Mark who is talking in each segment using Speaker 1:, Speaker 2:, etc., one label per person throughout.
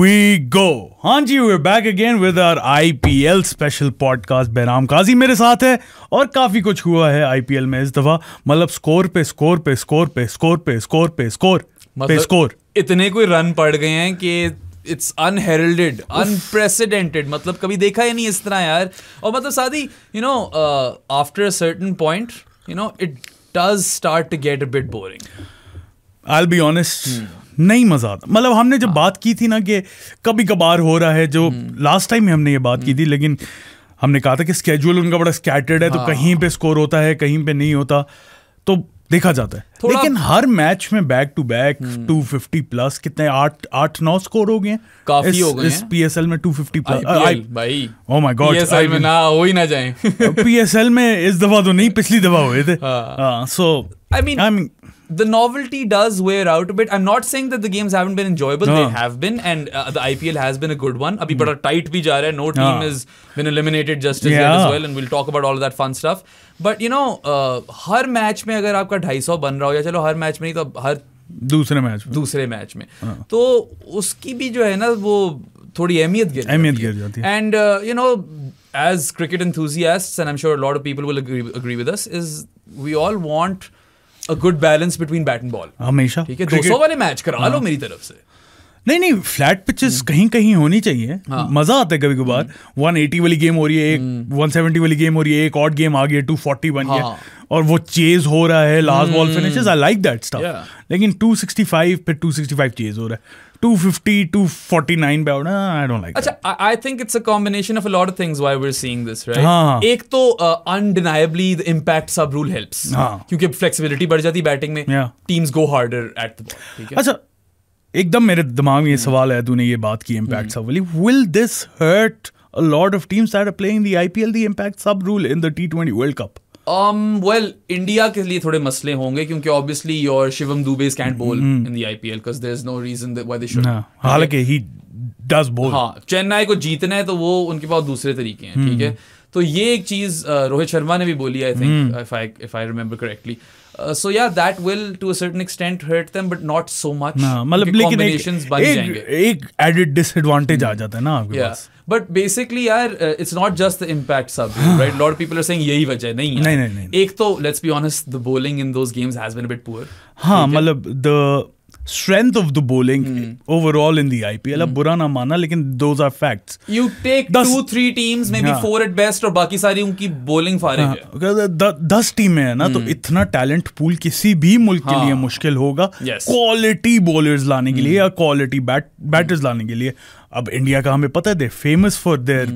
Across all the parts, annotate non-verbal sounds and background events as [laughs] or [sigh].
Speaker 1: we go. हाँ जी we're back again with our IPL special podcast. Bairam काजी मेरे साथ है और काफ़ी कुछ हुआ है IPL में इस दफ़ा मतलब स्कोर पे स्कोर पे स्कोर पे स्कोर पे स्कोर पे स्कोर मतलब पे स्कोर
Speaker 2: इतने कोई रन पड़ गए हैं कि इट्स अनहेरल्डेड अनप्रेसिडेंटेड मतलब कभी देखा ही नहीं इस तरह यार और मतलब साथ you know after a certain point you know it does start
Speaker 1: to get a bit boring I be honest नहीं मजा आता मतलब हमने जब हाँ। बात की थी ना कि कभी कभार हो रहा है जो लास्ट टाइम में हमने ये बात की थी हम्म। लेकिन हमने कहा था कि स्केड्यूल उनका बड़ा स्कैटर्ड है तो हाँ। कहीं पे स्कोर होता है कहीं पे नहीं होता तो देखा जाता है लेकिन हर मैच में बैक टू बैक 250 प्लस कितने आठ आठ नौ स्कोर हो गए काफी इस, हो गए इस पीएसएल में 250 प्लस आई भाई ओह माय गॉड पीएसएल में ना
Speaker 2: हो ही ना जाए
Speaker 1: पीएसएल में इस दफा तो नहीं पिछली दफा हुए थे so I mean I mean
Speaker 2: the novelty does wear out a bit. I'm not saying that the games haven't been enjoyable. They have been, and uh, the IPL has been a good one. Abhi bada tight bhi ja hai. No team has been eliminated just as yeah. yet as well, and we'll talk about all of that fun stuff. But you know, uh, हर match में अगर आपका 250 बन रहा हो या चलो हर match में नहीं तो हर दूसरे मैच में दूसरे मैच में हाँ. तो उसकी भी जो है ना वो थोड़ी अहमियत गिर
Speaker 1: अहमियत गिर जाती
Speaker 2: है and you know as cricket enthusiasts and I'm sure a lot of people will agree with us is we all want a good balance between bat and ball
Speaker 1: हमेशा ठीक है दो सौ वाले मैच करा लो हाँ। मेरी तरफ से नहीं नहीं फ्लैट हम्म। पिचेस कहीं कहीं होनी चाहिए हाँ। मजा आता है कभी कभार 180 वाली गेम हो रही है एक 170 हम्म। वाली गेम हो रही है एक और गेम आ गई टू फोर्टी बन गया हाँ। और वो चेज हो रहा है last ball finishes I like that stuff लेकिन 265 फिर 265 चेज हो रहा है फ्लेक्सिबिलिटी
Speaker 2: अच्छा, हाँ. तो, uh, हाँ. बढ़
Speaker 1: जाती बैटिंग में टीम्स गो हार्डर एट अच्छा एकदम मेरे दिमाग में ये सवाल है तूने ये बात की इम्पैक्ट हम्म। सब वाली will this hurt a lot of teams that are playing the IPL, the impact sub rule in the T20 World Cup. Um, well,
Speaker 2: India के लिए
Speaker 1: थोड़े मसले होंगे
Speaker 2: क्योंकि obviously your Shivam Dube can't bowl in the IPL because there is no reason that why they should हालांकि
Speaker 1: he does bowl. हाँ,
Speaker 2: चेन्नई को जीतना है तो वो उनके पास दूसरे तरीके हैं ठीक hmm. है तो ये एक चीज रोहित शर्मा ने भी बोली I think if I if I remember correctly Uh, so yeah, that will to a certain extent hurt them, but not so much. हाँ, मतलब लेकिन एक एक,
Speaker 1: एक added disadvantage आ जाता है ना आपके yeah. पास.
Speaker 2: बट बेसिकली यार it's not just the impact sub right lot people are saying यही वजह नहीं है नहीं नहीं नहीं एक तो let's be honest the bowling in those games has been a bit poor
Speaker 1: हां मतलब the strength of the bowling overall in the IPL अब hmm. बुरा ना माना लेकिन those are facts
Speaker 2: you take two three teams maybe four at best और बाकी सारी उनकी बोलिंग फारिग
Speaker 1: हाँ, दस टीमें हैं ना तो hmm. इतना टैलेंट पूल किसी भी मुल्क के लिए हाँ। मुश्किल होगा क्वालिटी बॉलर्स लाने के लिए hmm. या क्वालिटी बैटर्स लाने के लिए अब इंडिया का हमें पता है they famous for their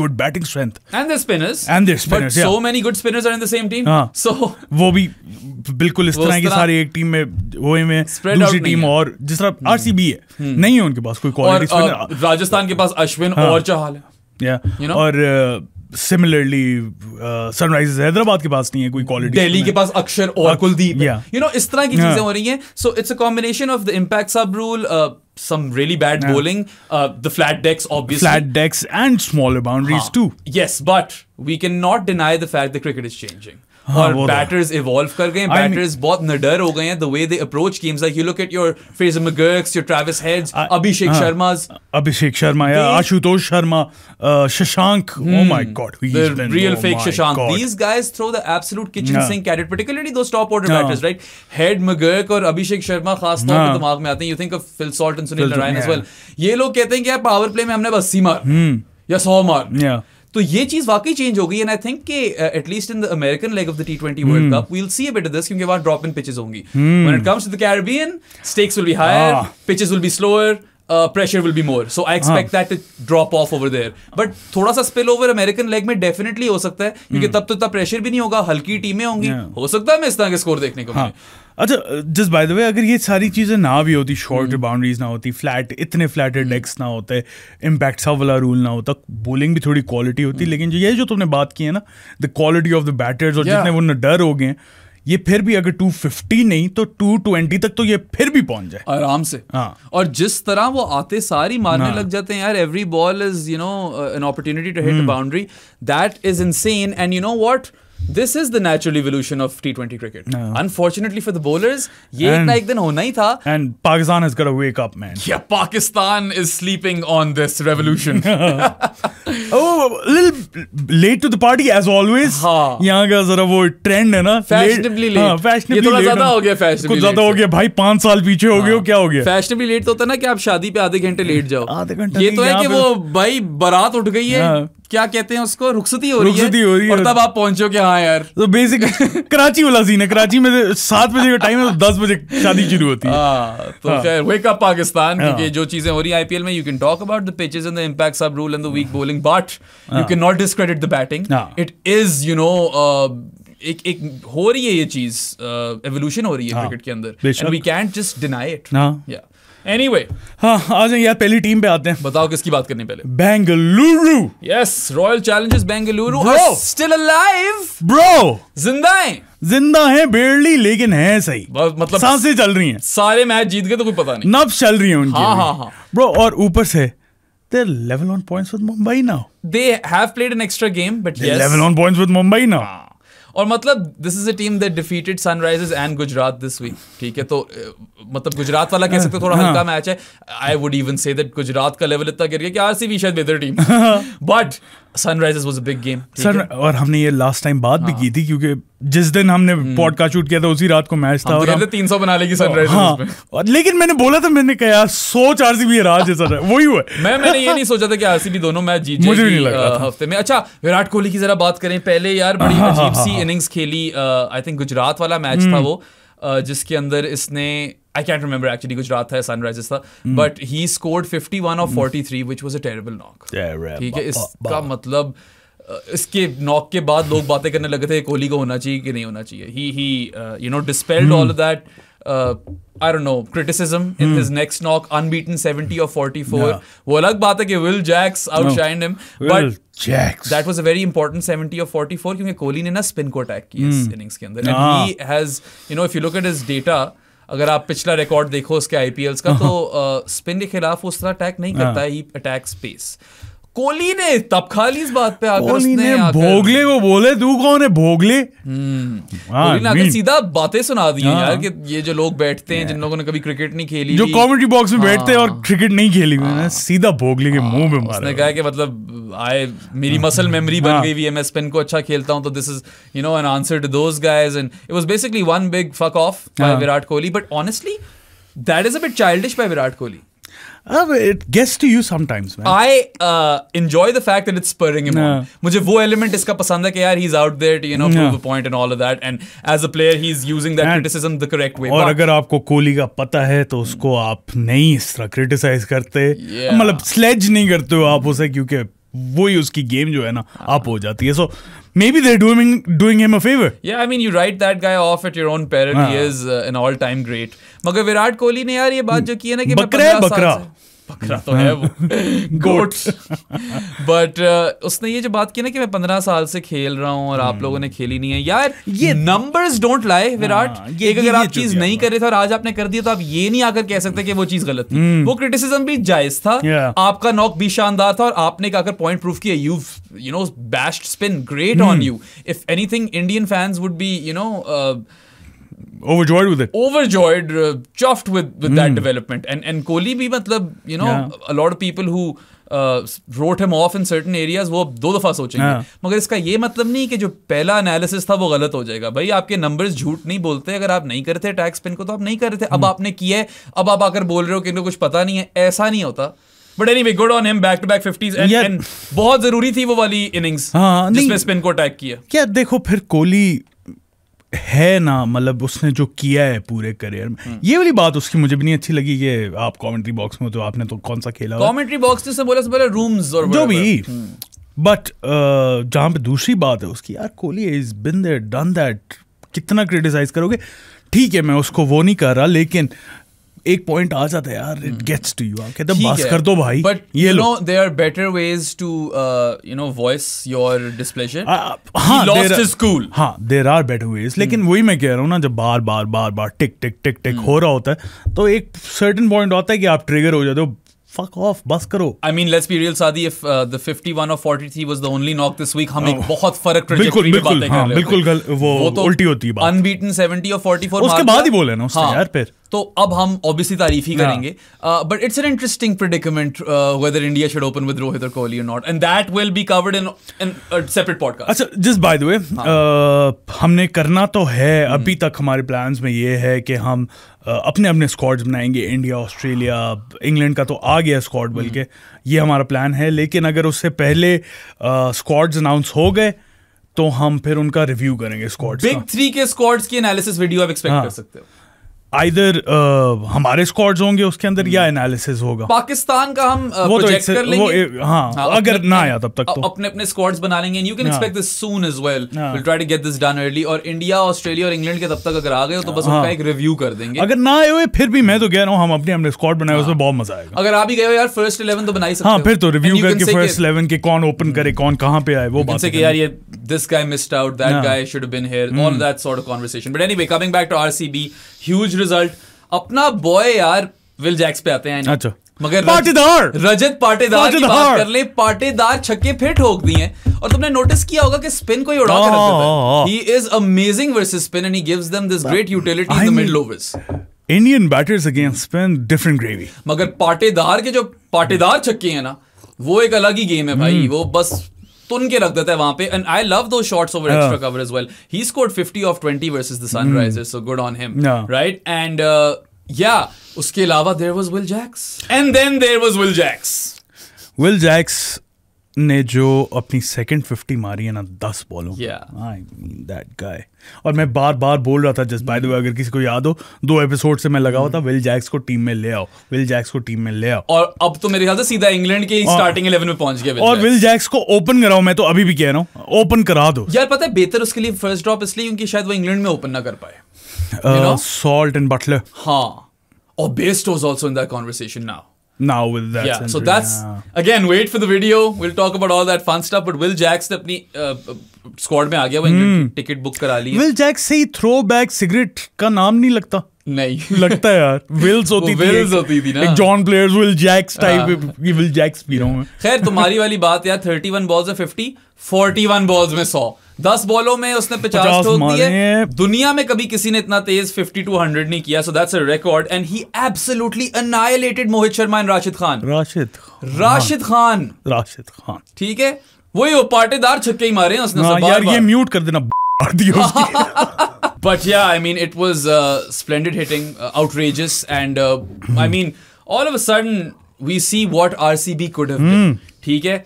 Speaker 1: good batting strength and their spinners and their spinners so
Speaker 2: many good spinners are in the same team
Speaker 1: so वो भी बिल्कुल इस तरह की सारी एक टीम में वो ही में दूसरी टीम और जिस तरह आरसीबी hmm. है hmm. नहीं है उनके पास कोई क्वालिटी स्पिनर
Speaker 2: राजस्थान के पास अश्विन हाँ। और चहल
Speaker 1: है या और सिमिलरली सनराइजर्स हैदराबाद के पास नहीं है कोई क्वालिटी दिल्ली के पास अक्षर और कुलदीप
Speaker 2: यू नो इस तरह की चीजें हो रही हैं so it's a combination of the impact sub rule some really bad yeah. bowling. Uh, the flat decks, obviously. Flat
Speaker 1: decks and smaller boundaries, huh. too.
Speaker 2: Yes, but we cannot deny the fact that cricket is changing. हाँ, और batters तो evolve कर गए batters बहुत नडर हो गए हैं the way they approach games like you look at your Fraser McGurks your Travis Heads Abhishek Sharma
Speaker 1: Abhishek Sharma या Ashutosh Sharma Shashank oh my God real fake Shashank these
Speaker 2: guys throw the absolute kitchen sink at it particularly those top order batters, right? Head McGurk और अभिषेक शर्मा खास तौर पे दिमाग में आते हैं you think of Phil Salt and Sunil Narine as well ये लोग कहते हैं कि यार पावर प्ले में हमने बस सी मार hmm. या सौ मार तो ये चीज वाकई चेंज हो गई एंड आई थिंक कि at least in the American leg of the T World Cup we'll see bit this क्योंकि वहां ड्रॉप इन पिचेस होंगी when it comes to the Caribbean stakes will be higher pitches will be slower pressure will be more so I expect that drop off over there but थोड़ा सा spill over American leg में definitely हो सकता है क्योंकि hmm. तब तो इतना प्रेशर भी नहीं होगा हल्की टीमें होंगी हो सकता है मैं इस तरह के स्कोर देखने को हाँ।
Speaker 1: अच्छा जस्ट बाय द वे अगर ये सारी चीज़ें ना भी होती शॉर्ट हम्म। बाउंड्रीज ना होती फ्लैट इतने फ्लैटेड हम्म। डेक्स ना होते इम्पैक्ट सा वाला रूल ना होता बोलिंग भी थोड़ी क्वालिटी होती हम्म। लेकिन ये जो तुमने बात की है ना the quality of the batters और जितने वो डर हो गए ये फिर भी अगर 250 नहीं तो 220 तक तो ये फिर भी पहुंच जाए आराम से हाँ और जिस तरह वो आते
Speaker 2: सारी मारने हाँ. लग जाते हैं यार every ball is you know an opportunity to hit boundary that is insane and you know what this is the natural evolution of T twenty cricket unfortunately
Speaker 1: for the bowlers ये इतना एक दिन होना ही था and Pakistan is gonna wake up man या
Speaker 2: Pakistan is sleeping on this revolution
Speaker 1: late to the party as always यहाँ का जरा वो ट्रेंड है ना फैशनेबली लेट फैशनेबली ज्यादा हो गया फैशनेबली कुछ ज्यादा हो गया भाई पांच साल पीछे हो गए क्या हो गया
Speaker 2: फैशनेबली लेट तो होता है ना कि आप शादी पे आधे घंटे लेट जाओ आधे घंटे ये तो है कि वो भाई बारात उठ गई है क्या कहते हैं उसको रुखसती हो रही रुखसती हो रही है और तब आप पहुंचो कि हाँ यार तो
Speaker 1: बेसिक कराची वाला सीन है कराची में तो सात बजे का टाइम है तो दस बजे शादी शुरू होती है आ, हाँ, तो हाँ। खैर वेक अप पाकिस्तान हाँ। क्योंकि जो चीजें हो रही है
Speaker 2: आईपीएल में you can talk about the pitches and the impact sub rule and the weak bowling but you can not discredit the batting it is you know एक एक हो रही है ये चीज एवोल्यूशन uh, हो रही है क्रिकेट के अंदर we can't just deny it या एनीवे anyway, हाँ आ यार पहली टीम पे आते हैं बताओ किसकी बात करनी पहले
Speaker 1: Bengaluru
Speaker 2: yes Royal Challengers Bengaluru still
Speaker 1: alive bro जिंदा हैं जिंदा हैं बेरली लेकिन हैं सही मतलब सांसें चल रही हैं सारे मैच जीत गए तो कोई पता नहीं नब्स चल रही हैं उनकी हाँ हाँ हाँ ब्रो और ऊपर से they're level on points with Mumbai now.
Speaker 2: They have played an extra game, but they're yes. level on
Speaker 1: points with Mumbai now. हाँ।
Speaker 2: और मतलब this is a team that defeated Sunrisers and Gujarat this week ठीक है तो मतलब गुजरात वाला कह सकते हो थोड़ा हाँ। हल्का मैच है I would even say that Gujarat का लेवल इतना गिर गया कि आरसीबी शायद बेहतर team but Sunrisers was a big game sir
Speaker 1: और हमने ये लास्ट टाइम बात हाँ. भी की थी क्योंकि जिस दिन हमने पॉडकास्ट हम्म। शूट किया था उसी रात को मैच था और हम तीन सौ बना लेगी सनराइजर्स हाँ, और लेकिन मैंने बोला था मैंने कहा यार सोच आरसीबी है राज जैसा वही हुआ मैं मैंने ये नहीं
Speaker 2: सोचा था कि आरसीबी दोनों मैच जीत [laughs] मुझे नहीं लगा हफ्ते में अच्छा विराट कोहली की जरा बात करें पहले यार बड़ी हाँ, हाँ, अजीब हाँ, सी इनिंग्स खेली आई थिंक गुजरात वाला मैच था हम्म। वो जिसके अंदर इसने I can't remember actually which रात था या सनराइजर्स था बट ही स्कोर्ड 51 और 43 which was a terrible knock ठीक है इसका मतलब इसके नॉक के बाद लोग बातें करने लगे थे कोहली को होना चाहिए कि नहीं होना चाहिए ही he you know dispelled all that I don't know criticism in his next knock unbeaten 70 और 44 वो अलग बात है कि Will Jacks outshined him but Jacks that was a very important 70 और 44 क्योंकि कोहली ने ना स्पिन को अटैक किया इस इनिंग्स के अंदर and he has you know if you look at his data अगर आप पिछला रिकॉर्ड देखो उसके आईपीएल का हाँ। तो स्पिन के खिलाफ उस तरह अटैक नहीं करता है हाँ। ही अटैक स्पेस कोहली ने खाली इस बात पे आकर कोहली ने भोगले
Speaker 1: वो बोले तू कौन है भोगले हम्म। हाँ, कोहली ने आकर
Speaker 2: सीधा बातें सुना दी हाँ। यार कि ये जो लोग बैठते हैं जिन लोगों ने कभी क्रिकेट नहीं खेली जो कमेंट्री बॉक्स में बैठते हैं हाँ। और
Speaker 1: क्रिकेट नहीं खेली मैंने सीधा भोगले के मुंह में उसने
Speaker 2: कहा कि मतलब आए मेरी मसल मेमोरी बन गई हुई है मैं स्पिन को अच्छा खेलता हूं तो this is you know an answer to those and it basically one big fuck off by Virat Kohli but honestly that is a bit childish by Virat Kohli
Speaker 1: अब it gets to you sometimes man
Speaker 2: I enjoy the fact that it's spurring him on मुझे वो element इसका पसंद है कि यार he is out there you know prove a point and all of that and as a player he is using that criticism
Speaker 1: the correct way और अगर आपको कोहली का पता है तो उसको आप नहीं इस तरह क्रिटिसाइज करते मतलब स्लेज नहीं करते हो आप उसे क्योंकि वही उसकी गेम जो है ना आप हाँ। हो जाती है सो so, maybe they're doing doing him a favor.
Speaker 2: Yeah, I mean, you write that guy off at your own peril. He ah. is uh, an all-time great. मगर विराट कोहली ने यार ये बात जो की है ना कि बकरा तो है वो गोट [laughs] बट [laughs] uh, उसने ये जो बात की ना कि मैं पंद्रह साल से खेल रहा हूँ और आप hmm. लोगों ने खेली नहीं है यार ये नंबर्स डोंट लाए विराट एक अगर आप चीज नहीं कर रहे थे और आज आपने कर दिया तो आप ये नहीं आकर कह सकते कि वो चीज गलत थी hmm. वो क्रिटिसिज्म भी जायज था आपका नॉक भी शानदार था और आपने आकर पॉइंट प्रूफ किया you you know best spin great on you if anything Indian fans would be you know overjoyed with it overjoyed uh, chuffed with with mm. that hmm. development and and kohli bhi matlab मतलब, you know yeah. a lot of people who uh, wrote him off in certain areas, वो दो दफ़ा सोचेंगे yeah. हाँ। मगर इसका ये मतलब नहीं कि जो पहला एनालिसिस था वो गलत हो जाएगा भाई आपके नंबर्स झूठ नहीं बोलते अगर आप नहीं करते टैक्स पिन को तो आप नहीं कर रहे थे hmm. अब हम्म। आपने किया है अब आप आकर बोल रहे हो कि इनको कुछ पता नहीं है ऐसा नहीं होता but anyway good on him back to back 50s and and बहुत जरूरी थी वो वाली इनिंग्स हाँ, जिसमें
Speaker 1: स्पिन को अटैक किया क्या देखो फिर कोहली है ना मतलब उसने जो किया है पूरे करियर में हम्म। ये वाली बात उसकी मुझे भी नहीं अच्छी लगी कि आप कमेंट्री बॉक्स में तो आपने तो कौन सा खेला
Speaker 2: कमेंट्री बॉक्स से बोला से बोले रूम्स और जो भी
Speaker 1: बट हम्म। uh, जहाँ पे दूसरी बात है उसकी यार Kohli is been there done that कितना क्रिटिसाइज करोगे ठीक है मैं उसको वो नहीं कर रहा लेकिन एक पॉइंट आ जाता है यार इट गेट्स टू यू कहते हैं बस कर दो भाई बट ये no
Speaker 2: they are better ways to you know voice your displeasure
Speaker 1: हां लॉस्ट हिज कूल हां देयर आर बेटर वेज लेकिन वही मैं कह रहा हूं ना जब बार बार बार बार टिक टिक टिक टिक हो रहा होता है तो एक सर्टेन पॉइंट आता है कि आप ट्रिगर हो जाते हो fuck off बस करो
Speaker 2: I mean let's be real सादी if uh, the 51 or 43 was the only knock this week हम एक बहुत फर्क ट्रैजेक्टरी पे बातें कर रहे हैं बिल्कुल गल, वो, वो तो उल्टी होती है बात unbeaten 70 और 44 उसके बाद ही बोले ना उसने हाँ, यार फिर तो अब हम ऑब्वियसली तारीफ ही हाँ। करेंगे but it's an interesting predicament whether India should open with Rohit और Kohli not and that will be covered in in separate podcast
Speaker 1: अच्छा जस्ट बाय द वे हमने करना तो है हम्म। अभी तक हमारे प्लान्स में ये है कि हम uh, अपने अपने स्क्वाड्स बनाएंगे इंडिया ऑस्ट्रेलिया इंग्लैंड का तो आ गया स्क्वाड हम्म। बल्कि ये हमारा प्लान है लेकिन अगर उससे पहले स्क्वाड्स अनाउंस हो गए तो हम फिर उनका रिव्यू करेंगे स्क्वाड्स बिग
Speaker 2: थ्री के स्क्वाड्स की एनालिसिस वीडियो आप एक्सपेक्ट हाँ, कर सकते हो
Speaker 1: आइदर uh, हमारे स्कॉर्ड होंगे उसके अंदर या एनालिसिस hmm. होगा
Speaker 2: पाकिस्तान का हम uh, वो तो कर लेंगे वो ए, हाँ, हाँ, अगर अपने, ना आया तब तक तो अपने अपने स्क्वाड्स बना लेंगे you can expect this soon as well will try to get this done early और इंडिया ऑस्ट्रेलिया और इंग्लैंड के तब तक अगर आ गए तो बस हाँ, उनका एक रिव्यू कर देंगे अगर
Speaker 1: ना आए हुए फिर भी मैं तो कह रहा हूँ हम अपने अपने स्क्वाड बनाए हाँ। उसमें बहुत मजा आएगा
Speaker 2: अगर आप भी गए हो यार फर्स्ट इलेवन तो बनाई हाँ फिर तो रिव्यू करके फर्स्ट
Speaker 1: इलेवन के कौन ओपन hmm. करे कौन कहाँ पे आए वो बात है यार ये
Speaker 2: this guy missed out that guy should have been here all that sort of conversation but anyway coming back to RCB huge result अपना बॉय यार विल जैक्स पे आते हैं अच्छा मगर पाटेदार रजत पाटेदार की बात कर ले पाटेदार छक्के फिर ठोक दिए और तुमने नोटिस किया होगा कि स्पिन को ही उड़ा कर रख हाँ, देता है he is amazing versus spin and he gives them this great utility in the middle overs
Speaker 1: Indian batters against spin different ग्रेवी
Speaker 2: मगर पाटेदार के जो पाटेदार छक्के हैं ना वो एक अलग ही गेम है भाई hmm. वो बस तुन के रख देता है वहां पे and I love those shots over extra cover as well he scored 50 of 20 versus the Sunrisers so good on him right and या उसके अलावा there was Will Jacks and then there was Will
Speaker 1: Jacks Will Jacks ने जो अपनी second fifty मारी है ना दस बॉलों आई मीन दैट गाय और मैं बार बार बोल रहा था जस्ट बाय द वे अगर किसी को याद हो दो एपिसोड से मैं लगा हुआ था विल जैक्स को टीम में ले आओ विल जैक्स को टीम में ले आओ और अब तो
Speaker 2: मेरे ख्याल से सीधा इंग्लैंड के स्टार्टिंग इलेवन में पहुंच गया और विल
Speaker 1: जैक्स को ओपन कराओ मैं तो अभी भी कह रहा हूँ ओपन करा दो
Speaker 2: यार पता है बेहतर उसके लिए फर्स्ट ड्रॉप इसलिए क्योंकि शायद वो इंग्लैंड में ओपन ना कर
Speaker 1: पाए सॉल्ट एंड बटलर
Speaker 2: हाँ और best was also in that conversation now
Speaker 1: now with that. Yeah, century. so that's yeah.
Speaker 2: again wait for the video. We'll talk about all that fun stuff. But Will Jacks ने अपनी squad uh, uh में आ गया वो hmm. Ticket book करा ली Will
Speaker 1: Jacks से ही throw back cigarette का नाम नहीं लगता नहीं लगता है यार [laughs] विल्स होती थी विल्स होती थी ना एक जॉन प्लेयर्स विल जैक्स टाइप ये विल जैक्स पी रहा हूं
Speaker 2: खैर तुम्हारी वाली बात यार 31 बॉल्स में 50 41 बॉल्स में 100 दस बॉलों में उसने पचास ठोक दिए दुनिया में कभी किसी ने इतना तेज फिफ्टी टू हंड्रेड नहीं किया so that's record and he absolutely annihilated Mohit Sharma and Rashid Khan Rashid
Speaker 1: Rashid Khan Rashid Khan
Speaker 2: ठीक है वही वो पाटेदार छक्के ही मारे हैं उसने हाँ, यार ये म्यूट कर देना बट या I mean it was uh, hitting hitting, and I mean all of mean, all of a sudden we see what RCB hmm. ठीक है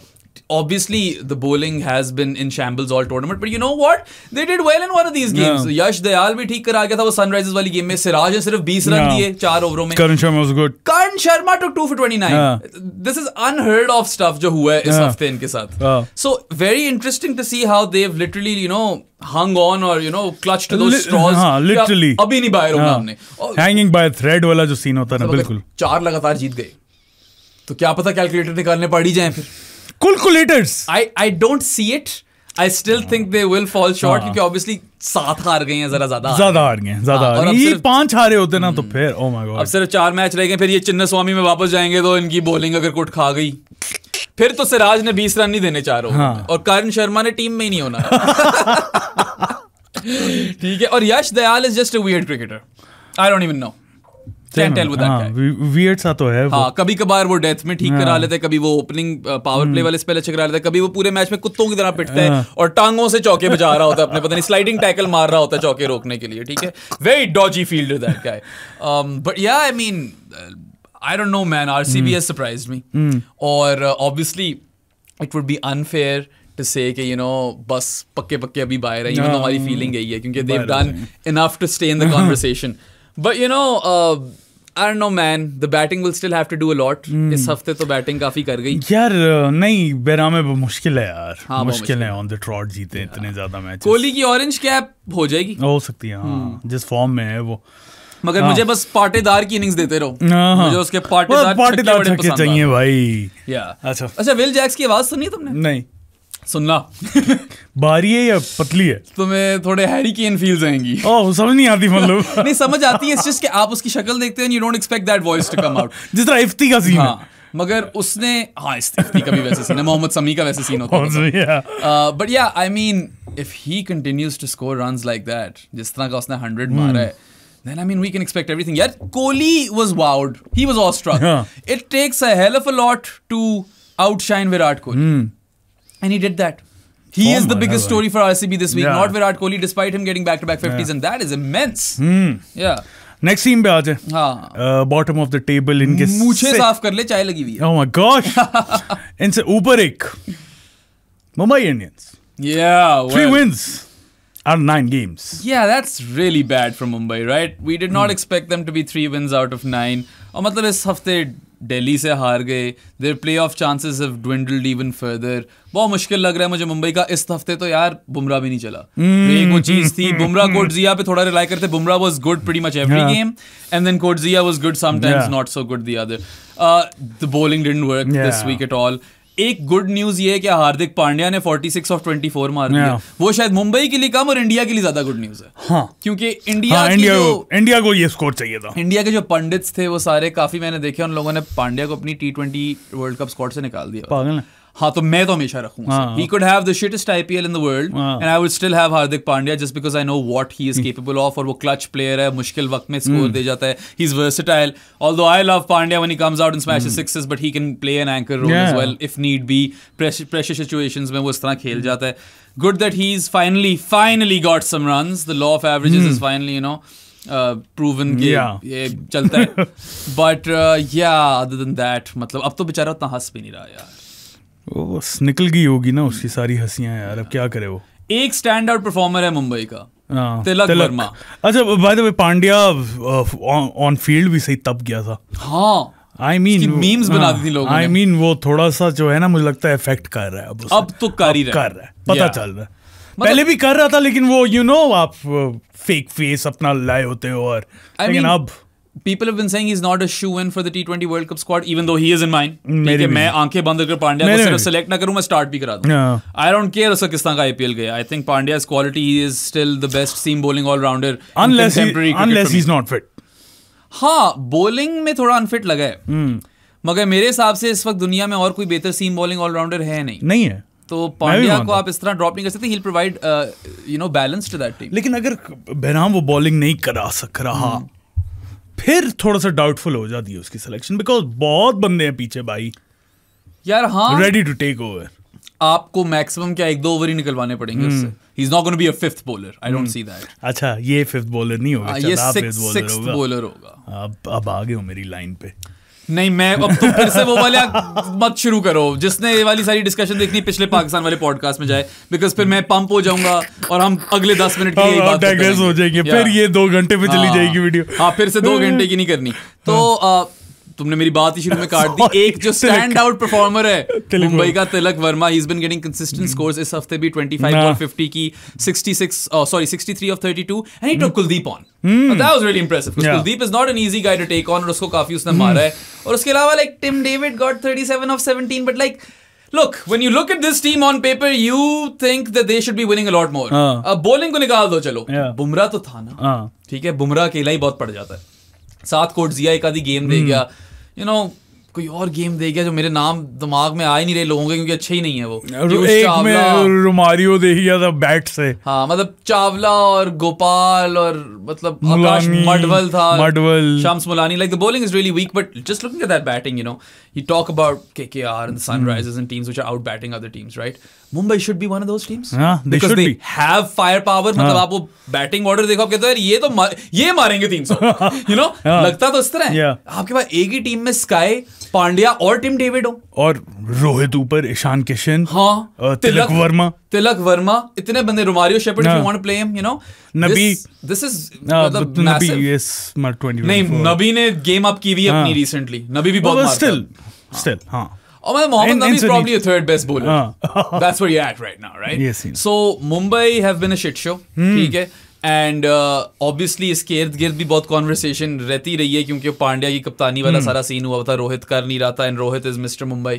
Speaker 2: obviously the bowling has been in shambles all tournament but you know what they did well in one of these games yeah. yash dayal bhi theek kara gaya tha wo sunrises wali game mein siraj ne sirf 20 yeah. run diye char overs mein
Speaker 1: karan sharma was good
Speaker 2: karan sharma took 2 for 29 yeah. this is unheard of stuff jo hua hai is yeah. hafte inke sath yeah. so very interesting to see how they've literally you know hung on or you know clutched to those straws ha literally abhi nahi bahar hoga
Speaker 1: humne hanging by a thread wala jo scene hota na bilkul
Speaker 2: char lagatar jeet gaye गए तो क्या पता calculator निकालने पड़ ही जाए फिर calculators I I don't see it I still think they will fall short क्योंकि ऑब्वियसली सात हार गए हैं जरा ज्यादा ज्यादा हार
Speaker 1: गए ज्यादा हाँ, हार ये पांच हारे होते ना तो हम्म। फिर ओ माय गॉड अब
Speaker 2: सिर्फ चार मैच रह गए फिर ये चिन्ना स्वामी में वापस जाएंगे तो इनकी बॉलिंग अगर कुट खा गई फिर तो सिराज ने बीस रन नहीं देने चारों हाँ। और करण शर्मा ने टीम में ही नहीं होना [laughs] ठीक है और Yash Dayal is just a weird cricketer I don't even know हाँ, तो हाँ, हाँ। हम्म। पूरे मैच में कुत्तों की तरह पिटते हैं और टांगों से चौके बजा रहा होता है अपने पता नहीं स्लाइडिंग टैकल मार रहा होता है चौके रोकने के लिए ठीक है वेरी डॉजी फील्ड बट या I mean I don't know man me और obviously it would be unfair to say कि यू नो बस पक्के पक्के अभी बाहर है हमारी फीलिंग यही है क्योंकि they've done enough to stay in the conversation but you know I know man the batting will still have to do a lot इस हफ्ते तो
Speaker 1: बैटिंग काफी कर गई यार नहीं बेरामे मुश्किल है यार हाँ, मुश्किल है ऑन द ट्रॉट जीते yeah. इतने ज्यादा मैच कोहली की ऑरेंज कैप हो जाएगी हो सकती है हाँ, hmm. जिस फॉर्म में है वो मगर हाँ। मुझे
Speaker 2: बस पाटेदार की इनिंग्स देते रहो हाँ। मुझे उसके पाटेदार पाटेदार चाहिए भाई
Speaker 1: या अच्छा
Speaker 2: अच्छा विल जैक्स की आवाज सुनी तुमने
Speaker 1: नहीं सुनना बारी है या पतली है तुम्हें तो थोड़े हैरी केन फील्स आएंगी ओह समझ नहीं आती मतलब [laughs] नहीं समझ
Speaker 2: आती है जस्ट कि आप उसकी शक्ल देखते हैं you don't expect that voice to come out जिस तरह इफ्ती का सीन हाँ, मगर उसने हाँ इफ्ती का भी वैसे सीन है मोहम्मद समी का वैसे सीन होता
Speaker 1: है
Speaker 2: बट या I mean if he continues to score run like that जिस तरह का उसने हंड्रेड hmm. मारा है then I mean we can expect everything. Yet Kohli was wowed. He was awestruck. Yeah. हाँ। It takes a hell of a lot to outshine Virat Kohli. Mm. And he did that.
Speaker 1: He is the biggest story
Speaker 2: for RCB this week, not Virat Kohli, despite him getting back to back 50s, and that is immense. Mm. Yeah.
Speaker 1: Next team पे आ जाए bottom of the table इनके मुझे साफ
Speaker 2: कर ले चाय लगी हुई
Speaker 1: है ओह oh माय [laughs] इनसे ऊपर एक Mumbai Indians
Speaker 2: Yeah. Three
Speaker 1: wins out of nine games.
Speaker 2: Yeah, that's really bad for Mumbai, right? We did not hmm. expect them to be three wins out of nine. और मतलब इस हफ्ते दिल्ली से हार गए their playoff chances have dwindled even further बहुत मुश्किल लग रहा है मुझे मुंबई का इस हफ्ते तो यार बुमराह भी नहीं चला एक वो चीज थी बुमराह कोटजिया पे थोड़ा रिलाई करते Bumrah was good pretty much every game and then Coetzee was good sometimes not so good the other the bowling didn't work this week at all एक गुड न्यूज ये है कि हार्दिक पांड्या ने 46 ऑफ 24 मार दिया हाँ। वो शायद मुंबई के लिए कम और इंडिया के लिए ज्यादा गुड न्यूज है हाँ. क्योंकि इंडिया हाँ, इंडिया, जो, इंडिया को
Speaker 1: ये स्कोर चाहिए था
Speaker 2: इंडिया के जो पंडित्स थे वो सारे काफी मैंने देखे उन लोगों ने पांड्या को अपनी T twenty World Cup squad से निकाल दिया पागल है हाँ तो मैं तो हमेशा रखूंगा he could have just because I know what he is capable of और वो क्लच प्लेयर है मुश्किल वक्त में स्कोर hmm. दे जाता है he is versatile although I love Pandya one he comes out in smash sixes but he can play an anchor role as well if need be pressure situations में वो इस तरह खेल जाता है good that he is finally finally got some runs the law of averages is finally you know proven uh, yeah. ये चलता है बट या अदर देन दैट मतलब अब तो बेचारा उतना हंस भी नहीं रहा यार
Speaker 1: बस निकल गई होगी ना उसकी सारी हंसियां यार अब क्या करे वो
Speaker 2: एक स्टैंड आउट परफॉर्मर है मुंबई का
Speaker 1: हाँ, तिलक, वर्मा अच्छा by the way Pandya on field भी सही तब गया था
Speaker 2: हाँ आई मीन मीम्स बना हाँ, दी थी लोगों आई
Speaker 1: मीन वो थोड़ा सा जो है ना मुझे लगता है इफेक्ट कर रहा है अब अब तो कर ही कर रहा है पता चल रहा है मतलब, पहले भी कर रहा था लेकिन वो यू you नो know, आप फेक फेस अपना लाए होते हो और
Speaker 2: लेकिन I mean, अब people have been saying he's not a shoe in for the T20 World Cup squad even though he is in mine mm, ठीक है मैं आंखें बंद करके पांड्या को सिर्फ सेलेक्ट ना करूं मैं स्टार्ट भी करा दूं आई डोंट केयर उसका किस तरह का आईपीएल गया I think Pandya quality is still the best seam bowling allrounder unless unless he is not fit हाँ बॉलिंग में थोड़ा अनफिट लगा है hmm. मगर मेरे हिसाब से इस वक्त दुनिया में और कोई बेहतर सीम बॉलिंग ऑलराउंडर है नहीं नहीं है तो पांड्या को आप इस तरह ड्रॉप नहीं कर सकते
Speaker 1: provide you know balance to that team लेकिन अगर बहराम वो बॉलिंग नहीं करा सक रहा hmm. फिर थोड़ा सा डाउटफुल हो जाती है उसकी सिलेक्शन बिकॉज बहुत बंदे हैं पीछे भाई यार हाँ रेडी टू टेक ओवर आपको मैक्सिमम क्या एक दो ओवर ही निकलवाने पड़ेंगे उससे ही is not gonna be a fifth bowler I don't see that अच्छा ये फिफ्थ बॉलर नहीं होगा हाँ, ये सिक्स्थ बॉलर होगा अब अब आ गए हो मेरी लाइन पे नहीं मैं अब तुम तो फिर से वो वाले
Speaker 2: मत शुरू करो जिसने ये वाली सारी डिस्कशन देखनी पिछले पाकिस्तान वाले पॉडकास्ट में जाए बिकॉज फिर मैं पंप हो जाऊंगा और हम अगले दस मिनट की हाँ, बात हो जाएंगे फिर ये
Speaker 1: दो घंटे पे चली हाँ। जाएगी वीडियो
Speaker 2: हाँ फिर से दो घंटे की नहीं करनी तो हाँ। तुमने मेरी बात ही शुरू में काट दी एक जो स्टैंड आउट परफॉर्मर है मुंबई का Tilak Varma he is been getting consistent scores इस हफ्ते भी 25 और 50 की 66 sorry 63 off 32 and he took Kuldeep on that was really impressive Kuldeep is not an easy guy to take on और उसको काफी उसने मारा hmm. है और उसके अलावा like Tim David got 37 off 17 but like look, when you look at this team on paper, you think that they should be winning a lot more. Uh, अब बॉलिंग को निकाल दो चलो yeah. बुमराह तो था ना uh. ठीक है बुमराह अकेला ही बहुत पड़ जाता है सात कोट जिया एक आधी गेम दे हम्म। गया यू नो कोई और गेम देगा जो मेरे नाम दिमाग में आ ही नहीं रहे लोगों के क्योंकि अच्छे ही नहीं है वो एक में
Speaker 1: रोमारियो दे गया था बैट से हाँ
Speaker 2: मतलब चावला और गोपाल और मतलब मडवल था Madhwal Shams Mulani like the bowling is really weak but just looking at that batting you know you talk about K K R and Sunrisers and teams which are out batting other teams right Mumbai should be one of those
Speaker 1: teams because they
Speaker 2: have fire power मतलब आप वो batting order देखो आप कहते हो यार ये तो ये मारेंगे 300
Speaker 1: यू नो लगता
Speaker 2: तो इस तरह है आपके पास एक ही टीम में स्काई पांड्या और टीम डेविड हो
Speaker 1: और रोहित ऊपर ईशान किशन हाँ तिलक, वर्मा
Speaker 2: तिलक वर्मा इतने बंदे Romario Shepherd you want play him you know Nabi this is हाँ, मतलब नबी यस
Speaker 1: मार 20 नहीं नबी
Speaker 2: ने गेम अप की हुई हाँ। अपनी रिसेंटली नबी भी बहुत मार स्टिल
Speaker 1: स्टिल हां और मैं मतलब Mohammad Nabi is probably a third best bowler
Speaker 2: that's where you you're at right now, right? Yes. So Mumbai have been a shit hmm. ठीक है. एंड ऑब्वियसली uh, इसके इर्द गिर्द भी बहुत कॉन्वर्सेशन रहती रही है क्योंकि पांड्या की कप्तानी वाला hmm. सारा सीन हुआ था रोहित कर नहीं रहा था and Rohit is mister Mumbai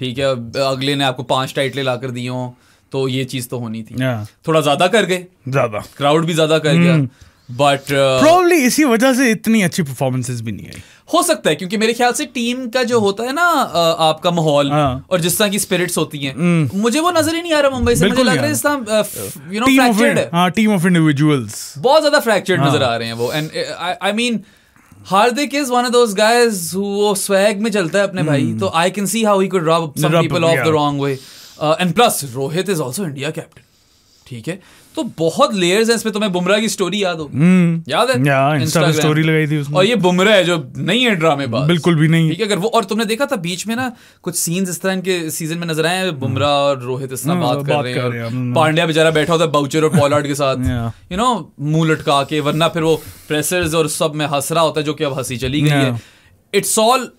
Speaker 2: ठीक है अगले ने आपको पांच टाइटलें ला कर दी हो तो ये चीज तो होनी थी yeah. थोड़ा ज्यादा कर गए ज्यादा क्राउड भी ज्यादा कर hmm. गया हम्म। बट प्रोबली
Speaker 1: uh, इसी वजह से इतनी अच्छी परफॉर्मेंसेज भी नहीं आई
Speaker 2: हो सकता है क्योंकि मेरे ख्याल से टीम का जो होता है ना आपका माहौल हाँ। और जिस तरह की स्पिरिट्स होती हैं हम्म। मुझे वो नजर ही नहीं आ रहा मुंबई से मुझे लग रहा है जिस
Speaker 1: तरह यू नो फ्रैक्चर्ड है टीम ऑफ इंडिविजुअल्स
Speaker 2: बहुत ज्यादा फ्रैक्चर्ड हाँ। नजर आ रहे हैं वो and I mean Hardik is one of those guys वो स्वैग में चलता है अपने भाई हम्म। तो I can see how he could rub some people of the wrong way and plus Rohit is also India captain ठीक है तो बहुत लेयर्स हैं इसमें तुम्हें बुमराह की स्टोरी याद हो हम्म। याद है या, इंस्टा पे स्टोरी
Speaker 1: लगाई थी उसमें और ये
Speaker 2: बुमराह है जो नहीं है ड्रामे बाद बिल्कुल भी नहीं ठीक है अगर वो और तुमने देखा था बीच में ना कुछ सीन्स इस तरह इनके सीजन में नजर आए बुमराह और रोहित इस तरह हाँ, बात कर रहे हैं पांड्या बेचारा बैठा होता है बाउचर और पॉलार्ड के साथ यू [laughs] नो मुंह लटका के वरना फिर वो प्रेसर्स और सब में हंस रहा होता है जो कि अब हंसी चली गई है it's all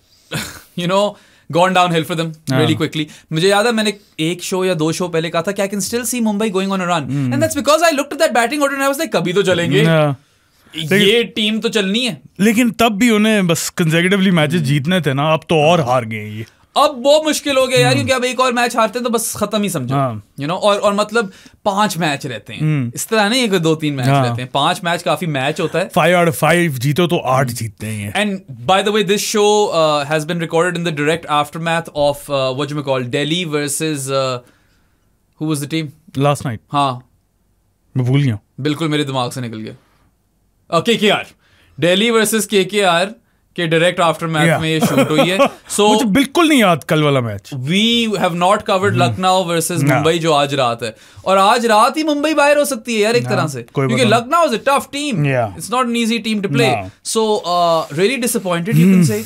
Speaker 2: you know gone downhill for them really quickly मुझे याद है मैंने एक शो या दो शो पहले कहा था I can still see Mumbai going on run and that's because I look to that batting order I was like कभी तो चलेंगे ये टीम तो चलनी
Speaker 1: है लेकिन तब भी उन्हें बस कंजेकेटिवली मैचेस hmm. जीतने थे ना अब तो और हार गए ये
Speaker 2: अब वो मुश्किल हो गया यार हम्म। क्योंकि अब एक और मैच हारते हैं तो बस खत्म ही समझो यू हाँ। नो और और मतलब पांच मैच रहते हैं हम्म। इस तरह नहीं एक दो तीन मैच रहते हैं पांच मैच काफी मैच होता है
Speaker 1: फाइव आउट फाइव जीतो तो आठ जीतते हैं
Speaker 2: and by the way this show has been recorded in the direct aftermath of what you may call Delhi versus who was the team
Speaker 1: last night हाँ मैं भूल गया
Speaker 2: बिल्कुल मेरे दिमाग से निकल गया के के आर डेली वर्सेज के के आर कि डायरेक्ट आफ्टर मैच में ये शूट हुई है
Speaker 1: सो [laughs] so, बिल्कुल नहीं याद कल
Speaker 2: वाला match we have not covered Lucknow versus Mumbai जो आज रात है और आज रात ही मुंबई बाहर हो सकती है यार एक तरह से क्योंकि Lucknow is a tough team it's not an easy team to play so really disappointed you can say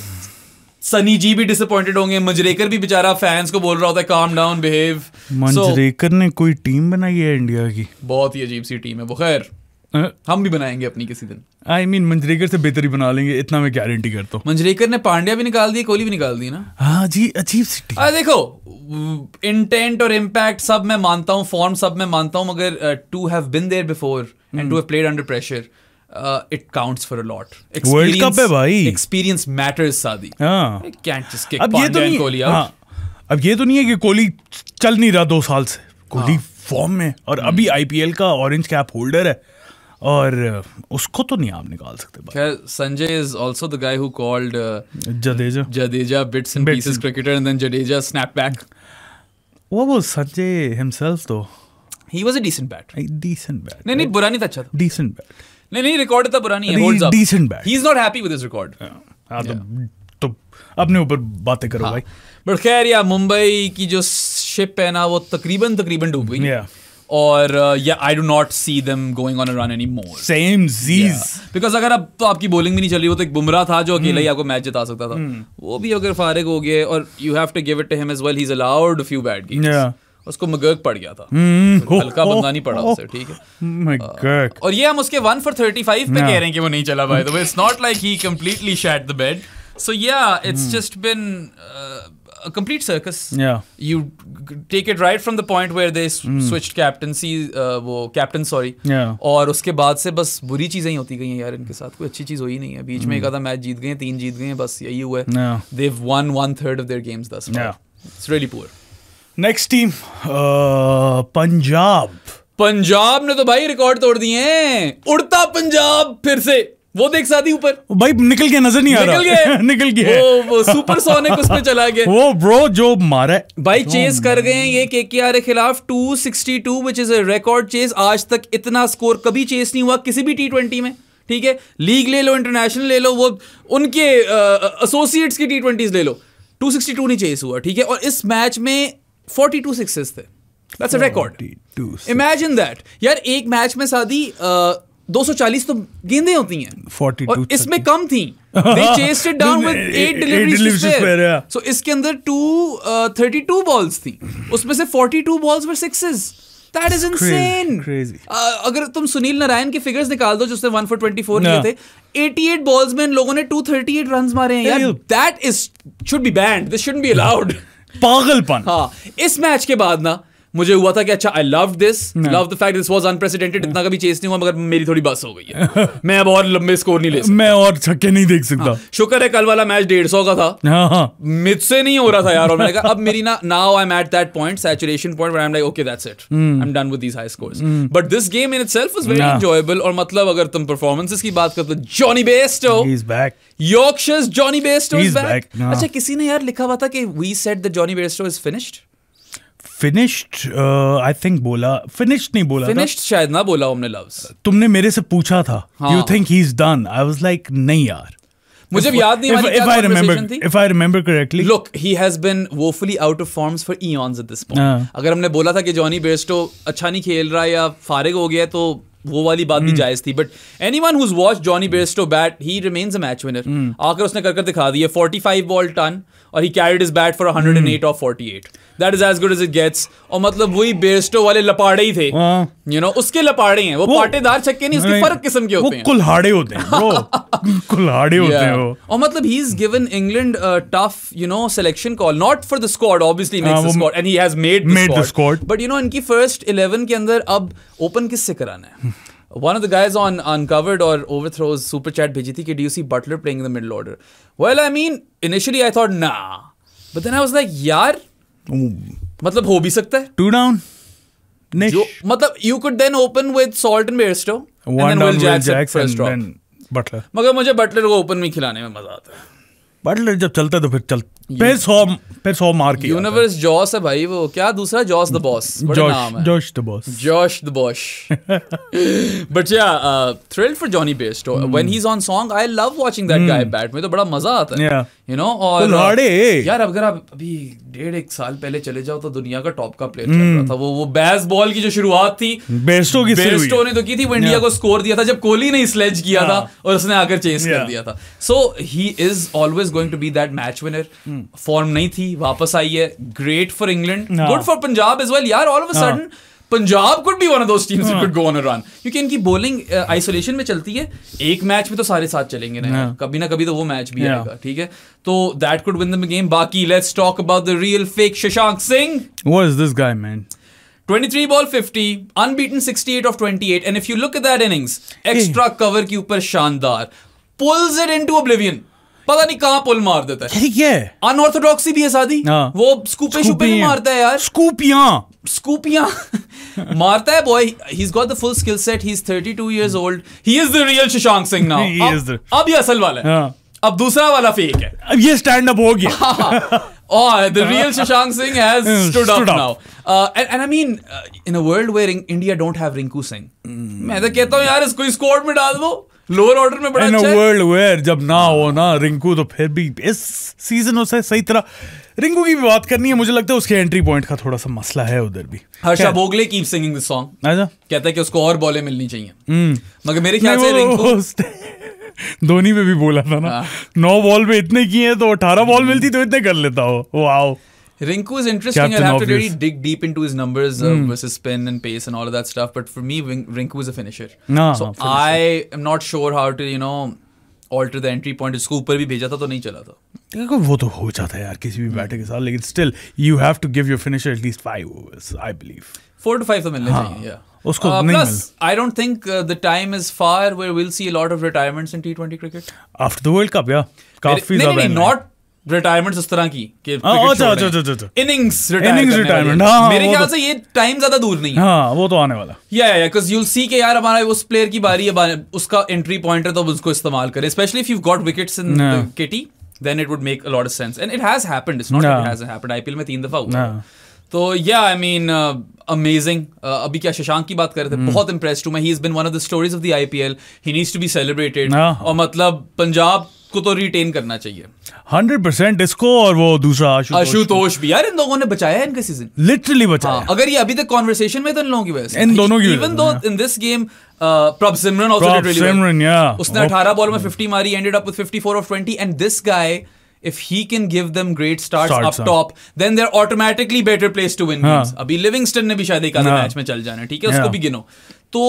Speaker 2: Sunny जी भी डिसअपॉइंटेड होंगे मजरेकर भी बेचारा फैंस को बोल रहा होता है काम डाउन बिहेव मजरेकर
Speaker 1: so, ने कोई टीम बनाई है इंडिया की
Speaker 2: बहुत ही अजीब सी टीम है वो खैर हम भी बनाएंगे अपनी किसी दिन
Speaker 1: I I mean mean, Manjrekar से बेहतरी बना लेंगे इतना मैं गारंटी करता हूँ
Speaker 2: मंजरेकर ने पांड्या भी निकाल दी कोहली भी निकाल दी ना
Speaker 1: हाँ जी अजीब सिटी
Speaker 2: अरे देखो इंटेंट और इम्पैक्ट सब मैं मानता हूँ फॉर्म सब मैं मानता हूँ मगर to have been there before and to have played under pressure it counts for a lot World Cup है भाई
Speaker 1: एक्सपीरियंस मैटर्स सादी हां can just kick Pandya and Kohli out अब ये तो नहीं है कि कोहली चल नहीं रहा दो साल से कोहली हाँ। फॉर्म में और hmm. अभी आईपीएल का ऑरेंज कैप होल्डर है और उसको तो नहीं आप निकाल सकते खैर
Speaker 2: Sanjay is also the guy who called Jadeja Jadeja bits and pieces cricketer and then Jadeja snap back
Speaker 1: वो वो संजय हिमसेल्फ तो he
Speaker 2: was a decent bat batter decent bat नहीं नहीं बुरा नहीं था अच्छा डीसेंट बैट नहीं नहीं रिकॉर्ड था बुरा नहीं है holds up decent bat he is not happy with his record हां तो तो अपने ऊपर बातें करो हाँ। भाई बट खैर यार मुंबई की जो शिप है ना वो तकरीबन तकरीबन डूब गई yeah. और ये I do not see them going on run anymore same जीज बिकॉज अगर अब तो आपकी बॉलिंग भी नहीं चल रही वो तो एक बुमरा था जो अकेला hmm. ही आपको मैच जिता सकता था hmm. वो भी अगर फारिग हो गए और you have to give it to him as well he is allowed few bad games उसको मगर्क पड़ गया था
Speaker 1: hmm. हल्का hmm. बंदा oh, नहीं पड़ा oh, उसे ठीक है oh uh,
Speaker 2: और ये हम उसके वन फॉर थर्टी फाइव पे कह रहे हैं कि वो नहीं चला भाई तो it's not like he completely shat the bed so yeah it's just been a complete circus. Yeah. You take it right from the point where they mm. switched captaincy uh, wo, captain sorry. Yeah. और उसके बाद से बस बुरी चीज़ें ही होती गई हैं यार इनके साथ कोई अच्छी चीज़ हुई नहीं है बीच mm. में hmm. एक आधा मैच जीत गए तीन जीत गए बस यही हुआ है they've won one third of their games thus it's really poor
Speaker 1: next team Punjab
Speaker 2: Punjab ने तो भाई रिकॉर्ड तोड़ दिए हैं उड़ता पंजाब फिर से वो देख सादी ऊपर
Speaker 1: भाई निकल के नजर नहीं आ रहा निकल गया [laughs] निकल गया वो, वो सुपर सोनिक उसमें चला गया वो ब्रो जो मारा है भाई चेस कर गए
Speaker 2: ये केकेआर के खिलाफ 262 which is a record chase आज तक इतना स्कोर कभी चेस नहीं हुआ किसी भी टी में ठीक है लीग ले लो इंटरनेशनल ले लो वो उनके एसोसिएट्स की टी ट्वेंटीज ले लो 262 नहीं चेस हुआ ठीक है और इस मैच में 42 सिक्सेस थे that's a record imagine that यार एक मैच में शादी 240 तो गेंदें होती हैं 42 और इसमें कम थी they chased it down with eight deliveries so इसके अंदर 232 बॉल्स थी उसमें से 42 balls were sixes that is insane अगर तुम सुनील नारायण के फिगर्स निकाल दो जिसने 1 फॉर 24 लिए थे 88 बॉल्स में इन लोगों ने 238 रन्स मारे हैं यार that is should be banned this shouldn't be allowed पागलपन हाँ इस मैच के बाद ना मुझे हुआ था कि अच्छा I love this love the fact this was unprecedented इतना कभी चेस नहीं हुआ मगर मेरी थोड़ी बस हो गई
Speaker 1: है [laughs] मैं अब और लंबे स्कोर नहीं ले सकता मैं और छक्के नहीं देख सकता हाँ,
Speaker 2: शुक्र है कल वाला मैच डेढ़ सौ का था हाँ, हाँ. मुझसे नहीं हो रहा था यार और मैंने कहा अब मेरी ना now I am at that point saturation point I am like okay that's it I am done with these high scores but this game in itself is very enjoyable और मतलब अगर तुम परफॉर्मेंसेस की बात करते हो Jonny Bairstow he is back Yorkshire's Jonny Bairstow is back अच्छा किसी ने यार लिखा हुआ था कि we said that Jonny Bairstow is finished
Speaker 1: finished I think बोला फिनिश्ड नहीं बोला फिनिश्ड
Speaker 2: शायद ना बोला हमने लव्स
Speaker 1: तुमने मेरे से पूछा था you think he is done I was like नहीं यार मुझे याद नहीं हमारी if I remember if I remember correctly look
Speaker 2: he has been woefully out of forms for eons at this point अगर हमने बोला था कि जॉनी बेस्टो अच्छा नहीं खेल रहा है या फारिग हो गया तो वो वाली बात भी हम्म। जायज थी but anyone who's watch Jonny Bairstow bat he remains a match winner आकर उसने करके दिखा दी है फाइव बॉल टन और he carried his bat for hundred and eight of forty eight that is as good as it gets और मतलब वही Bairstow वाले लपाड़े ही थे you uh, know you know, उसके लपाड़े हैं वो, वो पाटेदार छक्के नहीं उसके फर्क किस्म के होते हैं कुल्हाड़े होते हैं ब्रो
Speaker 1: कुल्हाड़े होते हैं वो
Speaker 2: और मतलब he is given England tough you know selection call not for the squad obviously makes the squad and he has made the squad but you know इनकी फर्स्ट 11 के अंदर अब ओपन किससे कराना है one of the guys on uncovered or overthrows super chat bheji thi ki do you see butler playing in the middle order well i mean initially i thought nah but then i was like yaar मतलब हो भी सकता है two down मतलब you could then open with Salt and Bairstow Buttler मगर मुझे Buttler को open में खिलाने में मजा आता है
Speaker 1: बटलर जब चलता है तो फिर चल पे सौ मार
Speaker 2: के यूनिवर्स जॉस है भाई वो क्या दूसरा जॉस द बॉस नाम
Speaker 1: the boss
Speaker 2: Josh the boss but yeah for Jonny best when he is on song I love watching that guy bat में तो बड़ा मजा आता है यू नो और तो uh, यार अगर आप अभी डेढ़ एक साल पहले चले जाओ तो दुनिया का टॉप का प्लेयर चल hmm. रहा था वो वो बैस बॉल की जो शुरुआत थी बेस्टो की बेस्टो ने तो की थी वो इंडिया को स्कोर दिया था जब कोहली ने स्लेज किया हाँ। था और उसने आकर चेस कर दिया था so he is always going to be that match winner form नहीं थी वापस आई है great for
Speaker 1: England good
Speaker 2: for Punjab as well यार all of a sudden Punjab could be one of those teams could go on a run क्योंकि इनकी bowling isolation uh, में चलती है एक मैच में तो सारे साथ चलेंगे ना हाँ. कभी ना कभी तो वो मैच भी हाँ. आएगा ठीक है तो that could win the game बाकी let's talk about the real fake Shashank Singh
Speaker 1: what is this guy man
Speaker 2: 23 ball 50 unbeaten 68 off 28 and if you look at that innings extra cover के ऊपर शानदार पुल्स इट इनटू ओब्लिवियन पता नहीं कहाँ पुल मार देता है ये अनऑर्थोडॉक्सी भी है शादी हाँ। वो स्कूपे शुपे नहीं मारता है यार स्कूपिया स्कूपिया [laughs] मारता है boy he is got the full skill set he is 32 years old he is the real Shashank Singh now अब ये असल वाला है हाँ। अब दूसरा वाला फेक है
Speaker 1: अब ये स्टैंड अप हो
Speaker 2: गया Oh, [laughs] the हाँ। real Shashank Singh has [laughs] stood, और the real Shashank Singh has stood up now and in mean in a world where India don't have Rinku Singh मैं तो कहता हूं यार इसको स्क्वाड में डाल दो लोअर ऑर्डर में बड़ा अच्छा वर्ल्ड
Speaker 1: वेयर जब ना हो ना रिंकू तो फिर भी इस सीजन उसे सही तरह रिंकू की भी बात करनी है मुझे लगता है उसके एंट्री पॉइंट का थोड़ा सा मसला है उधर भी Harsha
Speaker 2: Bhogle keep singing this song अच्छा कहता है कि उसको और बॉलें मिलनी चाहिए मगर मेरे ख्याल से रिंकू
Speaker 1: धोनी में भी बोला था ना नौ बॉल पे इतने किए तो अठारह बॉल मिलती तो इतने कर लेता हो wow Rinku is interesting. I'll have to really
Speaker 2: dig deep into his numbers uh, versus spin and pace and all of that stuff. But for me, Rinku is a finisher. No, so finisher. I am not sure how to you know alter the entry point इसको ऊपर भी भेजा था तो नहीं चला
Speaker 1: था वो तो हो जाता है यार किसी भी बैटर के साथ लेकिन still you have to give your finisher at least five overs I believe
Speaker 2: four to five तो मिलने हाँ. चाहिए yeah.
Speaker 1: उसको uh, नहीं plus
Speaker 2: I don't think the time is far where will see a lot of retirements in T20 cricket
Speaker 1: after the World Cup या काफी ज्यादा not
Speaker 2: retirement इस तरह की कि इनिंग्स
Speaker 1: इनिंग्स रिटायरमेंट मेरे ख्याल तो- से ये
Speaker 2: टाइम ज्यादा दूर नहीं
Speaker 1: है हाँ, वो तो आने वाला
Speaker 2: या या cuz you'll see कि यार हमारा उस प्लेयर की बारी है उसका एंट्री पॉइंट है तो उसको इस्तेमाल करें specially if you got wicket in KT then it would make a lot sense and it has happened it's not it has happened IPL में तीन दफा हुआ तो या आई मीन अमेजिंग अभी क्या शशांक की बात कर रहे थे hmm. बहुत इंप्रेस्ड हूं मैं he is been one of the stories of the IPL he needs to be celebrated और मतलब पंजाब को तो रिटेन करना चाहिए
Speaker 1: हंड्रेड परसेंट इसको और वो दूसरा
Speaker 2: आशुतोष भी यार इन लोगों ने बचाया इनका सीजन लिटरली बचाया हाँ, अगर ये अभी तक कॉन्वर्सेशन में तो इन लोगों की वजह से इन दोनों की even though in this game सिमरन सिमरन या उसने 18 बॉल में 50 मारी ended up with 54 of 20 and this guy if he can give them great starts, starts up हाँ। top then they're automatically better placed to win हाँ. games अभी Livingstone ने भी शायद एक मैच हाँ। में चल जाना ठीक है उसको भी गिनो तो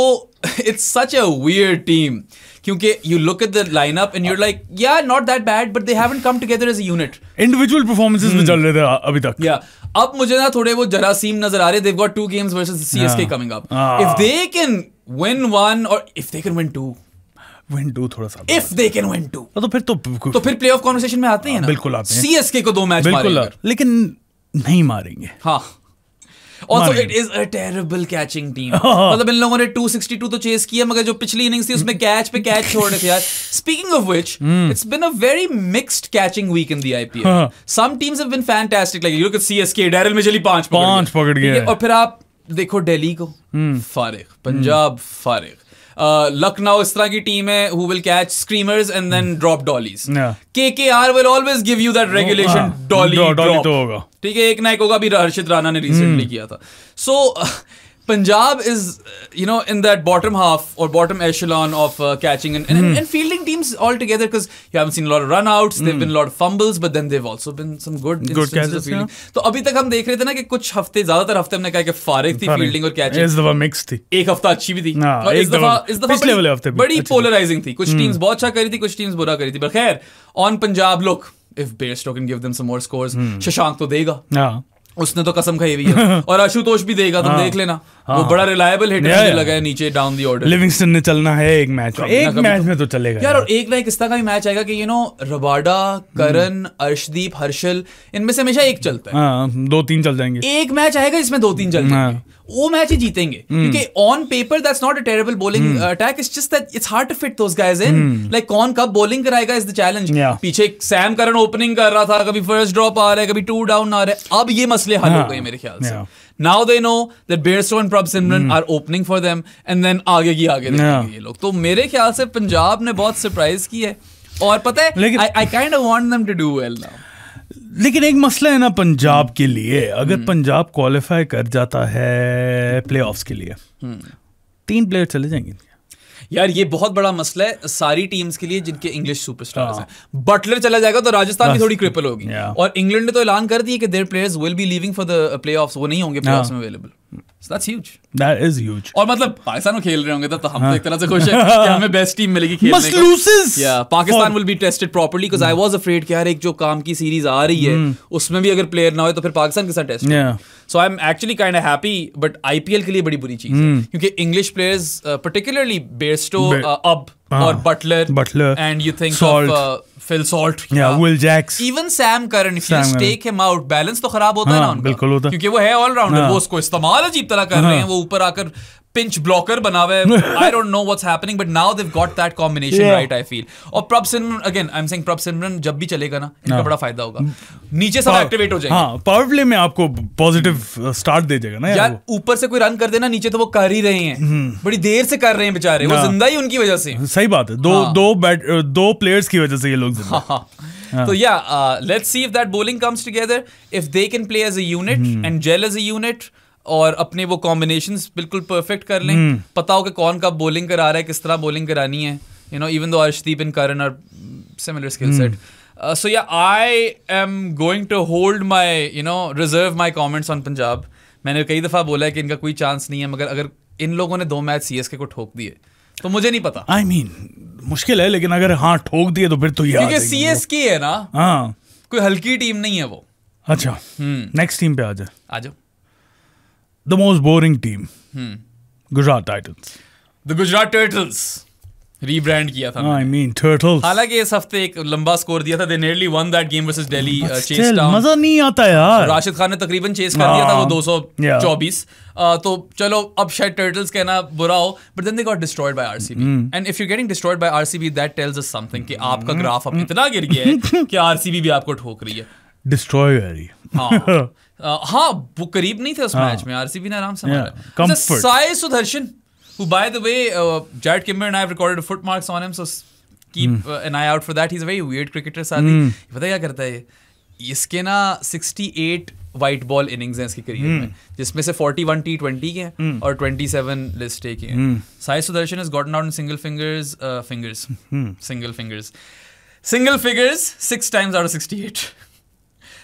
Speaker 2: it's such a weird team क्योंकि you look at the line up and you're like yeah not that bad but they haven't come together as unit individual performances में
Speaker 1: चल रहे थे अभी तक
Speaker 2: या अब मुझे ना थोड़े वो जरासीम नजर आ रहे they've got two games versus CSK coming up if they can win one और if they can win
Speaker 1: two थोड़ा
Speaker 2: सा इफ दे कैन टू तो फिर तो तो फिर प्लेऑफ कॉन्वर्सेशन में आते हैं हाँ, ना बिल्कुल आते हैं सीएसके को दो मैच मारेंगे लेकिन नहीं मारेंगे हाँ also it is a terrible catching team मतलब इन लोगों ने 262 तो चेस किया मगर जो पिछली इनिंग्स थी उसमें कैच पे कैच [laughs] छोड़ रहे थे यार speaking of which it's been a very mixed catching week in the IPL some teams have been fantastic like you look at CSK Daryl Mitchell 5 पकड़ 5 पकड़ गया और फिर आप देखो दिल्ली को हम्म। फारिग पंजाब फारिग लखनऊ इस तरह की टीम है who will catch screamers and then drop dollies K K R will always give you that regulation dolly ठीक है एक ना एक होगा अभी हर्षित राणा ने रिसेंटली hmm. किया था सो so, Punjab is, you know, in that bottom half or bottom echelon of uh, catching and, and, mm. and, hmm. fielding teams altogether because you haven't seen a lot of runouts, mm. there've hmm. been a lot of fumbles, but then they've also been some good good catches. तो अभी तक हम देख रहे थे ना कि कुछ हफ्ते ज्यादातर हफ्ते हमने कहा कि फारिग थी फील्डिंग और कैचिंग इस दफा मिक्स थी एक हफ्ता अच्छी भी थी और इस दफा इस दफा पिछले वाले हफ्ते बड़ी पोलराइजिंग थी कुछ टीम्स बहुत अच्छा करी थी कुछ टीम्स बुरा करी थी पर खैर on Punjab look if Bairstow give them some more scores Shashank तो देगा हां उसने तो कसम खाई हुई है [laughs] और आशुतोष भी देगा तुम हाँ, देख लेना हाँ। वो बड़ा रिलायबल हिट लगा है नीचे डाउन दी ऑर्डर लिविंगस्टन
Speaker 1: ने चलना है एक मैच में एक मैच तो। में तो चलेगा यार
Speaker 2: और एक ना एक इस तरह का भी मैच आएगा कि you know Rabada Curran hmm. Arshdeep Harshal इनमें से हमेशा एक चलता है हाँ,
Speaker 1: दो तीन चल जाएंगे
Speaker 2: एक मैच आएगा इसमें दो तीन चल जाएंगे वो मैच ही जीतेंगे हम्म। क्योंकि on paper that's not a terrible bowling attack it's just that it's hard to fit those guys in like कौन कब बोलिंग कराएगा इज द चैलेंज पीछे सैम करन ओपनिंग कर रहा था कभी फर्स्ट ड्रॉप आ रहा है कभी टू डाउन आ रहा है अब ये मसले हल हो हाँ। गए मेरे ख्याल से now they know that Bairstow and Prabhsimran are opening for them and then आगे की आगे देखेंगे ये लोग तो मेरे ख्याल से पंजाब ने बहुत सरप्राइज की है और पता है I kind of want them to do well now
Speaker 1: लेकिन एक मसला है ना पंजाब के लिए अगर हम्म। पंजाब क्वालिफाई कर जाता है प्ले के लिए हम्म। तीन प्लेयर चले जाएंगे
Speaker 2: यार ये बहुत बड़ा मसला है सारी टीम्स के लिए जिनके इंग्लिश सुपरस्टार्स हाँ। हैं बटलर चला जाएगा तो राजस्थान की थोड़ी
Speaker 1: क्रिपल होगी और
Speaker 2: इंग्लैंड ने तो ऐलान कर दिया कि their players will be leaving for the playoffs वो नहीं होंगे प्लेऑफ्स हाँ। में
Speaker 1: अवेलेबल और
Speaker 2: मतलब पाकिस्तान खेल रहे होंगे तो हम तो हाँ। एक तरह से खुश बेस्ट टीम मिलेगी Pakistan will be tested because I afraid यार एक जो काम की सीरीज आ रही है hmm. उसमें भी अगर प्लेयर ना हो तो फिर पाकिस्तान के साथ test so I am actually kind of happy but IPL के लिए बड़ी बुरी चीज hmm. क्योंकि इंग्लिश प्लेयर्स पर्टिकुलरली बेस्टो अब और Buttler Buttler and you think Phil Salt
Speaker 1: या Will Jacks
Speaker 2: even Sam Curran if you take him out balance तो खराब होता है हाँ, ना उनका बिल्कुल होता क्योंकि वो है ऑलराउंडर हाँ। वो उसको इस्तेमाल अजीब तरह कर रहे हाँ। हैं वो ऊपर आकर पिंच ब्लॉकर बना हुआ है I don't know what's happening but now they got that combination right I feel और Prabhsimran again I am saying Prabhsimran जब भी चलेगा ना इनका हाँ। बड़ा फायदा होगा नीचे सब एक्टिवेट हो जाएगा हां
Speaker 1: पावर प्ले में आपको पॉजिटिव स्टार्ट uh, दे देगा ना यार
Speaker 2: ऊपर से कोई रन कर देना नीचे तो वो कर ही रहे हैं हम्म। बड़ी देर से कर रहे हैं बेचारे वो हाँ। जिंदा ही उनकी वजह से
Speaker 1: सही बात है दो हाँ। दो uh, दो प्लेयर्स की वजह से ये लोग जिंदा तो
Speaker 2: yeah let's see if that bowling comes together if they can play as a unit and gel as a unit और अपने वो कॉम्बिनेशन बिल्कुल परफेक्ट कर लें हम्म। पता हो कि कौन कब बोलिंग करा रहा है किस तरह बोलिंग करानी है you know even though Arshdeep इन करण और similar skill set so yeah I am going to hold my you know reserve my comments on Punjab मैंने कई दफ़ा बोला है कि इनका कोई चांस नहीं है मगर अगर इन लोगों ने दो
Speaker 1: मैच सी को ठोक दिए तो मुझे नहीं पता आई I मीन mean, मुश्किल है लेकिन अगर हाँ ठोक दिए तो फिर तो यार क्योंकि सी एस की है ना हाँ
Speaker 2: कोई हल्की टीम नहीं है वो अच्छा
Speaker 1: नेक्स्ट टीम हम्म। पे आ जाए आ जाओ the most boring team. Hmm. Gujarat Titans.
Speaker 2: The Gujarat Turtles. Rebrand किया था आई
Speaker 1: मीन टर्टल्स
Speaker 2: हालांकि इस हफ्ते एक लंबा स्कोर दिया था they nearly won that game versus Delhi chased down मजा नहीं आता यार राशिद खान ने तकरीबन चेस कर दिया था वो 224 हाँ। uh, तो चलो अब शायद टर्टल्स कहना बुरा हो but then they got destroyed by RCB and if you getting destroyed by RCB that tells us something कि hmm. आपका ग्राफ अब hmm. इतना गिर गया है [laughs] कि आरसीबी भी आपको ठोक रही है
Speaker 1: डिस्ट्रॉय रही हाँ [laughs]
Speaker 2: हाँ वो करीब नहीं थे उस हाँ। मैच में आरसीबी ने आराम से मारा अच्छा, Sai Sudarshan who by the way uh, Jared Kimber and I have recorded footmarks on him so keep mm. uh, an eye out for that he's a very weird cricketer सादी mm. पता क्या करता है इसके ना 68 वाइट बॉल इनिंग्स हैं इसके career mm. में जिसमें से 41 टी ट्वेंटी के हैं mm. और 27 लिस्ट के हैं mm. Sai Sudharsan is gotten out in single fingers fingers single fingers single figures six times out of 68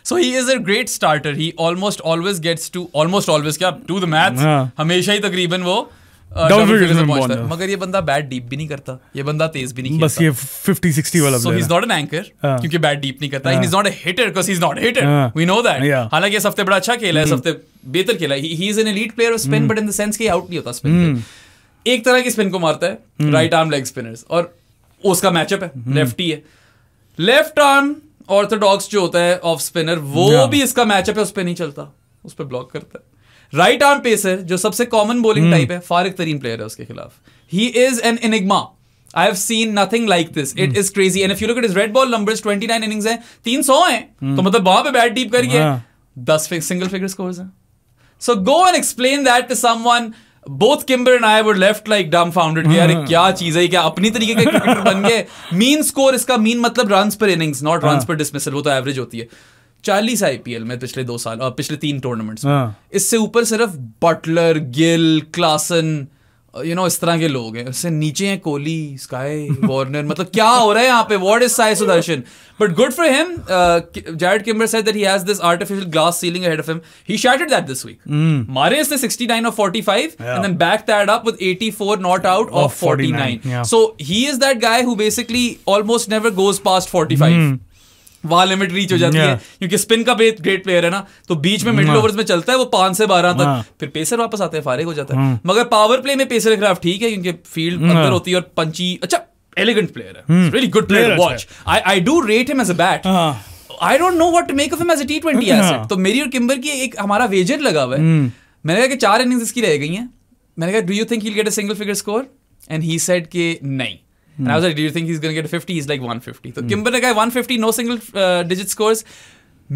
Speaker 2: so he is a great starter he almost always gets to almost always क्या to the math हमेशा ही तकरीबन वो मगर ये बंदा bat deep भी नहीं करता ये बंदा तेज भी नहीं बस ये 50 60 वाला so is not an anchor क्योंकि बैट डीप नहीं करता is not a hitter because is not hitter we know that हालांकि इस हफ्ते बड़ा अच्छा खेला है इस हम्म। हफ्ते बेहतर खेला he is an elite player of spin but in the sense कि आउट नहीं होता स्पिन हम्म। एक तरह की स्पिन को मारता है राइट आर्म लेग स्पिनर्स और उसका मैचअप है लेफ्टी हम्म। है लेफ्ट आर्म ऑर्थोडॉक्स जो होता है ऑफ स्पिनर वो yeah. भी इसका मैचअप है उस पर नहीं चलता उस पर ब्लॉक करता है राइट आर्म पेसर जो सबसे कॉमन बॉलिंग टाइप है फारिक तरीन प्लेयर है उसके खिलाफ he is an enigma I have seen nothing like this it is crazy and if you look it is red ball numbers 29 innings हैं 300 हैं hmm. तो मतलब वहां पे बैट डीप करके 10 सिंगल फिगर स्कोर्स हैं so go and explain that to someone both Kimber and I would left like dumbfounded यार क्या चीज है क्या अपनी तरीके के क्रिकेटर बन गए मीन स्कोर इसका मीन मतलब run per innings not run per dismissal वो तो एवरेज होती है चालीस आईपीएल में पिछले दो साल पिछले तीन टूर्नामेंट्स में हाँ। इससे ऊपर सिर्फ Buttler Gill Klaasen you know इस तरह के लोग हैं उससे नीचे हैं कोहली स्काई वार्नर [laughs] मतलब क्या हो रहा है यहाँ पे what is Sai Sudharsan but good for him Jarrod Kimber said that he has this artificial glass ceiling ahead of him he shattered that this week मारे इसने 69 of 45 and then back that up with 84 not out of 49 so he is that guy who basically almost never goes past 45 वहां limit reach हो जाती yeah. है क्योंकि spin का pace great player है ना तो बीच में मिडिल ओवर्स में चलता है वो पांच से बारह तक फिर पेसर वापस आते हैं फारिग हो जाता है hmm. मगर पावर प्ले में पेसर के खिलाफ ठीक है क्योंकि फील्ड अंदर होती है और पंची अच्छा एलिगेंट प्लेयर है really good player watch I I do rate him as a bat I don't know what make of him as a T asset तो मेरी और किम्बर की एक हमारा वेजर लगा हुआ है hmm. मैंने कहा कि चार इनिंग्स इसकी रह गई हैं मैंने कहा do you think he get a single figure score and he said कि नहीं And I was like, do you think he's going to get 50? He's like 150. So Kimber the guy 150, no single uh, digit scores.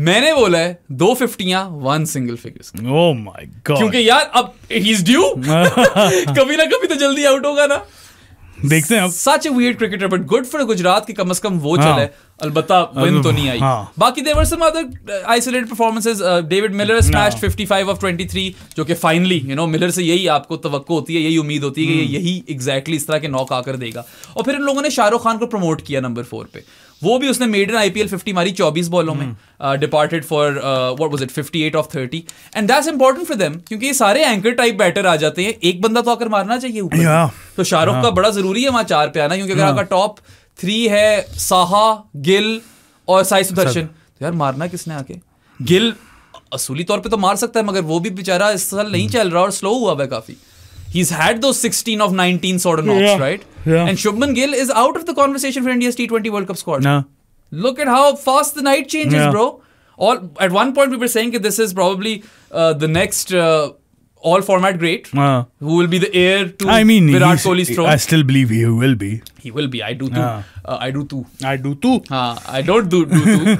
Speaker 2: मैंने बोला है दो फिफ्टियां one single figures oh my god क्योंकि यार अब ही इज ड्यू कभी ना कभी तो जल्दी आउट होगा ना देखते हैं such a weird cricketer but good for Gujarat की कम अज कम वो चले हाँ। अलबत् विन तो नहीं आई हाँ। बाकी there were some other isolate performances David Miller smash 55 of 23 जो कि फाइनली यू नो मिलर से यही आपको तवक्को होती है यही उम्मीद होती है कि हम्म। यही एग्जैक्टली इस तरह के नॉक आकर देगा और फिर इन लोगों ने शाहरुख खान को प्रमोट किया नंबर 4 पे वो भी उसने मेड इन आईपीएल 50 मारी 24 बॉलों में departed for what was it 58 of 30 and that's important for them क्योंकि ये सारे एंकर टाइप बैटर आ जाते हैं एक बंदा तो आकर मारना चाहिए ऊपर yeah. तो शाहरुख yeah. का हाँ। बड़ा जरूरी है वहां चार पे आना क्योंकि अगर yeah. हाँ। आपका टॉप थ्री है साहा गिल और साई सुदर्शन तो यार मारना किसने आके गिल असूली तौर पर तो मार सकता है मगर वो भी बेचारा इस साल नहीं हम्म। चल रहा और स्लो हुआ है काफी he's had those 16 of 19 sort of knocks, yeah. right? Yeah. And Shubman Gill is out of the conversation for India's T20 World Cup squad. No. Look at how fast the night changes, yeah. bro. All at one point we were saying that this is probably uh, the next uh, all format great uh, who will be the heir to I mean, Virat Kohli's throne. I still
Speaker 1: believe he will be. He will be. I
Speaker 2: do too. Uh, uh, I do too. I do too. Uh, I don't do do too.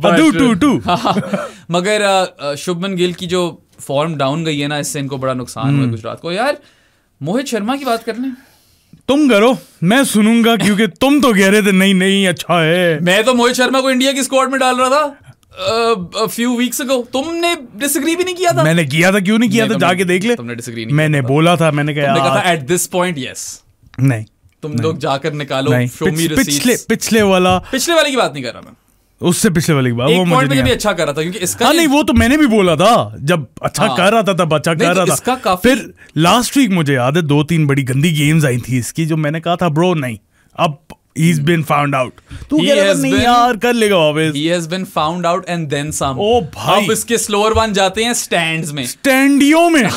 Speaker 1: but, [laughs] [laughs] I do too too.
Speaker 2: मगर शुभमन गिल की जो form down गई है ना इससे इनको बड़ा नुकसान हुआ हम्म। गुजरात को यार मोहित शर्मा की बात कर लें
Speaker 1: तुम करो मैं सुनूंगा क्योंकि तुम तो कह रहे थे नहीं नहीं अच्छा है मैं तो मोहित शर्मा को इंडिया की स्क्वाड में डाल रहा था फ्यू वीक्स अगो तुमने
Speaker 2: डिसएग्री भी नहीं किया था मैंने
Speaker 1: किया था क्यों नहीं किया था जाके देख ले तुमने डिसएग्री नहीं मैंने बोला था मैंने कहा
Speaker 2: एट दिस पॉइंट यस नहीं तुम लोग जाकर निकालो पिछले
Speaker 1: पिछले वाला
Speaker 2: पिछले वाले की बात नहीं कर रहा मैं
Speaker 1: उससे पिछले वाली बात वो मुझे नहीं भी
Speaker 2: अच्छा कर रहा था क्योंकि इसका हाँ नहीं
Speaker 1: वो तो मैंने भी बोला था जब अच्छा हाँ, कर रहा था तब अच्छा कर तो रहा था इसका काफी फिर लास्ट वीक मुझे याद है दो तीन बड़ी गंदी गेम्स आई थी इसकी जो मैंने कहा था ब्रो नहीं अब he's hmm. been found out तू कह रहा नहीं been, यार
Speaker 2: कर लेगा वापस he has been found out and then some ओ भाई अब इसके स्लोअर वन जाते हैं स्टैंड्स में स्टैंडियों में [laughs]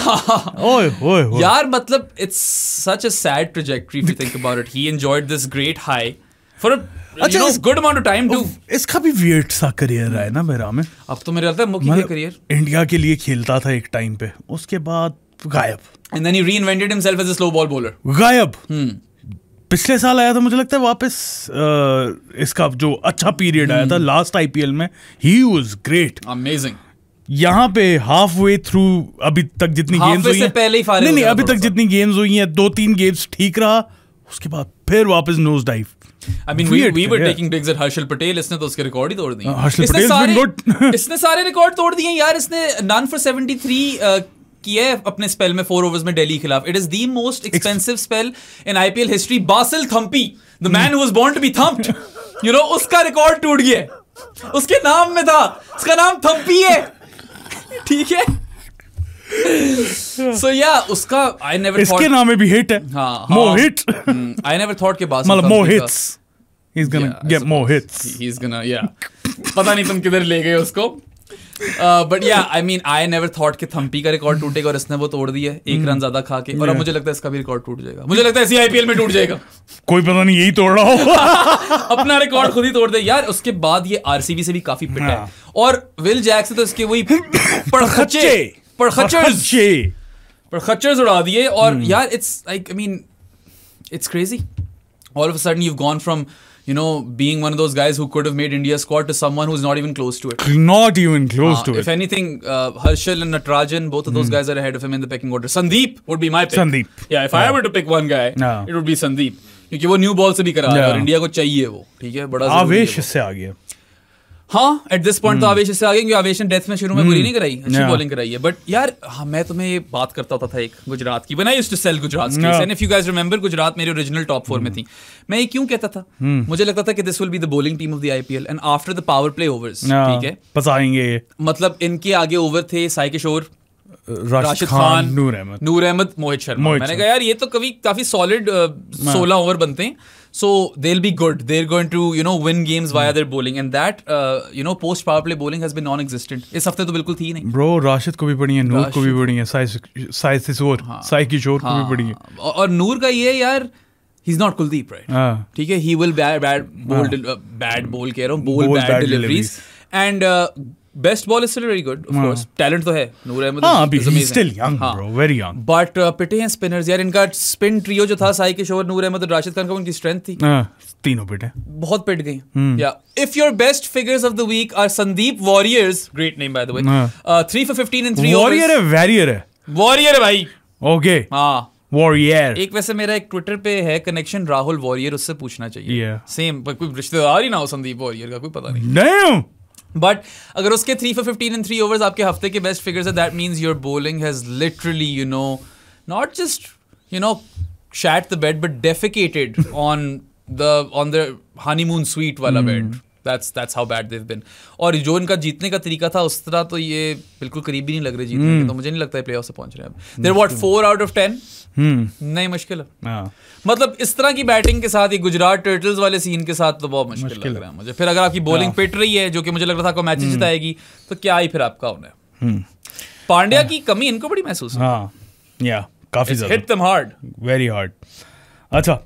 Speaker 2: ओए ओए यार मतलब it's such a sad trajectory if you think about it he enjoyed this great high for a अच्छा no good amount of time to
Speaker 1: इसका भी वियर्ड सा करियर रहा है ना मेरा में अब तो मेरा था मुख्य करियर इंडिया मतलब के लिए खेलता था एक टाइम पे उसके बाद गायब
Speaker 2: and then he reinvented himself as a slow ball bowler
Speaker 1: गायब hmm. पिछले साल आया था मुझे लगता है वापस इसका जो अच्छा पीरियड आया था लास्ट hmm. आईपीएल में ही वाज ग्रेट अमेजिंग यहाँ पे हाफ वे थ्रू अभी तक जितनी गेम्स हुई पहले ही नहीं नहीं अभी तक जितनी गेम्स हुई हैं दो तीन गेम्स ठीक रहा उसके बाद फिर वापस nose dive I mean, we, we were yeah. taking
Speaker 2: digs at Harshal Patel. इसने तो उसके रिकॉर्ड ही तोड़ दिए. Uh, Harshal Patel's सारे, been good. इसने सारे रिकॉर्ड तोड़ दिए यार. इसने none for 73 uh, किया है अपने स्पेल में फोर ओवर्स में दिल्ली के खिलाफ. It is the most expensive spell in IPL history. Basil Thumpy, the man who was born to be thumped. You know, उसका रिकॉर्ड टूट गया. उसके नाम में था. उसका नाम थम्पी है. ठीक है. [laughs] so yeah, उसका I never इसके thought, नाम
Speaker 1: में भी हिट है हाँ, मोहित हाँ। hmm, I never thought के बाद मतलब मोहिट्स he's gonna yeah, get more hits he's gonna yeah
Speaker 2: पता नहीं तुम किधर ले गए उसको बट या I mean I never thought कि थम्पी का रिकॉर्ड टूटेगा और इसने वो तोड़ दिया एक रन hmm. ज्यादा खा के और अब मुझे लगता है इसका भी रिकॉर्ड टूट जाएगा मुझे लगता है इसी आईपीएल में टूट जाएगा
Speaker 1: कोई पता नहीं यही तोड़ रहा हो
Speaker 2: [laughs] अपना रिकॉर्ड खुद ही तोड़ दे यार उसके बाद ये आरसीबी से भी काफी पिटा है हाँ। और विल जैक से तो इसके वही [laughs] पड़खचे परखचर्स परखचर्स उड़ा दिए और यार it's like I mean it's crazy all of a sudden you've gone from you know being one of those guys who could have made India squad to someone who's not even close to it.
Speaker 1: Not even close uh, to if it. If
Speaker 2: anything, uh, Harshal and Natarajan, both of those mm. guys are ahead of him in the pecking order. Sandeep would be my pick. Sandeep. Yeah, if yeah. I were to pick one guy, no. it would be Sandeep. Because he's new new से भी yeah. India India को चाहिए वो ठीक है बड़ा आवेश इससे आ हाँ एट दिस पॉइंट तो hmm. आवेश इससे आगे क्योंकि आवेश ने डेथ में शुरू में बुरी hmm. नहीं कराई अच्छी बॉलिंग कराई है बट यार हाँ मैं तुम्हें ये बात करता होता था एक गुजरात की बनाई to sell Gujarat and if you guys remember Gujarat मेरे ओरिजिनल टॉप फोर में hmm. थी मैं ये क्यों कहता था मुझे लगता था कि this will be the bowling team of the IPL and after the power play overs ठीक है मतलब इनके आगे ओवर थे साई किशोर
Speaker 1: राशिद खान नूर अहमद
Speaker 2: नूर अहमद मोहित शर्मा मैंने कहा यार ये तो कभी काफी सॉलिड uh, हाँ। सोलह ओवर बनते हैं so they will be good they are going to you know win games via their bowling and that you know post power play bowling has been non existent इस हफ्ते तो बिल्कुल थी नहीं
Speaker 1: ब्रो राशिद को भी पड़ी है नूर को भी पड़ी है साई साई सिसोर हाँ। साई किशोर को भी हाँ। पड़ी है
Speaker 2: और नूर का ये यार he's not Kuldeep, right? ठीक है, he will bad bad bold uh, bad bowl कह रहा हूँ bowl bad, bad deliveries and uh, best ball is still very good of course talent तो है नूर अहमद हां अभी ही still young
Speaker 1: bro very young
Speaker 2: but पिटे हैं स्पिनर्स यार इनका स्पिन ट्रियो जो था साई किशोर नूर अहमद और राशिद खान का उनकी स्ट्रेंथ थी
Speaker 1: हाँ, तीनों पिटे
Speaker 2: बहुत पिट गई या if your best figures of the week are Sandeep warriors great name by the way 3 for 15 in 3 Warrier है वॉरियर है वॉरियर भाई
Speaker 1: ओके हां वॉरियर
Speaker 2: एक वैसे मेरा एक ट्विटर पे है कनेक्शन राहुल वॉरियर उससे पूछना चाहिए सेम कोई रिश्तेदार ही ना हो संदीप वॉरियर का कोई पता नहीं बट अगर उसके three for fifteen and three overs आपके हफ्ते के बेस्ट फिगर्स है that means your bowling has literally you know not just you know shat the bed but defecated on the on the honeymoon suite वाला bed that's that's how bad they've been और जो इनका जीतने का तरीका था उस तरह तो ये बिल्कुल करीब ही नहीं लग रहे जीतने के तो हम्म। मुझे नहीं लगता है प्ले से पहुंच रहे अब there what four out of ten
Speaker 1: नहीं मुश्किल है हाँ।
Speaker 2: मतलब इस तरह की बैटिंग के साथ ये गुजरात टर्टल्स वाले सीन के साथ तो बहुत मुश्किल लग रहा है मुझे फिर अगर आपकी बॉलिंग पिट हाँ। रही है जो कि मुझे लग रहा था आपको मैच हम्म। जिताएगी तो क्या ही फिर आपका होना है हम्म। पांड्या हाँ। की कमी इनको बड़ी महसूस
Speaker 1: या काफी ज्यादा hit them hard very hard अच्छा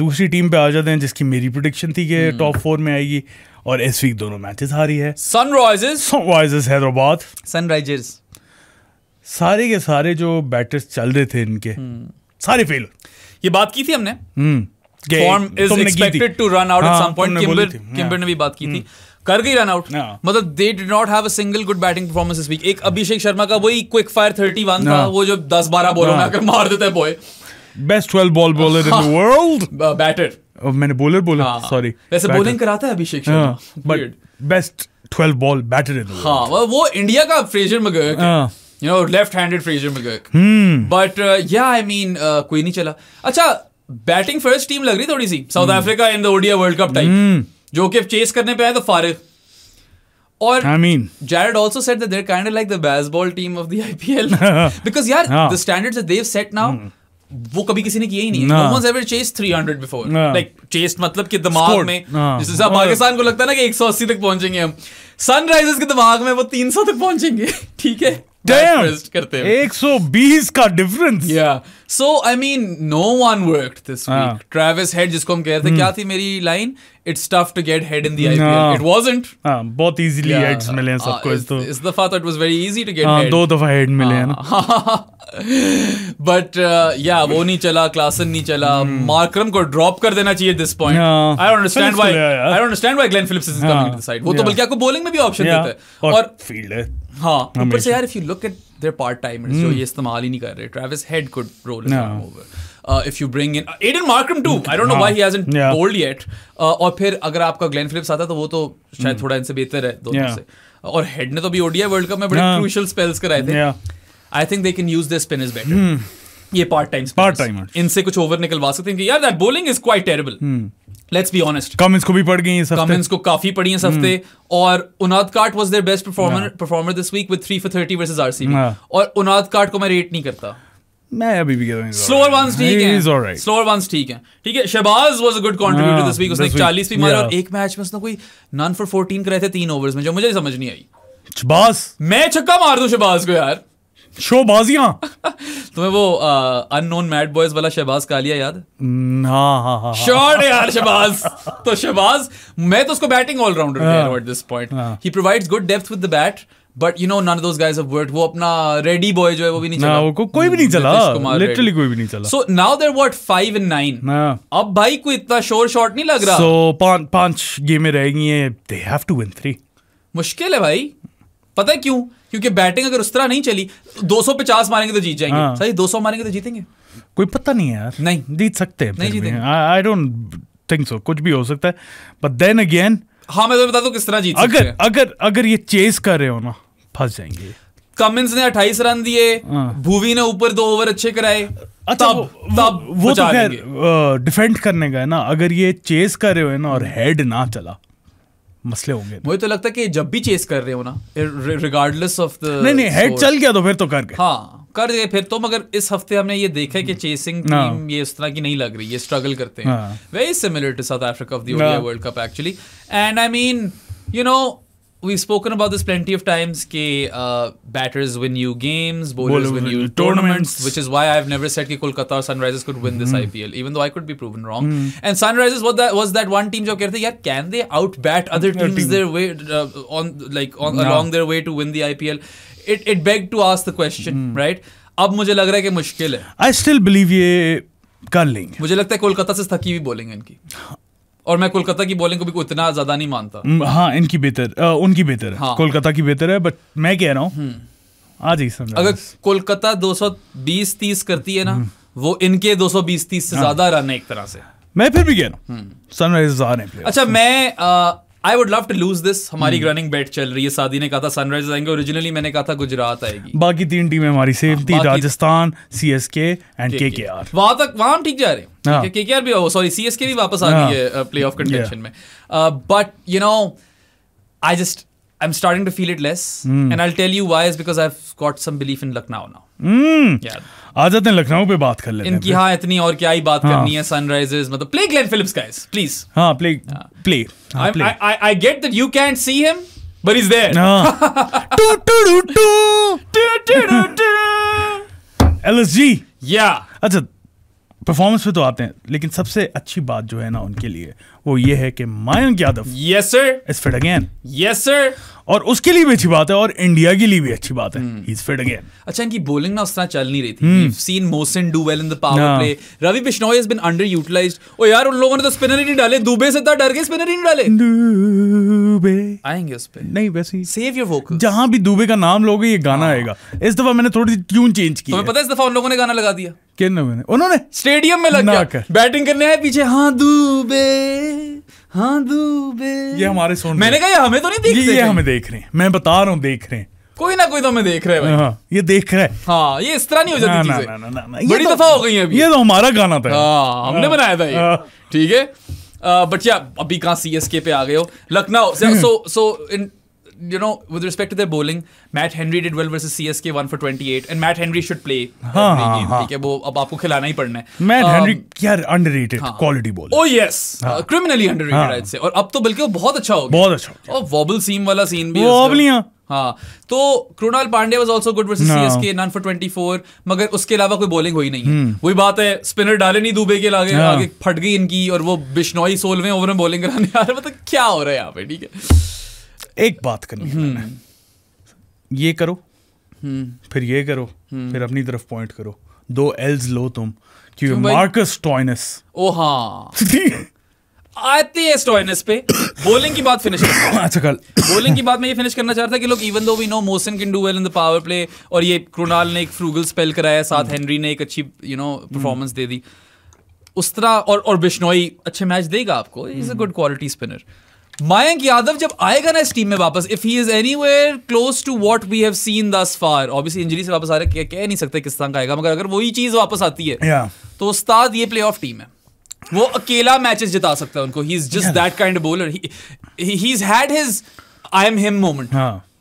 Speaker 1: दूसरी टीम पे आ जाते हैं जिसकी मेरी प्रोडिक्शन थी कि टॉप फोर में आएगी और इस वीक दोनों मैचेस हारी है सनराइजर्स सनराइजर्स हैदराबाद सनराइजर्स सारे के सारे जो बैटर्स चल रहे थे इनके हम्म। सारे फेल
Speaker 2: ये बात की थी हमने
Speaker 1: form is expected to run out at some point किम्बर किम्बर
Speaker 2: ने भी हाँ। बात की थी हम्म। कर गई रन आउट हाँ। मतलब they did not have a single good batting performance इस वीक एक अभिषेक शर्मा का वही क्विक फायर 31 था हाँ। वो जो 10 12 बॉलों में आकर मार देता है boy
Speaker 1: best 12 ball bowler in the world batter मैंने बॉलर बोला सॉरी हाँ। वैसे बॉलिंग कराता है Abhishek but best twelve ball batter in
Speaker 2: हाँ वो इंडिया का Fraser McGurk you know left handed Fraser McGurk but या आई मीन कोई नहीं चला अच्छा बैटिंग फर्स्ट टीम लग रही थोड़ी सी South Africa in the ODI World Cup time जो कि चेस करने पे आए तो फारिग और I mean Jared also set that they're kind of like the baseball team of the IPL [laughs] because yeah, हाँ। the standards that they've set now mm. वो कभी किसी ने किया ही नहीं no no. ever chased 300 before like chased मतलब कि दिमाग में हाँ। जैसे पाकिस्तान को लगता है ना कि 180 तक पहुंचेंगे हम सनराइजर्स के दिमाग में वो 300 तक पहुंचेंगे [laughs] ठीक है करते हैं 120 का डिफरेंस या so I mean no one worked this week Travis Head जिसको हम कह रहे थे hmm. क्या थी मेरी line it's tough to get Head in the IPL it wasn't
Speaker 1: हां बहुत इजीली हेड्स मिले हैं सबको uh, इस तो इस
Speaker 2: दफा तो it was very easy to get Head दो
Speaker 1: दफा हेड मिले हैं
Speaker 2: बट या [laughs] uh, वो नहीं चला क्लासन नहीं चला मार्करम hmm. को ड्रॉप कर देना चाहिए this point I don't understand why I don't understand why Glenn Phillips is coming to the side वो तो बल्कि आपको बॉलिंग में भी ऑप्शन देता है और फील्ड है हाँ ऊपर से यार if you look at their part timers जो hmm. ये इस्तेमाल ही नहीं कर रहे Travis Head could roll in over if you bring in Aiden Markram too I don't know why he hasn't bowled yet और फिर अगर आपका ग्लेन फिलिप्स आता तो वो तो शायद hmm. थोड़ा इनसे बेहतर है दोनों से और हेड ने तो भी ओडीआई वर्ल्ड कप में बड़े क्रूशियल स्पेल्स कराए थे I think they can use this spin is better ये पार्ट टाइम पार्ट टाइम इनसे कुछ ओवर निकलवा सकते हैं कि यार that bowling is quite terrible let's be honest
Speaker 1: comments को भी पढ़ गई इस कमेंट्स
Speaker 2: को काफी पढ़ी हैं इस हम्म। और Unadkat was their best performer performer this week with three for thirty versus R C और उनाद काट को मैं रेट नहीं करता
Speaker 1: मैं अभी भी स्लोअर वंस ठीक है
Speaker 2: स्लोअर वंस ठीक है ठीक है Shahbaz was a good contributor this week उसने 40 भी मारा और एक मैच में उसने कोई नन फॉर 14 कराए थे तीन ओवर्स में जो मुझे समझ नहीं आई शहबाज मैं छक्का मार दूं शहबाज को यार
Speaker 1: शोबाजियां [laughs]
Speaker 2: तुम्हें वो अननोन मैड बॉयज वाला शहबाज कालिया याद
Speaker 1: हाँ हाँ हाँ शॉट हाँ। यार शहबाज
Speaker 2: तो शहबाज मैं तो उसको batting allrounder at this point he provides good depth with the bat but you know none those guys have word वो अपना रेडी बॉय जो है वो भी नहीं चला वो कोई भी नहीं चला लिटरली कोई भी नहीं चला so now there what 5 and
Speaker 1: 9 अब भाई कोई इतना शोर शॉट नहीं लग रहा सो पांच पांच गेमें रह गई हैं दे हैव टू विन 3
Speaker 2: मुश्किल है भाई पता है क्यों क्योंकि बैटिंग अगर उस तरह नहीं चली दो सौ पचास मारेंगे तो जीत जाएंगे हाँ। सही दो सौ मारेंगे तो जीतेंगे
Speaker 1: कोई पता नहीं यार नहीं जीत सकते हैं नहीं आई डोंट थिंक सो कुछ भी हो सकता है बट देन अगेन हाँ मैं तो बता दू किस तरह जीत अगर अगर अगर ये चेस कर रहे हो ना फंस जाएंगे
Speaker 2: कमिंस ने अट्ठाईस रन दिए भूवी हाँ। ने ऊपर दो ओवर अच्छे कराए अच्छा तब, वो, तब वो तो खैर
Speaker 1: डिफेंड करने का है ना अगर ये चेस कर रहे हो ना और हेड हम्म। ना चला मसले होंगे
Speaker 2: मुझे तो लगता है कि जब भी चेस कर रहे हो ना रिगार्डलेस ऑफ द नहीं नहीं हेड चल
Speaker 1: गया तो फिर तो कर करके हाँ
Speaker 2: कर गए फिर तो मगर इस हफ्ते हमने ये देखा है कि चेसिंग टीम हाँ। ये इस तरह की नहीं लग रही ये स्ट्रगल करते हैं very similar to South Africa of the World Cup actually and I mean you know we've spoken about this plenty of times ke uh, batters win you games bowlers win you tournaments, tournaments which is why I've never said ki Kolkata or Sunrisers could win mm. this IPL even though I could be proven wrong mm. and Sunrisers what that was that one team jo keh rahe yaar can they out bat other teams team. their way uh, on like on, yeah. along their way to win the IPL it it begged to ask the question mm. right अब मुझे लग रहा है कि मुश्किल है
Speaker 1: I still believe ये कर लेंगे
Speaker 2: मुझे लगता है कोलकाता से थकी हुई बोलेंगे इनकी और मैं कोलकाता की बॉलिंग को भी इतना ज्यादा नहीं मानता mm, हाँ
Speaker 1: इनकी बेहतर उनकी बेहतर है हाँ। कोलकाता की बेहतर है बट मैं कह रहा हूँ hmm. आज ही समझ
Speaker 2: अगर कोलकाता 220 30 करती है ना hmm. वो इनके 220 30 से हाँ। ज्यादा रन है एक तरह से
Speaker 1: मैं फिर भी कह रहा हूँ सनराइजर्स hmm. आर अच्छा मैं
Speaker 2: I would love to lose this हमारी रनिंग hmm. बैट चल रही है शादी ने कहा था सनराइजर्स आएंगे ओरिजिनली मैंने कहा था गुजरात आएगी
Speaker 1: बाकी तीन टीमें हमारी हाँ, सेम थी Rajasthan C S K and K K are
Speaker 2: वहां तक वहां ठीक जा रहे हैं के के आर भी सॉरी सी एस के भी वापस आ गई हाँ। है प्ले ऑफ कंटेंशन में but you know I just I'm starting to feel it less. Mm. And I'll tell you why because I have got some belief in Lucknow now
Speaker 1: Hmm. आ जाते हैं लखनऊ पे बात कर लेते इनकी हाँ
Speaker 2: इतनी और क्या ही बात हाँ. करनी है सनराइजर्स मतलब play Glenn Phillips guys please हाँ play play I get that you can see him but is there to to to to
Speaker 1: to to to या अच्छा परफॉर्मेंस पे तो आते हैं लेकिन सबसे अच्छी बात जो है ना उनके लिए वो ये है कि Mayank Yadav yes sir is fit again yes sir और उसके लिए भी अच्छी बात है और इंडिया के लिए भी अच्छी बात है इज फिट अगेन
Speaker 2: अच्छा इनकी बॉलिंग ना उस तरह चल नहीं रही थी seen Mohsin do well in the power play Ravi Bishnoi has been under utilised oh यार उन लोगों ने तो स्पिनर ही नहीं डाले दुबे से तो डर गए स्पिनर ही नहीं डाले
Speaker 1: दुबे आएंगे उस पे नहीं वैसे ही सेव योर वोकल जहां भी दुबे का नाम लोगे ये गाना हाँ। आएगा इस दफा मैंने थोड़ी सी ट्यून चेंज की तुम्हें पता है इस दफा उन लोगों ने गाना लगा दिया किन ने
Speaker 2: उन्होंने स्टेडियम में लग गया बैटिंग करने आए पीछे हां दुबे हाँ दूबे ये हमारे
Speaker 1: सुन मैंने कहा हमें तो नहीं देख ये, ये हमें देख रहे हैं मैं बता रहा हूँ देख रहे हैं कोई ना कोई तो हमें देख रहे हैं हाँ, ये देख रहे है हाँ ये इस तरह नहीं हो जाती चीजें बड़ी तो- दफा हो गई है ये तो हमारा गाना था हाँ हमने हाँ। बनाया था ये हाँ।
Speaker 2: ठीक है बट या अभी कहाँ सी पे आ गए हो लखनऊ सो सो इन you know, with respect to their bowling, Matt Henry did well versus CSK one for 28, and Matt Henry should play हाँ, हाँ, game, हाँ. वो अब आपको खिलाना ही पड़ना
Speaker 1: Matt um, Henry यार underrated हाँ, quality bowler.
Speaker 2: Oh yes, हाँ, uh, criminally underrated हाँ, I'd say. और अब तो बल्कि वो बहुत अच्छा हो
Speaker 1: गया. बहुत अच्छा.
Speaker 2: और wobble seam वाला scene भी. Wobble हाँ तो Krunal Pandya was also good versus CSK none for 24 मगर उसके अलावा कोई बॉलिंग हुई नहीं है वही बात है स्पिनर डाले नहीं दुबे के आगे आगे फट गई इनकी और वो बिश्नोई सोलवें ओवर में बॉलिंग कराने आ रहे मतलब क्या हो रहा है यहाँ
Speaker 1: पे ठीक है एक बात करनी है ये करो फिर ये करो फिर अपनी तरफ पॉइंट करो दो एल्स लो तुम क्योंकि मार्कस टॉयनस
Speaker 2: ओ हाँ आते हैं स्टॉयनेस पे बोलिंग की बात फिनिश [coughs] अच्छा कल बोलिंग की बात मैं ये फिनिश करना चाहता था कि लोग even though we know Mohsin can do well in the power play और ये क्रोनाल ने एक फ्रूगल स्पेल कराया साथ हेनरी hmm. ने एक अच्छी यू नो परफॉर्मेंस दे दी उस तरह और और बिश्नोई अच्छे मैच देगा आपको is a good quality spinner Mayank Yadav जब आएगा ना इस टीम में वापस if he is anywhere close to what we have seen thus far obviously injury से वापस आ रहा है कह नहीं सकते किस तरह का आएगा मगर अगर वही चीज वापस आती है yeah. तो उस्ताद ये प्ले ऑफ टीम है वो अकेला मैचेस जिता सकता है उनको he is just that kind bowler he is had his I am him moment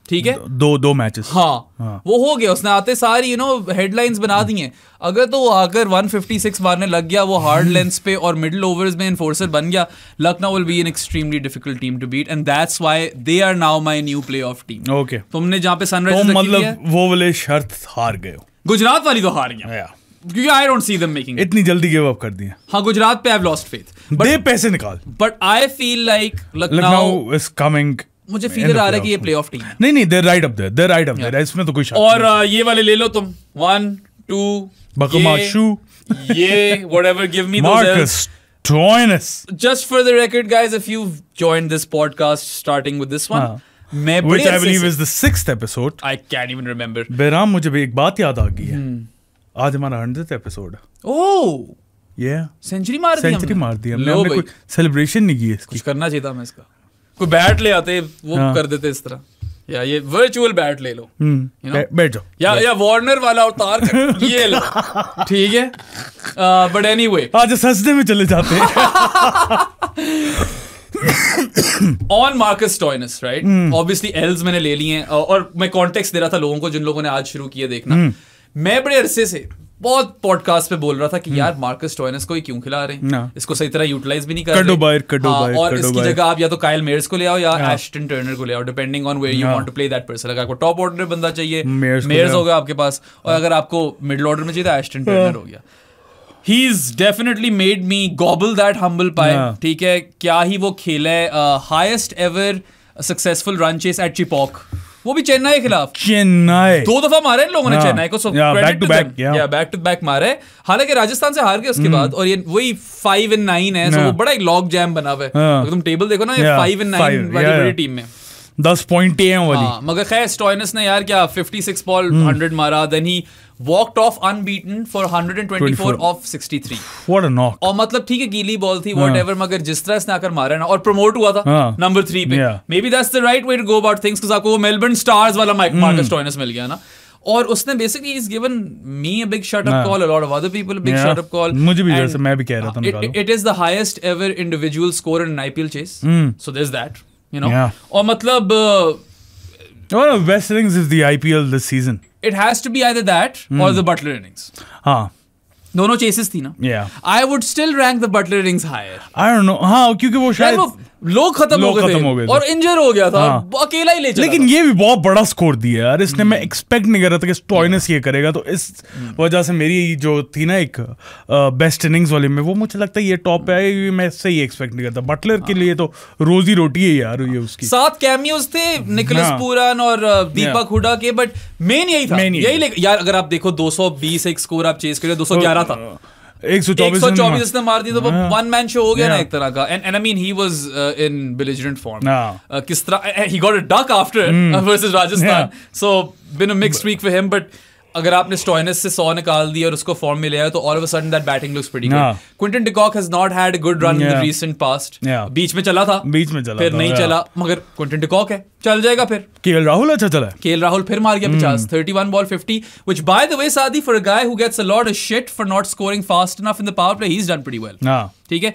Speaker 2: ठीक है
Speaker 1: दो दो मैचेस हाँ, हाँ
Speaker 2: वो हो गया उसने आते सारी यू नो हेडलाइंस बना हम्म। दी हैं अगर तो आकर 156 मारने लग गया वो हार्ड हम्म। लेंथ पे और मिडिल ओवर्स में इन्फोर्सर बन गया Lucknow will be an extremely difficult team to beat and that's why they are now my new playoff team okay तुमने जहां पे सनराइजर्स तो मतलब
Speaker 1: वो वाले शर्त हार गए
Speaker 2: गुजरात वाली तो हार गया yeah. क्योंकि I don't see them making
Speaker 1: इतनी जल्दी गिव अप कर दिए
Speaker 2: हाँ गुजरात पे आई हैव लॉस्ट फेथ दे पैसे निकाल but I feel like Lucknow is coming मुझे फील आ रहा है कि ये प्लेऑफ टीम
Speaker 1: नहीं नहीं there right up there there right up there इसमें तो कोई शक और
Speaker 2: ये वाले ले लो तुम 1 2 बकमाशू ये whatever give me Marcus us just for the record guys if you've joined this podcast starting with this one मैं Which I believe is
Speaker 1: the sixth episode. I can't even remember. बेराम मुझे भी एक बात याद आ गई है hmm. आज हमारा हंड्रेड एपिसोड
Speaker 2: ओह
Speaker 1: ये सेंचुरी मार दी सेंचुरी मार दी हमने, हमने कोई सेलिब्रेशन नहीं की इसकी कुछ
Speaker 2: करना चाहिए था मैं इसका कोई बैट ले आते वो हाँ. कर देते इस तरह या ये वर्चुअल बैट ले लो यू नो बैट जाओ या या वार्नर वाला अवतार [laughs] ये लो ठीक है बट एनीवे
Speaker 1: आज सस्ते में चले जाते हैं
Speaker 2: on Marcus Stoinis right obviously else मैंने ले लिए हैं और मैं कॉन्टेक्स्ट दे रहा था लोगों को जिन लोगों ने आज शुरू किया देखना mm. मैं बड़े अरसे से बहुत पॉडकास्ट पे बोल रहा था कि हम्म। यार मार्कस टॉयनस को ही क्यों खिला रहे हैं इसको सही तरह यूटिलाइज भी नहीं कर रहे बायर, कड़ो हाँ, बायर, और इसकी जगह आप या तो कायल मेयर्स को ले आओ या एस्टन हाँ। टर्नर को ले आओ depending on way you want to play that person अगर आपको टॉप ऑर्डर बंदा चाहिए मेयर्स हो गया आपके पास और हाँ। अगर आपको मिडल ऑर्डर में चाहिए तो एस्टन टर्नर हाँ। हो गया he is definitely made me gobble that humble pie ठीक है क्या ही वो खेल है highest ever successful run chase at Chepauk वो भी चेन्नई के खिलाफ चेन्नई दो दफा मारे इन लोगों ने हाँ। चेन्नई को back to back back to back मारे हालांकि राजस्थान से हार गए उसके hmm. बाद और ये वही फाइव एंड नाइन है सो वो बड़ा एक लॉक जैम बना हुआ है हाँ। तुम टेबल देखो ना ये फाइव एंड नाइन वाली टीम में
Speaker 1: दस पॉइंट है वाली आ, हाँ,
Speaker 2: मगर खैर स्टॉइनस ने यार क्या 56 बॉल 100 मारा then he walked off unbeaten for 124 of 63 what a knock और मतलब ठीक है गीली बॉल थी व्हाटएवर मगर जिस तरह इसने आकर मारा ना और प्रमोट हुआ था नंबर हाँ। 3 पे maybe that's the right way to go about things आपको वो मेलबर्न स्टार्स वाला माइक मार्कस स्टॉइनस मिल गया ना और उसने basically is given me a big shut up call a lot of other people big shut up call मुझे भी जैसे
Speaker 1: मैं भी कह रहा था
Speaker 2: it is the highest ever individual score in IPL chase so there is that you know yeah. or matlab uh,
Speaker 1: one of the best things is the ipl this season
Speaker 2: it has to be either that hmm. or the butler innings huh dono chases thi na yeah i would still rank the butler innings higher
Speaker 1: i don't know ha kyunki wo shayad लोग खत्म लो हो गए खत्म हो गए और इंजर हो गया था हाँ।
Speaker 2: अकेला ही ले चला लेकिन ये
Speaker 1: भी बहुत बड़ा स्कोर दिया यार इसने मैं एक्सपेक्ट नहीं कर रहा था कि स्टॉयनेस ये करेगा तो इस हम्म। वजह से मेरी जो थी ना एक बेस्ट इनिंग्स वाली में वो मुझे लगता है ये टॉप पे आई मैं इससे ही एक्सपेक्ट नहीं करता बटलर के हाँ। लिए तो रोजी रोटी है यार ये उसकी
Speaker 2: सात कैमियोज थे निकलस पूरन हाँ। और दीपक
Speaker 1: हुडा के बट
Speaker 2: मेन यही था यही यार अगर आप देखो 220 एक स्कोर आप चेस करिए 211 था तो, 124 मार दी तो वन मैन शो हो गया ना एक तरह का and I mean he was in belligerent form किस तरह he got a duck after versus Rajasthan so been a mixed week for him but अगर आपने स्टॉयनेस से सौ निकाल दिया और उसको फॉर्म में लिया तो all of sudden that batting looks pretty good Quinton de Kock has not had good run in the recent past बीच में चला था बीच में चला फिर था, नहीं yeah. चला मगर क्विंटन डिकॉक है चल जाएगा फिर
Speaker 1: केएल राहुल अच्छा चला
Speaker 2: केएल राहुल फिर मार गया 50 thirty 31 ball 50 which by the way सादी for a guy who gets a lot of shit for not scoring fast enough in the power play he is done pretty well ठीक है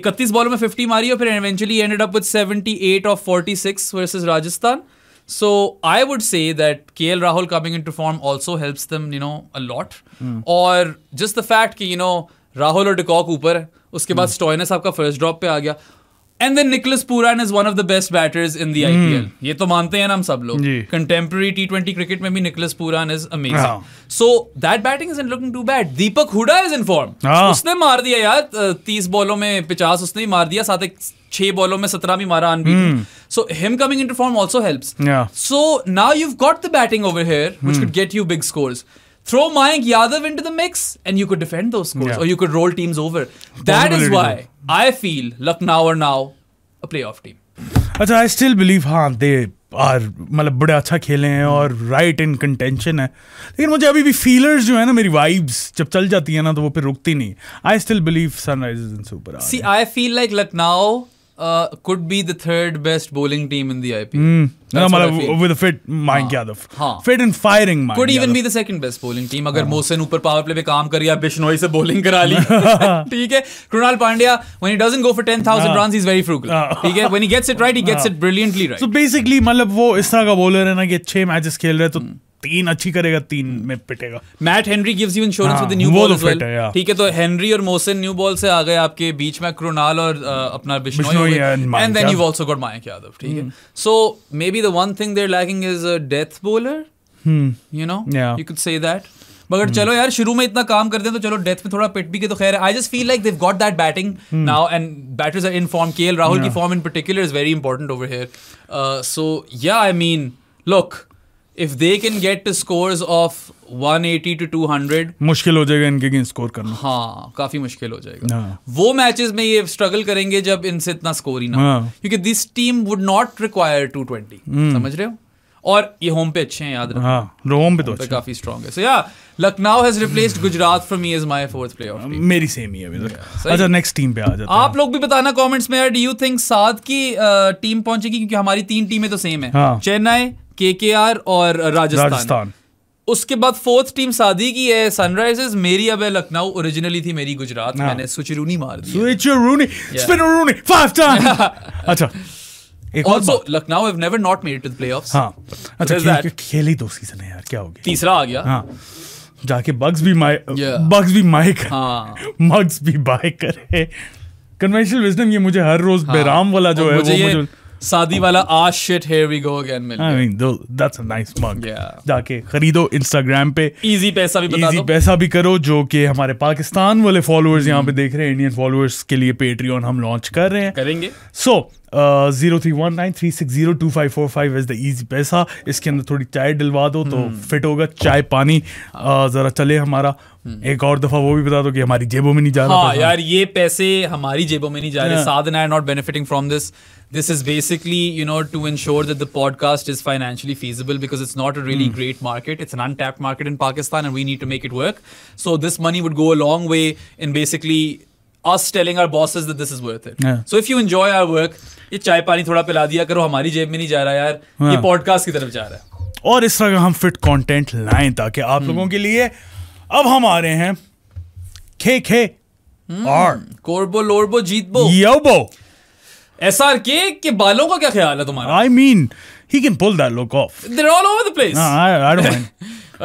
Speaker 2: इकतीस ball में fifty मारी और फिर eventually ended up with seventy eight of forty six versus Rajasthan So I would say that KL Rahul coming into form also helps them, you know, a lot. और just the fact कि you know Rahul और de Kock ऊपर है उसके बाद स्टॉयनस आपका first drop पे आ गया and then Nicholas Pooran is one of the best batters in the IPL ये तो मानते हैं ना हम सब लोग कंटेम्प्रेरी टी ट्वेंटी क्रिकेट में भी Nicholas Pooran is amazing so that batting is in looking to bat Deepak Hooda is in form उसने मार दिया यार तीस बॉलों में पचास उसने ही मार दिया साथ एक छह बॉलों में सत्रह भी मारा unbeaten so him coming into form also help so now you got the batting over here which could get you big scores throw Mayank Yadav into the mix and you could defend those scores or you could roll teams over. That is why I feel Lucknow are now a playoff team.
Speaker 1: Achha, I still believe haan, they are malab, bade acha khele hai, aur right in contention. But mujhe abhi feelers, jo hai na, meri vibes, jab chal jati I still believe Sunrisers in Super See,
Speaker 2: I feel like Lucknow... Like could be the third best bowling team in the IPL. Mm. No, मतलब with a
Speaker 1: fit mind Yadav. हाँ. Fit and firing mind. Could
Speaker 2: even be the second best bowling team. अगर मोसन ऊपर power play पे काम कर या बिश्नोई से bowling करा ली ठीक है Krunal Pandya when he doesn't go for 10000 runs he's very frugal ठीक है when he gets it right he gets it brilliantly right so
Speaker 1: basically मतलब वो इस तरह का बॉलर है ना कि 6 मैचेस खेल रहे तो तीन अच्छी करेगा तीन hmm. में पिटेगा Matt Henry gives you insurance with new ball as well ठीक है तो हेनरी और मोहसिन
Speaker 2: न्यू बॉल से आ गए आपके बीच में क्रोनाल और अपना Bishnoi and then you also got Mayank Yadav ठीक है so maybe the one thing they are lacking is a death bowler you know you could say that मगर hmm. चलो यार शुरू में इतना काम करते हैं तो चलो डेथ में थोड़ा पिट भी के तो खैर I just feel like they got that batting now and batters are in form के राहुल की form in particular is very important over here so yeah I mean look if they can get scores of 180 to 200
Speaker 1: मुश्किल हो जाएगा इनके गेंद score करना
Speaker 2: हाँ काफी मुश्किल हो जाएगा हाँ. वो मैचेस में ये स्ट्रगल करेंगे जब इनसे इतना स्कोर ही ना हाँ. क्योंकि this team would not require 220 समझ रहे हो और ये होम पे अच्छे हैं याद
Speaker 1: रखना हाँ, होम पे तो अच्छे काफी स्ट्रांग है so
Speaker 2: yeah Lucknow has replaced Gujarat from me as my fourth playoff मेरी सेम ही है अभी तक अच्छा
Speaker 1: नेक्स्ट टीम पे आ जाते आप
Speaker 2: लोग भी बताना कमेंट्स में यार डू यू थिंक सात की टीम uh, पहुंचेगी क्योंकि हमारी तीन टीमें तो सेम है हाँ। चेन्नई केकेआर और राजस्थान, राजस्थान। उसके बाद फोर्थ टीम शादी की है सनराइजर्स मेरी अब लखनऊ ओरिजिनली थी मेरी गुजरात हाँ। मैंने
Speaker 1: सुचिरूनी मार दी स्पिनरूनी फाइव टाइम अच्छा एक
Speaker 2: Lucknow have never not made it to the playoffs हां अच्छा खेल,
Speaker 1: खेल, ही दो तो सीजन है यार क्या हो गया तीसरा आ गया हां जाके बग्स भी माय बग्स भी माय कर हां मग्स भी बाय करे कन्वेंशनल विजडम ये मुझे हर रोज हाँ। बेराम वाला जो है वो मुझे शादी वाला ah shit here we go again मिल I mean that's a nice mug जाके खरीदो इंस्टाग्राम पे इजी पैसा भी बता इजी पैसा भी करो जो कि हमारे पाकिस्तान वाले फॉलोअर्स यहाँ पे देख रहे हैं इंडियन फॉलोअर्स के लिए पेट्रियन हम लॉन्च कर रहे हैं करेंगे so so, zero three one nine three six zero two five four five is the easy पैसा इसके अंदर थोड़ी चाय डलवा दो तो फिट हम्म। होगा चाय पानी uh, जरा चले हमारा हम्म। एक और दफा वो भी बता दो कि हमारी जेबों में नहीं जा रहा हाँ, यार
Speaker 2: ये पैसे हमारी जेबों में नहीं जा रहे हाँ। साधन I not benefiting from this this is basically you know to ensure that the podcast is financially feasible because it's not a really great market it's an untapped market in Pakistan and we need to make it work so this money would go a long way in basically us telling our bosses that this is worth it. Yeah. So if you enjoy our work, ये चाय पानी थोड़ा पिला दिया करो हमारी जेब में नहीं जा रहा यार yeah. ये पॉडकास्ट हाँ। की तरफ जा रहा है
Speaker 1: और इस तरह का हम फिट कंटेंट लाए ताकि आप hmm. लोगों के लिए अब हम आ रहे हैं खे खे hmm. और कोरबो लोरबो जीतबो योबो एसआरके के बालों का क्या ख्याल है तुम्हारा I mean he can pull that look off
Speaker 2: they are all over
Speaker 1: the place I don't mind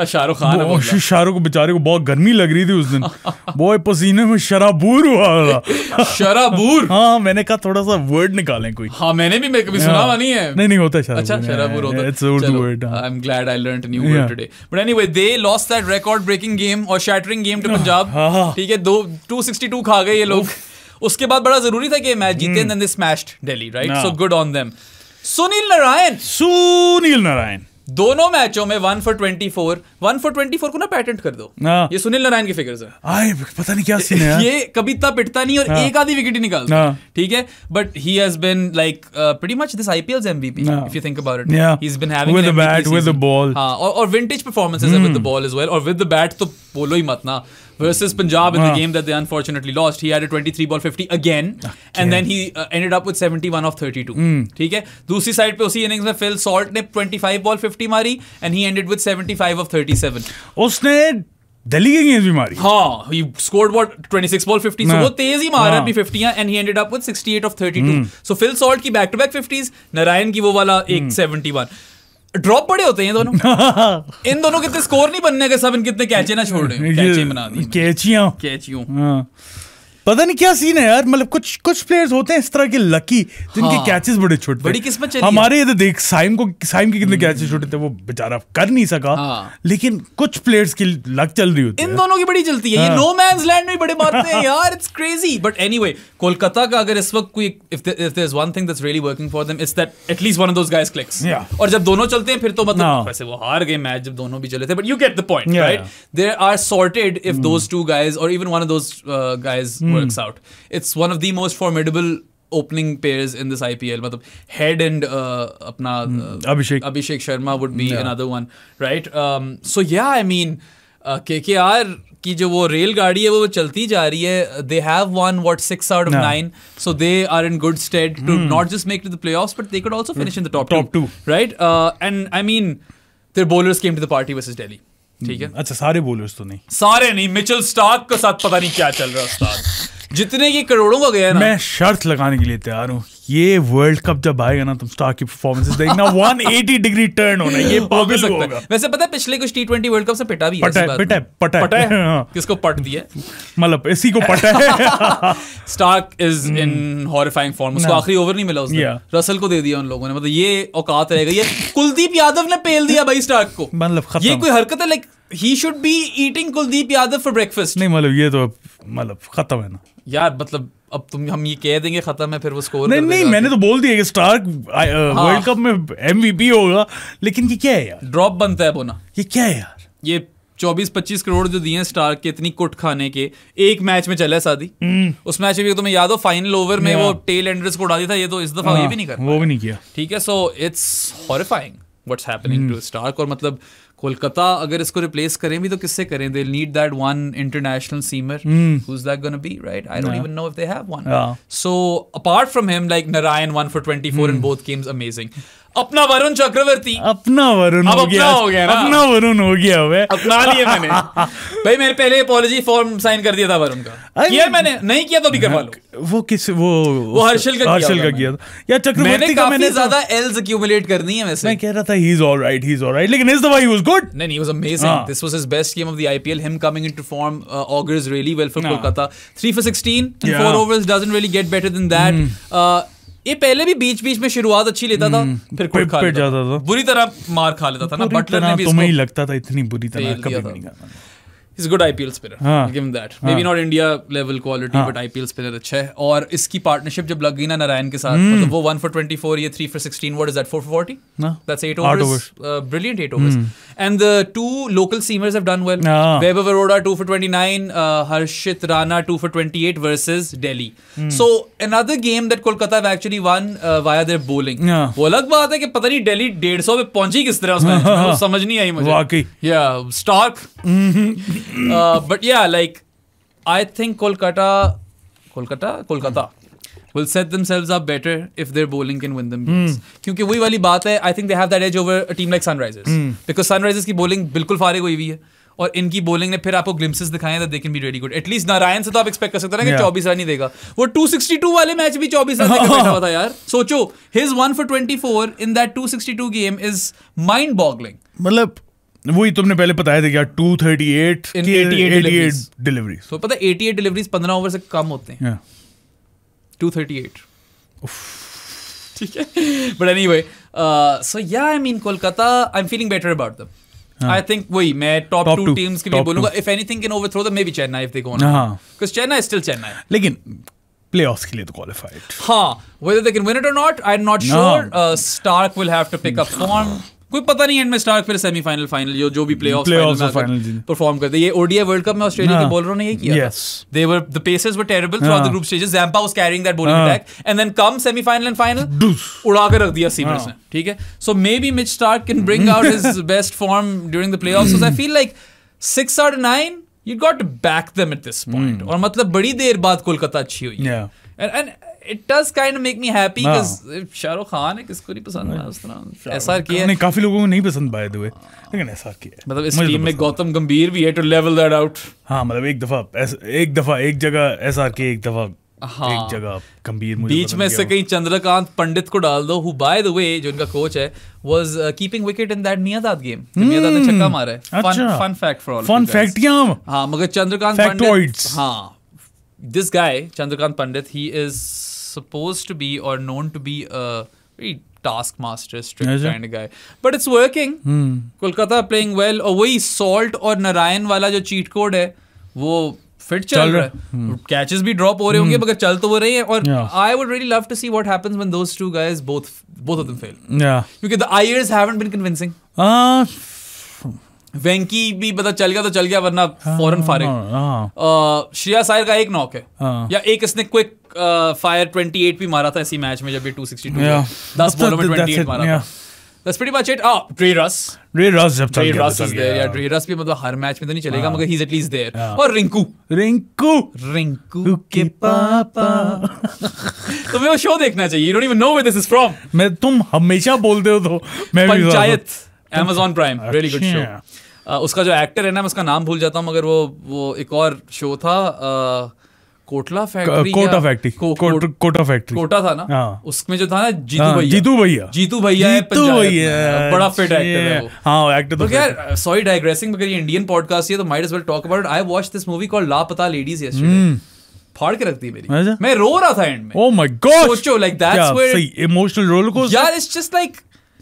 Speaker 2: Shahrukh Khan
Speaker 1: Shahrukh बेचारे को बहुत गर्मी लग रही थी उस दिन वो [laughs] पसीने में शराबूर हुआ था शराबूर [laughs] हाँ मैंने कहा थोड़ा सा वर्ड निकालें कोई
Speaker 2: हाँ मैंने भी मैं कभी सुना हाँ। नहीं है नहीं
Speaker 1: नहीं होता अच्छा शराबूर होता
Speaker 2: I am glad I knew word today but anyway they lost that record breaking game और शैटरिंग गेम टू पंजाब ठीक है दो खा गए ये लोग उसके बाद बड़ा जरूरी था कि मैच जीते they smashed Delhi right so good on them Sunil Narine Sunil Narine दोनों मैचों में one for twenty four one for twenty four को ना पैटेंट कर दो ना। हाँ। ये सुनील नारायण की फिगर्स है
Speaker 1: आई पता नहीं क्या सीन है ये
Speaker 2: कभी इतना पिटता नहीं और हाँ। एक आधी विकेट ही निकाल हाँ। ठीक है but he has been like pretty much this IPL MVP if you think about it he has been having with the bat with the ball हां और vintage performances with the ball as well और with the bat तो बोलो ही मत ना versus Punjab in the game that they unfortunately lost. He had a 23 ball 50 again, okay. and then he uh, ended up with 71 of 32. ठीक है दूसरी side पे उसी इनिंग्स में फिल सॉल्ट ने 25 ball 50 मारी and he ended with 75 of 37 उसने दिल्ली के गेंद भी मारी हाँ he scored what 26 ball 50 so वो तेज ही मारा अपनी 50 and he ended up with 68 of 32 so Phil Salt की back to back 50s Narine की वो वाला एक 71 ड्रॉप बड़े होते हैं दोनों [laughs] इन दोनों कितने स्कोर नहीं बनने के सब इन कितने कैचे ना छोड़ रहे कैचे बना
Speaker 1: दी कैचियां कैचियों हाँ। पता नहीं क्या सीन है यार मतलब कुछ कुछ प्लेयर्स होते हैं इस तरह के लकी जिनके हाँ। कैचेस बड़े छोटे बड़ी किस्मत हमारे इधर देख साइम को साइम के कितने कैचेस हम्म। छोटे थे वो बेचारा कर नहीं सका हाँ। लेकिन कुछ प्लेयर्स की लक चल रही होती इन है इन दोनों की बड़ी चलती है हाँ। ये नो
Speaker 2: मैंस लैंड में बड़े मारते हैं [laughs] यार it's crazy but anyway Kolkata का अगर इस वक्त कोई if there is one thing that's really working for them is that at least one of those guys clicks और जब दोनों चलते हैं फिर तो मतलब हाँ। वैसे वो हार गए मैच जब दोनों भी चले थे but you get the point right they are sorted if those two guys और even one of those guys works out. It's one of the most formidable opening pairs in this IPL. Matlab, head and uh, apna, uh, hmm. Abhishek. Abhishek Sharma would be yeah. another one, right? Um, so yeah, I mean, uh, KKR की जो वो रेलगाड़ी है वो चलती जा रही है they have won what six out of nine so they are in good stead to not just make to the playoffs but they could also finish in the top top two right and I mean their bowlers came to the party versus Delhi
Speaker 1: ठीक है हम्म, अच्छा सारे bowlers तो नहीं
Speaker 2: सारे नहीं Mitchell Starc के साथ पता नहीं क्या चल रहा है जितने की करोड़ों का गया ना मैं
Speaker 1: शर्त लगाने के लिए तैयार हूँ ये वर्ल्ड कप जब आएगा ना तुम स्टार की परफॉर्मेंसेस देखना 180 डिग्री टर्न होना ये [laughs] हो भी सकता है
Speaker 2: वैसे पता है पिछले कुछ टी20 वर्ल्ड कप से पिटा भी है पिटा है पटा, पटा है [laughs] किसको पट दिया
Speaker 1: मतलब इसी को पटा है
Speaker 2: Starc is in horrifying form उसको आखिरी ओवर नहीं मिला उसने रसल को दे दिया उन लोगों ने मतलब ये औकात रह गई है कुलदीप यादव ने पेल दिया भाई स्टार्क को मतलब ये कोई हरकत है like
Speaker 1: he should be eating Kuldeep Yadav for breakfast नहीं मतलब ये तो मतलब खत्म है ना
Speaker 2: यार मतलब अब तुम हम ये कह देंगे खत्म है फिर वो स्कोर नहीं नहीं मैंने
Speaker 1: तो बोल दिया कि स्टार्क वर्ल्ड कप में एमवीपी होगा लेकिन ये क्या है यार ड्रॉप बनता है बोना ये क्या है यार
Speaker 2: ये चौबीस पच्चीस करोड़ जो दिए स्टार्क के इतनी कुट खाने के एक मैच में चले शादी हम्म। उस मैच में भी तुम्हें याद हो फाइनल ओवर में वो टेल एंड्रेस को उड़ा दिया था ये तो इस दफा ये हाँ, भी नहीं कर वो भी नहीं किया ठीक है so it's horrifying what's happening to Starc और मतलब कोलकाता अगर इसको रिप्लेस करें भी तो किससे करें they need that one international seamer who's that gonna be right I don't even know if they have one so apart from him like Narine one for 24 in both games amazing अपना वरुण चक्रवर्ती
Speaker 1: अपना वरुण
Speaker 2: हो गया हो गया ना? अपना
Speaker 1: वरुण हो गया वे अपना लिए मैंने [laughs]
Speaker 2: भाई मैंने पहले अपॉलॉजी फॉर्म साइन कर दिया था वरुण का किया मैंने नहीं
Speaker 1: किया तो भी करवा लो वो किस वो वो हर्षल का हर्षल का किया था या चक्रवर्ती का मैंने तो- ज्यादा एल्स एक्युमुलेट करनी है वैसे मैं कह रहा था he is alright he is alright लेकिन is the why he was good नहीं he was amazing
Speaker 2: this was his best game of the IPL him coming into form augurs really well for Kolkata 3 for 16 in 4 uh, हाँ। overs doesn't really get better than that hmm. uh, ये पहले भी बीच बीच में शुरुआत अच्छी लेता था हम्म, फिर पिट पिट था बुरी तरह मार खा लेता था ना बटलर ने भी तुम्हें लगता था इतनी बुरी तरह कभी नहीं is good IPL spinner give that maybe not India level quality but IPL spinner अच्छा है और इसकी पार्टनरशिप जब लग गई ना नारायण के साथ हम्म. मतलब वो वन फॉर फोर या three for sixteen what is that four for that's overs brilliant eight overs and the two local seamers have done well Vaibhav Arora two for nine Harshit Rana two for eight versus Delhi so another game that Kolkata have won won there uh, bowling वो अलग बात है कि पता नहीं daily डेढ़ सौ पे पहुंची किस तरह उसमें [laughs] समझ नहीं आई मुझे या [laughs] but yeah like I think Kolkata Kolkata Kolkata Will set themselves up better if their bowling can win them hmm. games. क्योंकि वही वाली बात है I think they have that edge over a team like Sunrisers because Sunrisers की bowling बिल्कुल फारिग हुई हुई है और इनकी बोलिंग ने फिर आपको ग्लिम्सिस दिखाए they can be very good at least Narine से तो आप एक्सपेक्ट कर सकते हैं ना कि चौबीस रन ही देगा वो 262 वाले मैच भी 24 रन देकर बैठा [laughs] था यार सोचो his one for
Speaker 1: 24
Speaker 2: in that 262 game is mind boggling
Speaker 1: मतलब वही तुमने पहले बताया था क्या 238 in 88 डिलीवरी सो
Speaker 2: पता है 88 डिलीवरीज 15 ओवर से कम होते हैं yeah. 238 ठीक है but anyway so yeah I mean Kolkata I am feeling better about them I think वही मैं टॉप टू टीम्स के लिए बोलूंगा if anything can overthrow them maybe Chennai if they go on because Chennai still Chennai
Speaker 1: लेकिन playoffs के लिए तो qualified
Speaker 2: हां whether they can win it or not i'm not no. sure uh, stark will have to pick up form कोई पता नहीं and में Stark फिर सेमीफाइनल फाइनल जो जो भी प्लेऑफ फाइनल परफॉर्म करते ये ओडीआई वर्ल्ड कप में ऑस्ट्रेलिया के बॉलरों हाँ। ने ये किया they were the pacers were terrible through the group stages Zampa was carrying that bowling attack and then come semifinal and final उड़ा के रख दिया सीमर्स ने हाँ। ठीक है so maybe Mitch Starc can bring out his best form during the playoffs so I feel like 6 out 9 you got to back them at this point. Hmm. और मतलब बड़ी देर बाद कोलकाता अच्छी हुई and and it does kind make me happy cuz Shahrukh Khan है किसको नहीं
Speaker 1: पसंद है उस तरह एसआर की नहीं काफी लोगों को नहीं पसंद बाय द वे
Speaker 2: लेकिन एसआर की है मतलब इस तो टीम में
Speaker 1: गौतम गंभीर भी है टू लेवल दैट आउट हां मतलब एक दफा एक दफा एक जगह एसआर की एक दफा हाँ एक जगह गंभीर बीच में से कहीं चंद्रकांत पंडित को डाल दो हु बाय द
Speaker 2: वे जो इनका कोच है was keeping wicket in that Miandad game Miandad ने छक्का मारा है fun fun fact for all fun fact हां मगर चंद्रकांत पंडित हां this guy Chandrakant Pandit he is supposed to be or known to be a very taskmaster, strict Aja. kind of guy. But it's working. Hmm. Kolkata playing well. और वही salt और नारायण वाला जो cheat code है वो फिट चल, चल रहा है कैचेस hmm. भी ड्रॉप हो रहे होंगे hmm. मगर चल तो वो रही है और I would really love to see what happens when those two guys both both of them fail yeah क्योंकि the Iyers haven't been convincing Venky भी पता चल गया तो चल गया वरना हाँ, फॉरन फारिग श्रेया हाँ। सायर uh, का एक नॉक है हाँ। या एक इसने क्विक फायर ट्वेंटी एट भी मारा था इसी मैच में जब ये टू सिक्सटी टू दस बॉलों में ट्वेंटी एट मारा था That's pretty much it. Oh, Dre Russ.
Speaker 1: Dre Russ Dre Russ is there.
Speaker 2: Yeah, Dre Russ भी मतलब हर मैच में तो नहीं चलेगा मगर he's at least there. और
Speaker 1: रिंकू. रिंकू. रिंकू के पापा. वो शो देखना चाहिए. You don't even know where this is from. मैं तुम हमेशा बोलते हो तो मैं भी panchayat. Amazon Prime. Really good show. उसका जो
Speaker 2: एक्टर है ना मैं उसका नाम भूल जाता हूँ मगर वो वो एक और शो था Kota factory Kota
Speaker 1: factory Kota factory Kota
Speaker 2: था ना हाँ। उसमें जो था ना जीतू हाँ, भैया जीतू भैया जीतू भैया जीतू भैया बड़ा फिट एक्टर है हां एक्टर तो यार सॉरी डाइग्रेसिंग मगर ये इंडियन पॉडकास्ट है तो might as well talk about I watch this movie called Laapataa Ladies yes फाड़ के रख दी मेरी अच्छा। मैं रो रहा था एंड में ओह माय गॉड सोचो like that's where emotional roller coaster यार it's just like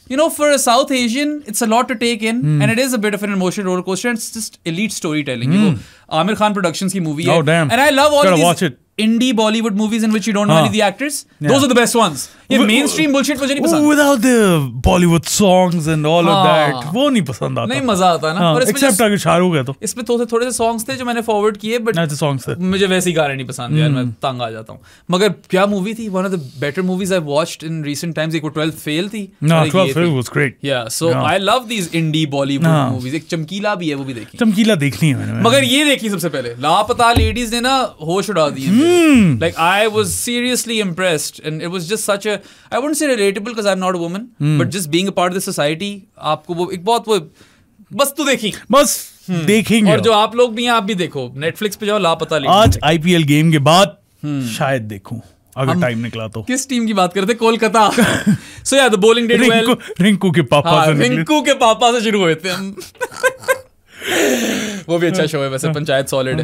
Speaker 2: you know, for a South Asian, it's a lot to take in, mm. and it is a bit of an emotional roller coaster. And it's just elite storytelling. Mm. You hmm. know, Amir Khan Productions' ki movie. Oh hai. damn! And I love all Gotta these. watch it. indie Bollywood movies in which you don't know huh. any of the actors. Yeah. Those are the best ones. ये mainstream bullshit मुझे नहीं पसंद. Without
Speaker 1: the Bollywood songs and all of that, वो नहीं पसंद आता. नहीं मजा आता ना. except अगर शाहरुख है तो.
Speaker 2: इसमें थोड़े थोड़े से songs थे जो मैंने forward किए, but नहीं तो songs थे. मुझे वैसे ही गाने नहीं पसंद यार, मैं तंग आ जाता हूँ. मगर क्या movie थी? One of the better movies I've watched in recent times. एक वो 12 fail थी.
Speaker 1: No, 12 fail was great. Yeah, so I
Speaker 2: love these indie Bollywood movies. एक चमकीला भी है, वो भी
Speaker 1: देखी. चमकीला देखनी है मैंने. मगर
Speaker 2: ये देखी सबसे पहले. लापता ladies ने ना होश उड़ा दी. Mm. Like I was seriously impressed, and it was just such a I wouldn't say relatable because I'm not a woman, mm. but just being a part of the society, aapko आपको वो एक बहुत वो बस तो देखी बस देखेंगे और जो आप लोग भी हैं आप भी देखो नेटफ्लिक्स पे जाओ लापता ले आज
Speaker 1: आईपीएल गेम के बाद shayad देखूं अगर टाइम निकला तो
Speaker 2: किस टीम की बात करते Kolkata so yeah the bowling did well
Speaker 1: Rinku के पापा हाँ, से रिंकू
Speaker 2: के पापा से शुरू हुए थे वो भी अच्छा शो है वैसे हाँ। Panchayat solid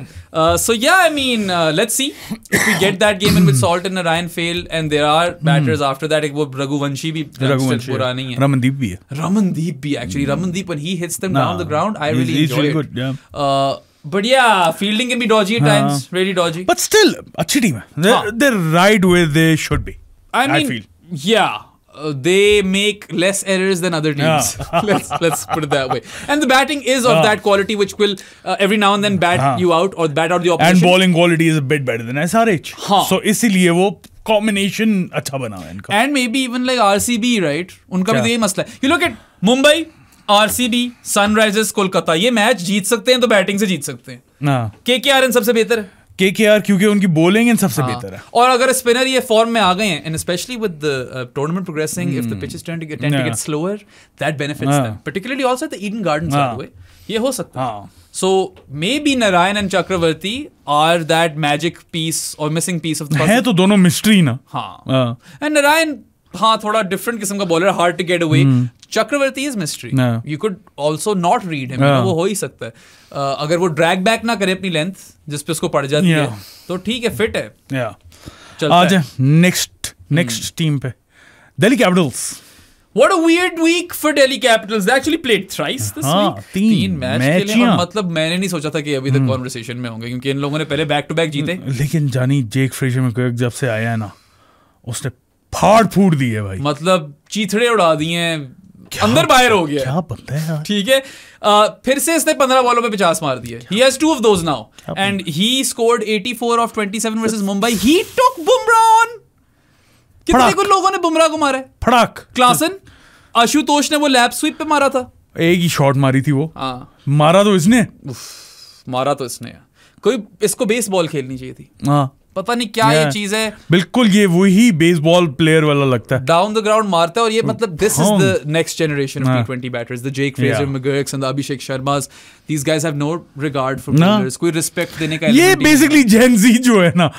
Speaker 2: so yeah I mean let's see if we get that game in with Salt and Narine fail and there are batters after that एक वो रघुवंशी भी रघुवंशी पूरा नहीं है रमनदीप भी है रमनदीप भी actually hmm. Ramandeep when he hits them down the ground I really enjoy it But yeah, fielding can be dodgy at times, really dodgy. But still,
Speaker 1: achhi team hai. They're, they're right where they should be. I mean, I feel.
Speaker 2: yeah, uh, they make less errors than other teams. Yeah. let's let's put it that way. And the batting is of yeah. that quality, which will uh, every now and then bat हाँ. you out or bat out the opposition. And bowling
Speaker 1: quality is a bit better than SRH. Huh. So इसीलिए वो combination अच्छा बना है
Speaker 2: इनका and maybe even like RCB right उनका भी तो यही मसला है you look at Mumbai RCB Sunrisers Kolkata ये मैच जीत सकते हैं तो बैटिंग से जीत सकते हैं के के आर सबसे
Speaker 1: के के आर क्योंकि उनकी बोलिंग इन सबसे हाँ। बेहतर है
Speaker 2: और अगर स्पिनर ये फॉर्म में आ गए हैं and specially with the tournament progressing if the pitches turn to get tend to get slower that benefits them particularly also the Eden Gardens by way ये हो सकता है so maybe Narine and Chakravarthy are that magic piece और missing piece of the है तो
Speaker 1: दोनों mystery ना हां
Speaker 2: एंड नारायण हाँ थोड़ा डिफरेंट किस्म का bowler hard to get away Chakravarthy is mystery you could also not read है वो हो ही सकता है uh, अगर वो ड्रैग बैक ना करे अपनी लेंथ जिसपे उसको पड़ जाती yeah. है तो ठीक है फिट
Speaker 1: है आज नेक्स्ट नेक्स्ट टीम पे Delhi Capitals
Speaker 2: What a weird week for Delhi Capitals. They actually played thrice this हाँ, week. तीन, तीन मैच खेले और मतलब मैंने नहीं सोचा था कि अभी तक कॉन्वर्सेशन hmm. में होंगे क्योंकि इन लोगों ने पहले बैक टू बैक जीते
Speaker 1: लेकिन जानी जेक फ्रेजर में जब से आया है ना उसने फाड़ फूट दी है भाई मतलब चीथड़े
Speaker 2: उड़ा दिए अंदर बाहर हो गया क्या बंदा है ठीक है फिर से इसने 15 बॉलों में 50 मार दिए he has two of those now and he scored 84 of 27 versus Mumbai he took Bumrah on कितने कुछ लोगों ने बुमराह को मारा फड़क क्लासन आशुतोष ने वो लैप स्वीप पे मारा था एक
Speaker 1: ही शॉट मारी थी वो हाँ मारा तो इसने
Speaker 2: मारा तो इसने कोई इसको बेसबॉल खेलनी चाहिए थी हाँ पता नहीं क्या yeah. ये चीज है
Speaker 1: बिल्कुल ये वही बेसबॉल प्लेयर वाला लगता है
Speaker 2: डाउन द ग्राउंड मारता है और ये oh, मतलब this is the next generation of टी20 batters the Jake Fraser McGurks and Abhishek Sharma these guys have no regard for players कोई रिस्पेक्ट देने का ये बेसिकली जेन जी जो है ना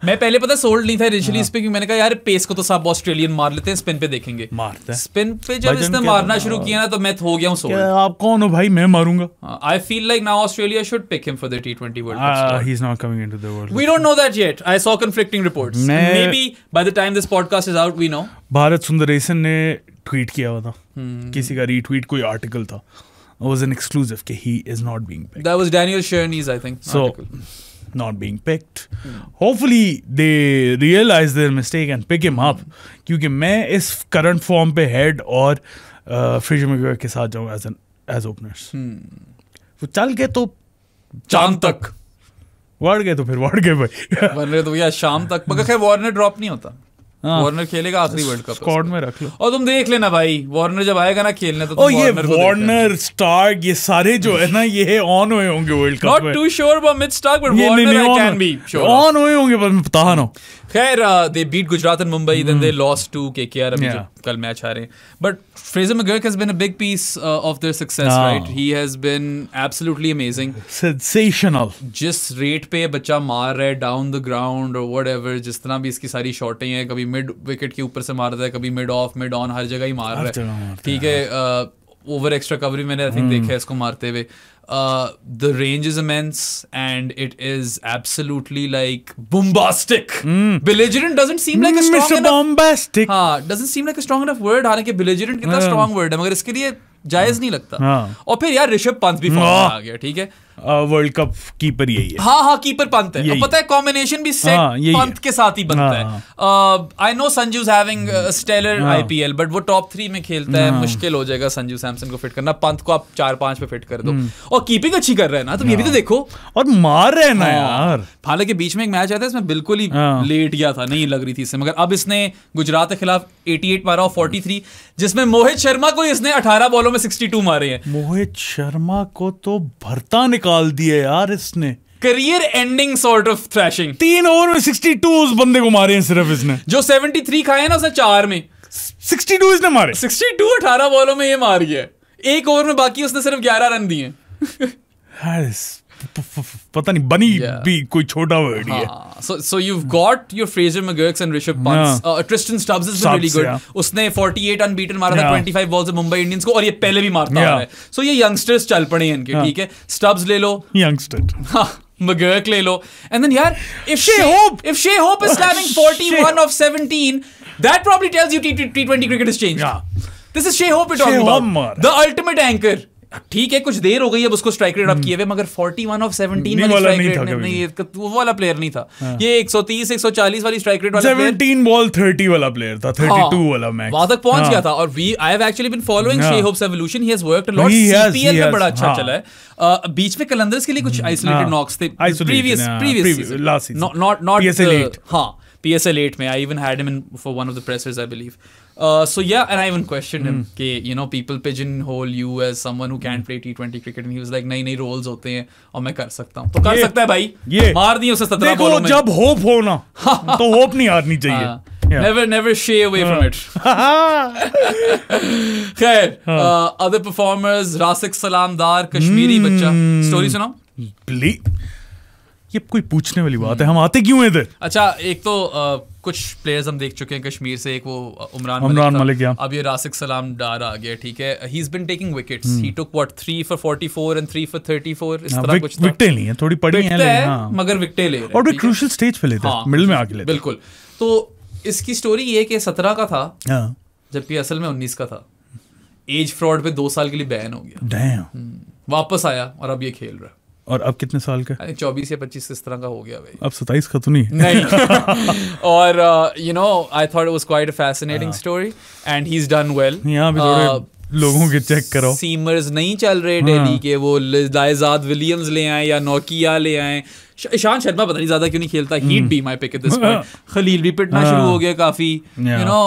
Speaker 2: [laughs] मैं पहले पता सोल्ड नहीं था इनिशियली हाँ. इस पे क्योंकि मैंने कहा यार पेस को तो सब ऑस्ट्रेलियन मार लेते हैं स्पिन पे देखेंगे मारते हैं स्पिन पे जब इसने मारना शुरू किया ना तो मैं तो हो गया हूं सोल्ड
Speaker 1: आप कौन हो भाई मैं मारूंगा I
Speaker 2: feel like now Australia should pick him for the टी20 world cup he
Speaker 1: is not coming into the world we don't know that yet. I
Speaker 2: saw conflicting reports. Maybe by the time this podcast is out, we know.
Speaker 1: Bharat Sundaresan ने tweet किया हुआ था hmm. किसी का retweet कोई article था was an exclusive कि he is not being picked. That was Daniel Sherney's, I think. So, article. not being picked. Hmm. Hopefully they realize their mistake and pick him up. क्योंकि मैं इस current form पे head और फ्रिज uh, के साथ जाऊँ एज एन एज ओपनर्स वो चल के तो चांद तक वार्ड गए तो फिर वार्ड गए भाई वार्नर तो भैया
Speaker 2: शाम तक मगर खैर वार्नर ड्रॉप नहीं होता वार्नर हाँ। खेलेगा आखिरी वर्ल्ड कप स्क्वाड में रख लो और तुम देख लेना भाई वार्नर जब आएगा ना खेलने तो ये वार्नर
Speaker 1: स्टार्क ये सारे जो है ना ये ऑन हुए होंगे world cup not too sure about Mitch Starc but Warner I can be sure on हुए होंगे पर मैं पता ना
Speaker 2: खैर they uh, beat Gujarat and Mumbai then they lost to K K are अभी जो कल मैच आ रहे हैं but Fraser McGurk has been a big piece of their success right he has been absolutely amazing
Speaker 1: sensational
Speaker 2: जिस रेट पे बच्चा मार रहा है डाउन द ग्राउंड और व्हाटएवर जिस तरह भी इसकी सारी शॉटें हैं कभी मिड विकेट के ऊपर से मार रहा है कभी मिड ऑफ मिड ऑन हर जगह ही मार रहा है ठीक है ओवर एक्स्ट्रा कवरी मैंने आई थिंक hmm. देखा है इसको मारते हुए Uh, the range is immense and it is absolutely like bombastic. Mm. Belligerent doesn't seem like a hmm, strong Mr. enough.
Speaker 1: Bombastic. हाँ
Speaker 2: doesn't seem like a strong enough word. हालांकि belligerent कितना strong word है मगर इसके लिए जायज नहीं लगता. और फिर यार ऋषभ पंत भी फॉर्म में आ गया
Speaker 1: ठीक है. वर्ल्ड कप कीपर यही है
Speaker 2: हाँ हाँ कीपर पंत है पता है कॉम्बिनेशन भी सेट हाँ, पंत
Speaker 1: के साथ ही बनता हाँ,
Speaker 2: है I know Sanju having stellar IPL but वो टॉप थ्री में खेलता हाँ, है मुश्किल हो जाएगा संजू सैमसन को फिट करना पंत को आप चार पांच पे फिट कर दो हम्म। और कीपिंग अच्छी कर रहे हैं ना तुम ये भी तो हाँ।
Speaker 1: देखो और मार रहे ना हाँ। यार
Speaker 2: हालांकि बीच में एक मैच आया था इसमें बिल्कुल ही लेट हाँ। गया था नहीं लग रही थी इससे मगर अब इसने गुजरात के खिलाफ 88 मारा और 43 जिसमें मोहित शर्मा को इसने अठारह बॉलों में सिक्सटी मारे हैं
Speaker 1: मोहित शर्मा को तो भरता निकाल निकाल दिए यार इसने career ending sort of thrashing तीन ओवर में 62 उस बंदे को मारे हैं सिर्फ इसने जो 73 खाए ना उसने चार में 62 इसने मारे
Speaker 2: 62 18 बॉलों में ये मार गया एक ओवर में बाकी उसने सिर्फ 11 रन दिए
Speaker 1: [laughs] पता नहीं बनी yeah. भी कोई छोटा वर्ड ही है
Speaker 2: so so you got your Fraser McGurks and Rishabh Pant Tristan Stubbs is really good उसने 48 अनबीटन मारा yeah. था 25 बॉल्स मुंबई इंडियंस को और ये पहले भी मारता yeah. है सो so ये यंगस्टर्स चल पड़े हैं इनके ठीक है स्टब्स ले लो
Speaker 1: यंगस्टर
Speaker 2: हां ले लो and then यार if Shea Hope if Shea Hope is [laughs] slamming 41 of 17 that probably tells you T20 cricket has changed this is Shea Hope we on talking the ultimate anchor ठीक है कुछ देर हो गई अब उसको स्ट्राइक रेट अप किए हुए मगर 41 ऑफ 17 वाली स्ट्राइक रेट नहीं, नहीं तो वो वाला प्लेयर नहीं था हाँ। ये 130 140 वाली स्ट्राइक रेट वाला
Speaker 1: 17 बॉल 30 वाला प्लेयर था 32 हाँ। वाला मैच वहां तक पहुंच गया हाँ। था
Speaker 2: और we I have actually been following Shai Hope's evolution he has worked a lot CPL में बड़ा अच्छा हाँ। चला है बीच में कलंदर्स के लिए कुछ आइसोलेटेड हम्म, नॉक्स हाँ। थे previous previous last not not PSL 8 हां पीएसएल 8 में I even had him in for one of the pressers I believe so yeah and I even question him कि you know people pigeonhole you as someone who can play टी20 cricket he was like नई नई roles होते हैं और मैं कर सकता हूं तो कर सकता है भाई ये मार दिए उसे 17 देखो जब
Speaker 1: होप हो ना हाँ। तो होप नहीं हारनी हाँ। चाहिए Yeah.
Speaker 2: Never, never shy away from it.
Speaker 1: [laughs] हाँ।
Speaker 2: खैर, अदर परफॉर्मर्स रासिक सलामदार कश्मीरी बच्चा story सुनाओ
Speaker 1: Please. ये कोई पूछने वाली बात है हम आते क्यों इधर
Speaker 2: अच्छा एक तो आ, कुछ प्लेयर्स हम देख चुके हैं कश्मीर से एक वो उमरान उमरान मलिक गया अब ये रासिक सलाम डार आ गया ठीक है he is been taking wickets he took what 3 for 44 and 3 for 34 इस हाँ, तरह कुछ विकेटें
Speaker 1: नहीं है थोड़ी पड़ी हैं लेकिन हां
Speaker 2: मगर विकेटें ले और
Speaker 1: भी क्रूशियल स्टेज पे लेते हैं हाँ, मिडिल में आके लेते बिल्कुल
Speaker 2: तो इसकी स्टोरी ये कि 17 का था हाँ। जबकि असल में 19 का था एज फ्रॉड पे दो साल के लिए बैन हो गया hmm। वापस आया और अब ये खेल रहा है और अब कितने साल का चौबीस या पच्चीस इस तरह का हो गया भाई अब सताइस का तो नहीं नहीं [laughs] और you know I thought was quite fascinating story and he is done well
Speaker 1: यहाँ भी थोड़े uh, लोगों के चेक करो
Speaker 2: सीमर्स नहीं चल रहे हाँ। डेली के वो लाइजाद विलियम्स ले आए या नोकिया ले आए ईशान शर्मा पता नहीं ज्यादा क्यों नहीं खेलता he'd be my pick this Khaleel भी पिटना शुरू हो गया काफी you know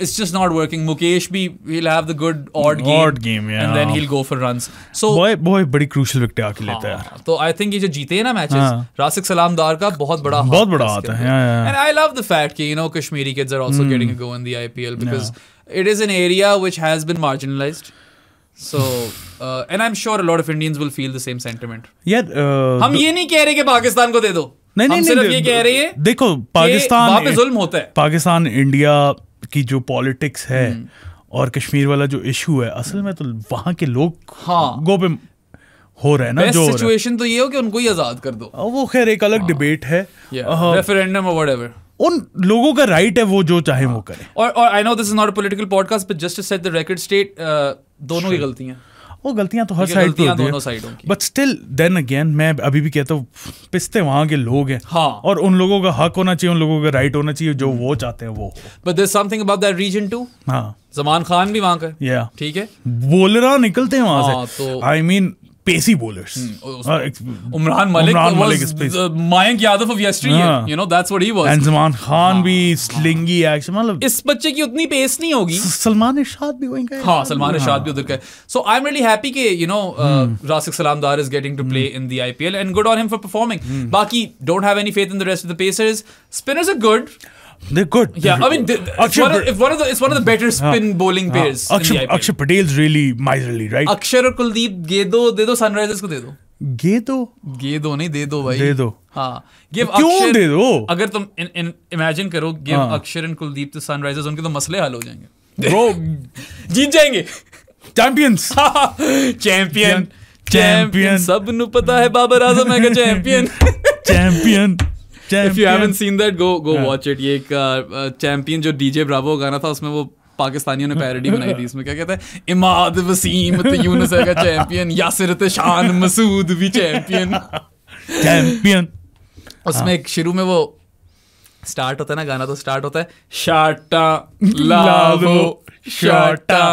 Speaker 2: it's just not working Mukesh भी will have the good odd game odd game and then he will go for runs so
Speaker 1: boy boy बड़ी क्रूशियल विकेट आके लेता है
Speaker 2: तो आई थिंक ये जो जीते हैं ना मैचेस रासिक सलामदार का बहुत बड़ा बहुत बड़ा आता है and I love the fact कि you know Kashmiri kids are also getting a go in the IPL because it is an area which has been marginalized so and I am sure lot of Indians will feel the same sentiment
Speaker 1: यार हम ये
Speaker 2: नहीं कह रहे कि पाकिस्तान को दे दो नहीं नहीं नहीं ये कह रहे हैं
Speaker 1: देखो पाकिस्तान वहां पे जुल्म होता है पाकिस्तान इंडिया की जो पॉलिटिक्स है हम्म। और कश्मीर वाला जो इशू है असल में तो वहां के लोग हाँ गो पे हो रहा है ना जो
Speaker 2: सिचुएशन तो ये हो कि उनको ही आजाद कर दो वो खैर एक अलग डिबेट हाँ। है रेफरेंडम और व्हाटएवर
Speaker 1: उन लोगों का राइट right है वो जो चाहे वो करें
Speaker 2: और और I know this is not a political podcast but just set the record straight दोनों की गलतियां वो
Speaker 1: गलतियां तो हर साइड पे होती हैं बट स्टिल देन अगेन मैं अभी भी कहता हूँ पिस्ते वहां के लोग हैं हाँ और उन लोगों का हक होना चाहिए उन लोगों का राइट होना चाहिए जो वो चाहते हैं वो but there something about that region too हां जमान खान भी वहां का या ठीक है बोलरा निकलते हैं वहाँ से आई हाँ, मीन तो pacey bowlers. Hmm. Uh, Umran Malik Umran was Malik is pacey. the
Speaker 2: Mayank Yadav of yesteryear. Yeah. You know that's what he was. And Zaman Khan हाँ, भी slingy हाँ. action मतलब इस बच्चे की उतनी pace नहीं होगी. सलमान इरशाद
Speaker 1: भी वहीं का हाँ सलमान इरशाद
Speaker 2: भी उधर का So I'm really happy कि you know uh, Rasikh Salamdar is getting to play in the IPL and good on him for performing. बाकी don't have any faith in the rest of the Pacers. Spinners are good. They're good. They're yeah, good. I mean, they, it's, one of, it's, one of, the it's one of the better spin uh, bowling uh, pairs. Uh, Akshar, Akshar
Speaker 1: Patel's really miserly, right?
Speaker 2: Akshar और कुलदीप दे दो दे दो Sunrisers को दे दो गे दो गे दो नहीं दे दो भाई दे दो हाँ गिव क्यों दे दो अगर तुम इमेजिन करो गिव अक्षर एंड कुलदीप तो सनराइजर्स उनके तो मसले हल हो जाएंगे ब्रो जीत जाएंगे चैंपियंस चैंपियन चैंपियन सब पता है बाबर आजम है का champion champion if you haven't seen that go go watch it ये एक चैंपियन uh, uh, जो डीजे ब्रावो गाना था उसमें वो पाकिस्तानियों ने पैरडी बनाई थी इसमें क्या कहते हैं इमाद वसीम तो यूनुस का चैंपियन यासिर शान मसूद भी चैंपियन
Speaker 1: चैंपियन
Speaker 2: उसमें एक शुरू में वो स्टार्ट होता है ना गाना तो स्टार्ट होता है शाटा लावो शाटा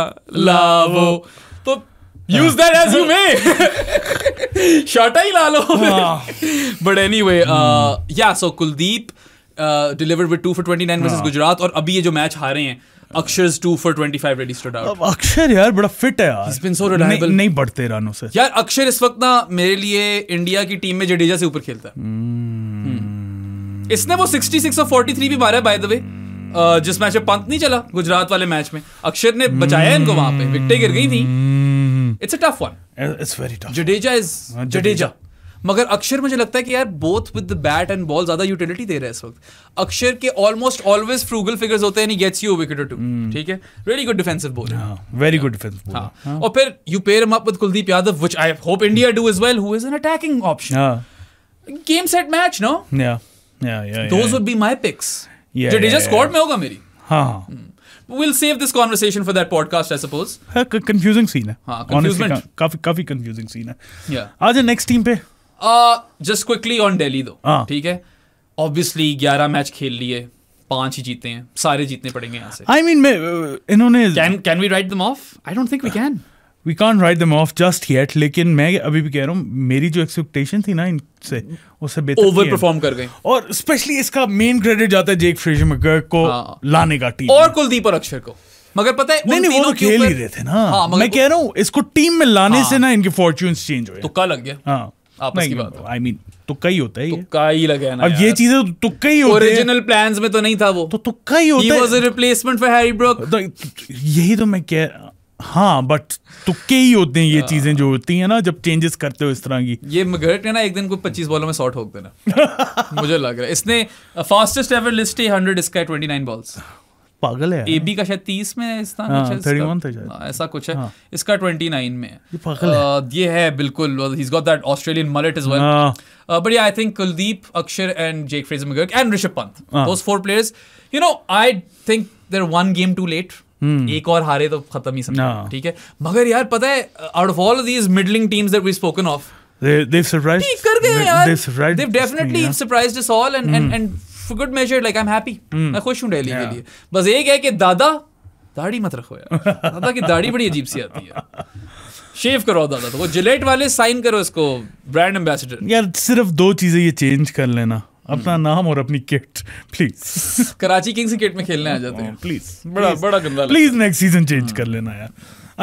Speaker 2: लावो तो use that as you may शॉटा ही ला लो but anyway yeah so Kuldeep delivered with 2 for 29 versus Gujarat और अभी ये जो मैच हारे हैं अक्षर's 2 for ready stood
Speaker 1: out अक्षर यार बड़ा फिट है he's been so reliable
Speaker 2: अक्षर इस वक्त ना मेरे लिए इंडिया की टीम में जडेजा से ऊपर खेलता है hmm. Hmm. इसने वो 66 और 43 भी मारा है बाय द वे जिस मैच में पंत नहीं चला गुजरात वाले मैच में अक्षर ने बचाया इनको वहां पे विकटे गिर गई थी it's a tough one it's very tough Jadeja is Jadeja मगर अक्षर मुझे लगता है कि यार both with the bat and ball ज्यादा यूटिलिटी दे रहे हैं इस वक्त अक्षर के ऑलमोस्ट ऑलवेज फ्रूगल फिगर्स होते हैं गेट्स यू विकेट टू ठीक है very good defensive bowler very good defence और फिर you pair him up with Kuldeep Yadav which I hope India do as well who is an attacking option game set match no
Speaker 1: yeah Yeah, yeah, those yeah. would
Speaker 2: be my picks.
Speaker 1: Jadeja squad में होगा मेरी हाँ
Speaker 2: will save this conversation for that podcast I suppose confusing scene है हां कंफ्यूजमेंट
Speaker 1: काफी काफी confusing scene है या आज नेक्स्ट टीम पे
Speaker 2: जस्ट क्विकली ऑन दिल्ली दो ठीक है ऑब्वियसली ग्यारह मैच खेल लिए पांच ही जीते हैं सारे जीतने पड़ेंगे यहाँ से आई
Speaker 1: मीन uh, इन्होंने can can we write them off I don't think we can we can't write them off just yet लेकिन मैं अभी भी कह रहा हूँ मेरी जो एक्सपेक्टेशन थी ना इनसे उससे बेहतर ओवर परफॉर्म कर गए और स्पेशली इसका मेन क्रेडिट जाता है जेक फ्रेजमकर को हाँ। लाने का टीम और कुलदीप और अक्षर को मगर पता है नहीं नहीं वो तो खेल ही रहे थे ना हाँ, मैं कह रहा हूँ इसको टीम में लाने हाँ। से ना इनके फॉर्च्यून चेंज हो तुक्का लग गया हाँ आपस की बात आई मीन तुक्का ही होता है ये चीजें तो,
Speaker 2: तो नहीं तो होता है
Speaker 1: यही तो मैं कह हाँ बट तुक्के ही होते हैं ये हाँ। चीजें जो होती हैं ना जब चेंजेस करते हो इस तरह की
Speaker 2: ये मगर्ट ने ना एक दिन को 25 बॉलों में शॉट होक
Speaker 1: देना
Speaker 2: [laughs] मुझे लग रहा है इसने फास्टेस्ट एवर लिस्ट है 100 इसका 29 बॉल्स पागल है एबी का शायद 30 में हाँ, अच्छा, हाँ, ऐसा कुछ है हाँ. इसका 29 में ये पागल है uh, ये है बिल्कुल he is got that Australian mullet is well but I think Kuldeep Axar and Jake Fraser and Rishabh Pant those four players you know I think they're one game too late Hmm. एक और हारे तो खत्म ही समझा हाँ। ठीक है मगर यार पता है out of all these middling teams that we spoken of they've
Speaker 1: surprised कर गए यार they've, surprised they've definitely me, yeah. surprised
Speaker 2: us all and mm. and hmm. and for good measure like I'm happy mm. मैं खुश हूँ daily yeah. के लिए बस एक है कि दादा दाढ़ी मत रखो यार दादा की दाढ़ी बड़ी अजीब सी आती है शेव करो दादा तो वो जिलेट वाले साइन करो इसको
Speaker 1: ब्रांड एम्बेसडर यार सिर्फ दो चीजें ये चेंज कर लेना अपना नाम और अपनी kit please [laughs]
Speaker 2: Karachi Kings kit में खेलने आ जाते हैं प्लीज हाँ, बड़ा
Speaker 1: बड़ा गंदा प्लीज नेक्स्ट सीजन चेंज कर लेना यार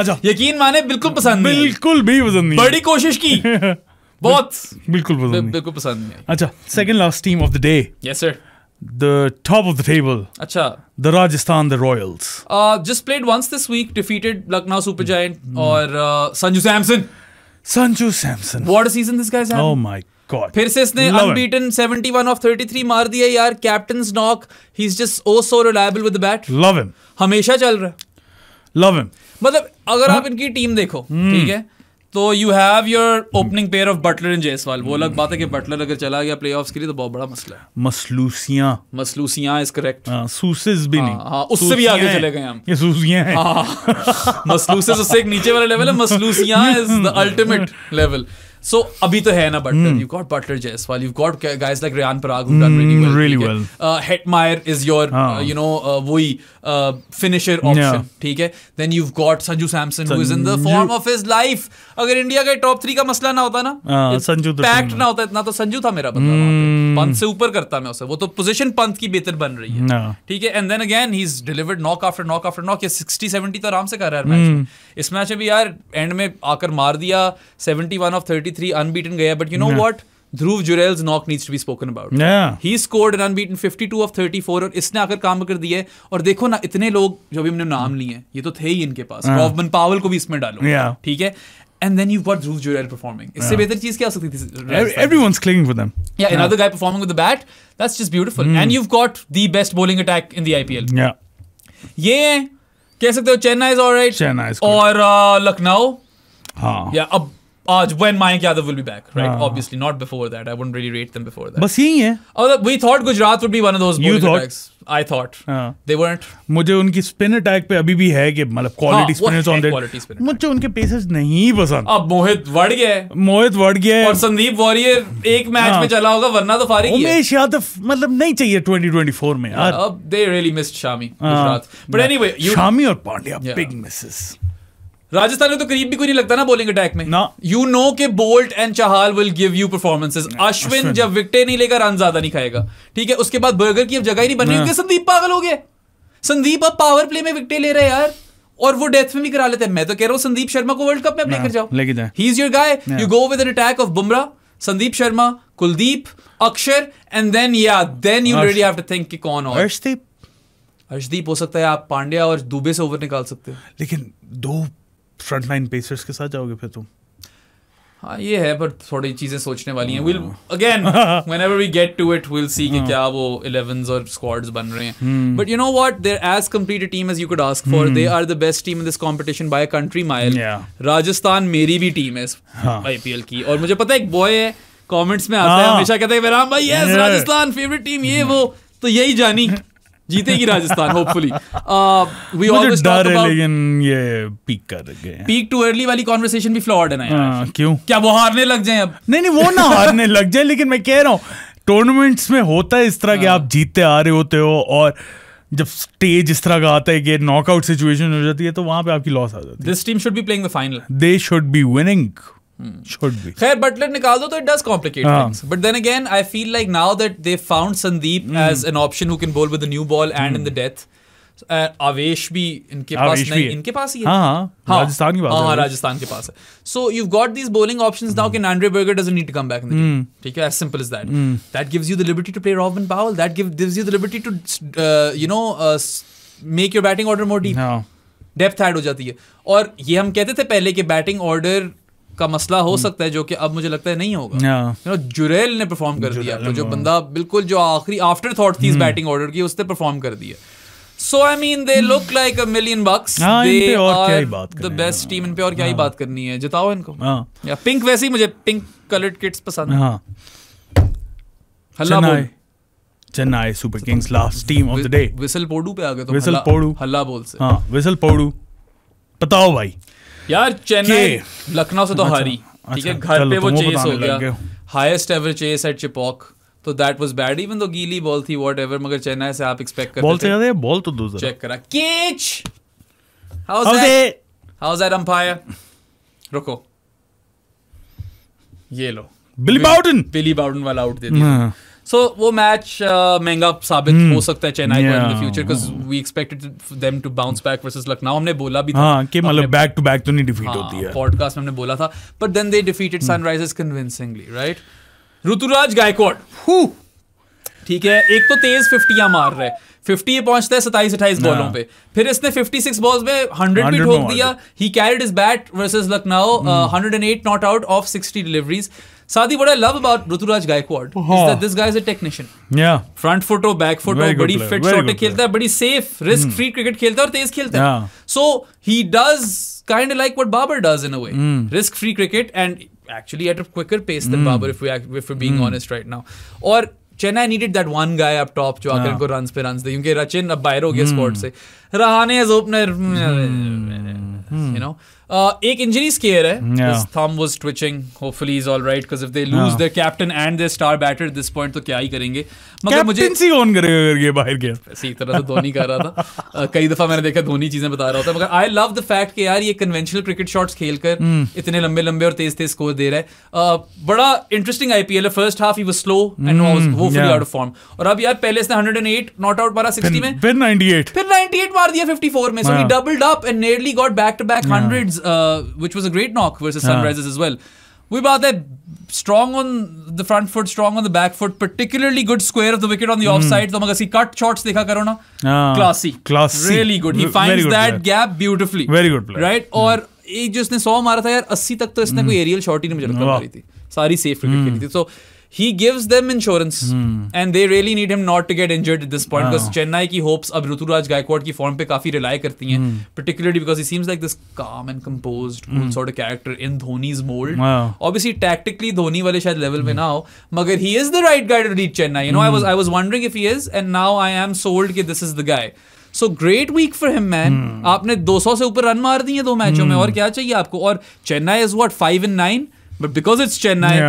Speaker 1: अच्छा यकीन माने बिल्कुल पसंद नहीं बिल्कुल भी पसंद नहीं बड़ी कोशिश की [laughs] बहुत बिल्कुल पसंद नहीं बिल्कुल पसंद नहीं अच्छा second last team of the day yes sir the top of the table अच्छा the Rajasthan the Royals
Speaker 2: just played once this week defeated Lucknow Super Giant और Sanju Samson Sanju Samson what a season this guys had oh my god फिर से इसने unbeaten 71 of 33 मार दिया यार captain knock he is just oh so reliable with the bat love him हमेशा चल रहा है लव हिम मतलब अगर हाँ? आप इनकी टीम देखो हम्म। ठीक है तो you have your opening pair of Buttler and Jaiswal वो अलग बात है कि बटलर अगर चला गया प्लेऑफ्स के लिए तो बहुत बड़ा मसला
Speaker 1: है मसलूसियां
Speaker 2: मसलूसियां इज करेक्ट
Speaker 1: सूसेस हाँ, भी नहीं
Speaker 2: हां उससे भी आगे चले गए हम ये सूसियां हैं हाँ। [laughs] मसलूसेस उससे एक नीचे वाला लेवल है मसलूसियां is the ultimate level so अभी तो है ना Buttler you got Buttler Jaiswal you got guys like Riyan Parag Hetmyer is your you know वही फिनिशर ठीक है then you got Sanju Samson who is in the form of his life अगर India का top three का मसला ना होता ना संजू हाँ, पैक्ट तो ना होता इतना तो संजू था मेरा hmm. पंथ से ऊपर करता मैं उसे वो तो पोजिशन पंथ की बेहतर बन रही है ठीक है and then again he is delivered knock after knock after knock ये 60 तो आराम से कर रहा है इस मैच में भी यार एंड में आकर मार दिया seventy one of thirty three unbeaten गया but you know what Dhruv Jurel's knock needs to be spoken about he scored an unbeaten fifty two of thirty four और इसने आकर काम कर दिया और देखो ना इतने लोग जो भी हमने नाम लिए ये तो थे ही इनके पास रॉबमन पावल को भी इसमें डालो ठीक है and then you've got Dhruv Jurel performing. इससे Better चीज क्या हो सकती थी?
Speaker 1: Everyone's clinging for them. Yeah, yeah, another
Speaker 2: guy performing with the bat. That's just beautiful. Mm. And you've got the best bowling attack in the IPL. Yeah. ये yeah. कह सकते हो चेन्नाई इज ऑलराइट चेन्नाई और uh, लखनऊ हाँ या अब आज when Mayank Yadav will be back right obviously not before that I wouldn't really rate them before that बस यही है और we thought Gujarat would be one of those bold attacks I thought they weren't
Speaker 1: मुझे उनकी स्पिन अटैक पे अभी भी है कि मतलब क्वालिटी स्पिनर्स ऑन दैट मुझे उनके पेसेस नहीं पसंद अब मोहित बढ़ गया है मोहित बढ़ गया है और
Speaker 2: संदीप वॉरियर एक मैच हाँ। में चला होगा वरना तो फारिग ही उमेश
Speaker 1: यादव मतलब नहीं चाहिए 2024 में अब
Speaker 2: they really missed Shami Gujarat but anyway Shami और पांड्या बिग मिसेस राजस्थान में तो करीब भी कोई नहीं लगता ना बॉलिंग अटैक में ना यू नो के Boult and Chahal will give you performances Ashwin जब विकटे नहीं लेगा रन ज्यादा नहीं खाएगा ठीक है उसके बाद बर्गर की अब जगह ही नहीं बन रही क्योंकि संदीप पागल हो गए संदीप अब पावर प्ले में विकटे ले रहे हैं यार और वो डेथ में भी करा लेते हैं मैं तो कह रहा हूँ संदीप शर्मा को वर्ल्ड कप में लेकर जाओ लेकिन he is your guy you go with an attack of Bumrah Sandeep Sharma Kuldeep Axar and then yeah then you really have to think कि कौन और हर्षदीप हर्षदीप हो सकता है आप पांड्या और दुबे से ओवर निकाल सकते हो
Speaker 1: लेकिन दो फ्रंट लाइन पेसर्स के साथ जाओगे फिर तुम
Speaker 2: हाँ ये है पर थोड़ी चीज़ें सोचने वाली हैं will again whenever we get to it will see कि हाँ। क्या वो इलेवंस और स्क्वाड्स बन रहे हैं but you know what there as complete team as you could ask for they are the best team in this competition by country mile Rajasthan मेरी भी टीम है आई पी एल की और मुझे पता है एक बॉय है कॉमेंट्स में आता है हाँ। हमेशा कहता है राम भाई यस राजस्थान फेवरेट टीम ये हम्म। वो तो यही जानी [laughs] जीतेगी राजस्थान होपफुली वी ऑलवेज डर है
Speaker 1: लेकिन ये पीक कर गए
Speaker 2: पीक टू अर्ली वाली कॉन्वर्सेशन भी फ्लॉड है ना यार हाँ,
Speaker 1: क्यों क्या वो हारने लग जाए अब नहीं नहीं वो ना हारने लग जाए लेकिन मैं कह रहा हूँ टूर्नामेंट्स में होता है इस तरह के हाँ। आप जीतते आ रहे होते हो और जब स्टेज इस तरह का आता है कि नॉकआउट सिचुएशन हो जाती है तो वहां पे आपकी लॉस आ जाती है this team should be playing the final they should be winning should be. Khair, Butler nikal
Speaker 2: do, it does complicate uh-huh. things. But then again, I feel like now that they found Sandeep mm. as an option who can bowl with the new ball and mm. in the death. आवेश भी इनके पास नहीं इनके पास ही है हाँ, राजस्थान हाँ, राजस्थान के पास है so you got these now Andre Burger need come back ठीक है as simple that that gives you the liberty to play Powell that gives you the liberty to you know make your batting order more deep depth हो जाती है और ये हम कहते थे पहले कि बैटिंग ऑर्डर का मसला हो हम्म। सकता है जो कि अब मुझे लगता है नहीं होगा yeah. हाँ। you know, जुरेल ने परफॉर्म कर दिया तो जो बंदा बिल्कुल जो आखिरी आफ्टर थॉट थी इस बैटिंग हम्म। ऑर्डर की उसने परफॉर्म कर दिया so I mean they look like a million bucks they are the best team in पे और क्या ही हाँ। बात करनी है जिताओ इनको हाँ। या पिंक वैसे ही मुझे पिंक कलर्ड किट्स पसंद है
Speaker 1: हल्ला बोल Chennai Super Kings last team of the day
Speaker 2: whistle Podu पे आ गए तो विसल पोडू हल्ला बोल से हां
Speaker 1: विसल पोडू बताओ भाई
Speaker 2: यार चेन्नई लखनऊ से तो अच्छा, हारी अच्छा, ठीक है घर पे वो चेस हो गया highest ever chase at Chepauk तो that was bad even though गीली बॉल थी वॉट एवर मगर चेन्नई से आप एक्सपेक्ट करते बॉल से ज्यादा
Speaker 1: बॉल तो दूसरा चेक
Speaker 2: करा catch how is it how is that umpire रुको ये लो बिली बाउडन बिली बाउडन वाला आउट दे हाँ। दिया सो वो मैच uh, महंगा साबित हो hmm. सकता है चेन्नई को in the future because we expected them to bounce back versus Lucknow हमने बोला भी था हां कि मतलब बैक टू बैक तो नहीं डिफीट हाँ, होती है पॉडकास्ट में हमने बोला था but then they defeated Sunrisers convincingly right Ruturaj Gaikwad ठीक है एक तो तेज फिफ्टियां मार रहे हैं फिफ्टी पहुंचता है सताईस अट्ठाईस हाँ। बॉलों पे फिर इसने फिफ्टी सिक्स बॉल्स में हंड्रेड भी ठोक दिया ही carried his bat versus Lucknow hundred and eight not out off sixty deliveries साथ ही what I love about Ruturaj Gaikwad is that this guy is a technician या फ्रंट फुट हो बैक फुट हो बड़ी फिट शॉट खेलता है बड़ी सेफ रिस्क फ्री क्रिकेट खेलता है और तेज खेलता है so he does kind of like what Babar does in a way. Mm. Risk free cricket and actually at a quicker pace than mm. Babar if we act, if we're being mm. honest right now. Or Chennai needed that one guy up top जो आकर इनको runs पे runs दे क्योंकि रचिन अब बाहर हो गया squad से Rahane as opener you know Uh, एक इंजरी स्केयर है thumb was twitching hopefully is all right right because if they lose yeah. their captain and their star batter तो क्या ही करेंगे मगर
Speaker 1: मुझे ऑन कौन करेगा ये
Speaker 2: बाहर गया इसी तरह से धोनी कर रहा था [laughs] कई दफा मैंने देखा धोनी चीजें बता रहा था मगर आई लव द फैक्ट कि यार ये कन्वेंशनल क्रिकेट शॉट्स खेलकर hmm. इतने लंबे लंबे और तेज तेज स्कोर दे रहा है बड़ा इंटरेस्टिंग आईपीएल है first half he was slow and hopefully out of form और अब यार पहले इसने 108 नॉट आउट मारा 60
Speaker 1: में फिर 98
Speaker 2: फिर 98 मार दिया 54 में so he doubled up and nearly got back to back hundreds uh, which was a great knock versus Sunrisers as well. वही बात है strong on the front foot strong on the back foot particularly good square of the wicket on the off side तो मगर see cut shots देखा करो ना classy classy really good he finds that gap beautifully very good right और एक जो इसने सौ मारा था यार अस्सी तक तो इसने hmm. कोई एरियल शॉट ही नहीं मुझे लगता मारी थी सारी सेफ विकेट hmm. खेली थी सो so, he gives them insurance hmm. and they really need him not to get injured at this point because wow. Chennai ki hopes ab ruturaj gaikwad ki form pe kafi rely karti hain hmm. particularly because he seems like this calm and composed cool hmm. sort of character in Dhoni's mold wow. obviously tactically Dhoni wale shayad level hmm. में ना हो मगर he is the right guy to lead Chennai you know hmm. I was I was wondering if he is and now I am sold ki this is the guy so great week for him man आपने 200 से ऊपर run मार दिए दो मैचों hmm. में और क्या चाहिए आपको और Chennai is what five in nine but because it's Chennai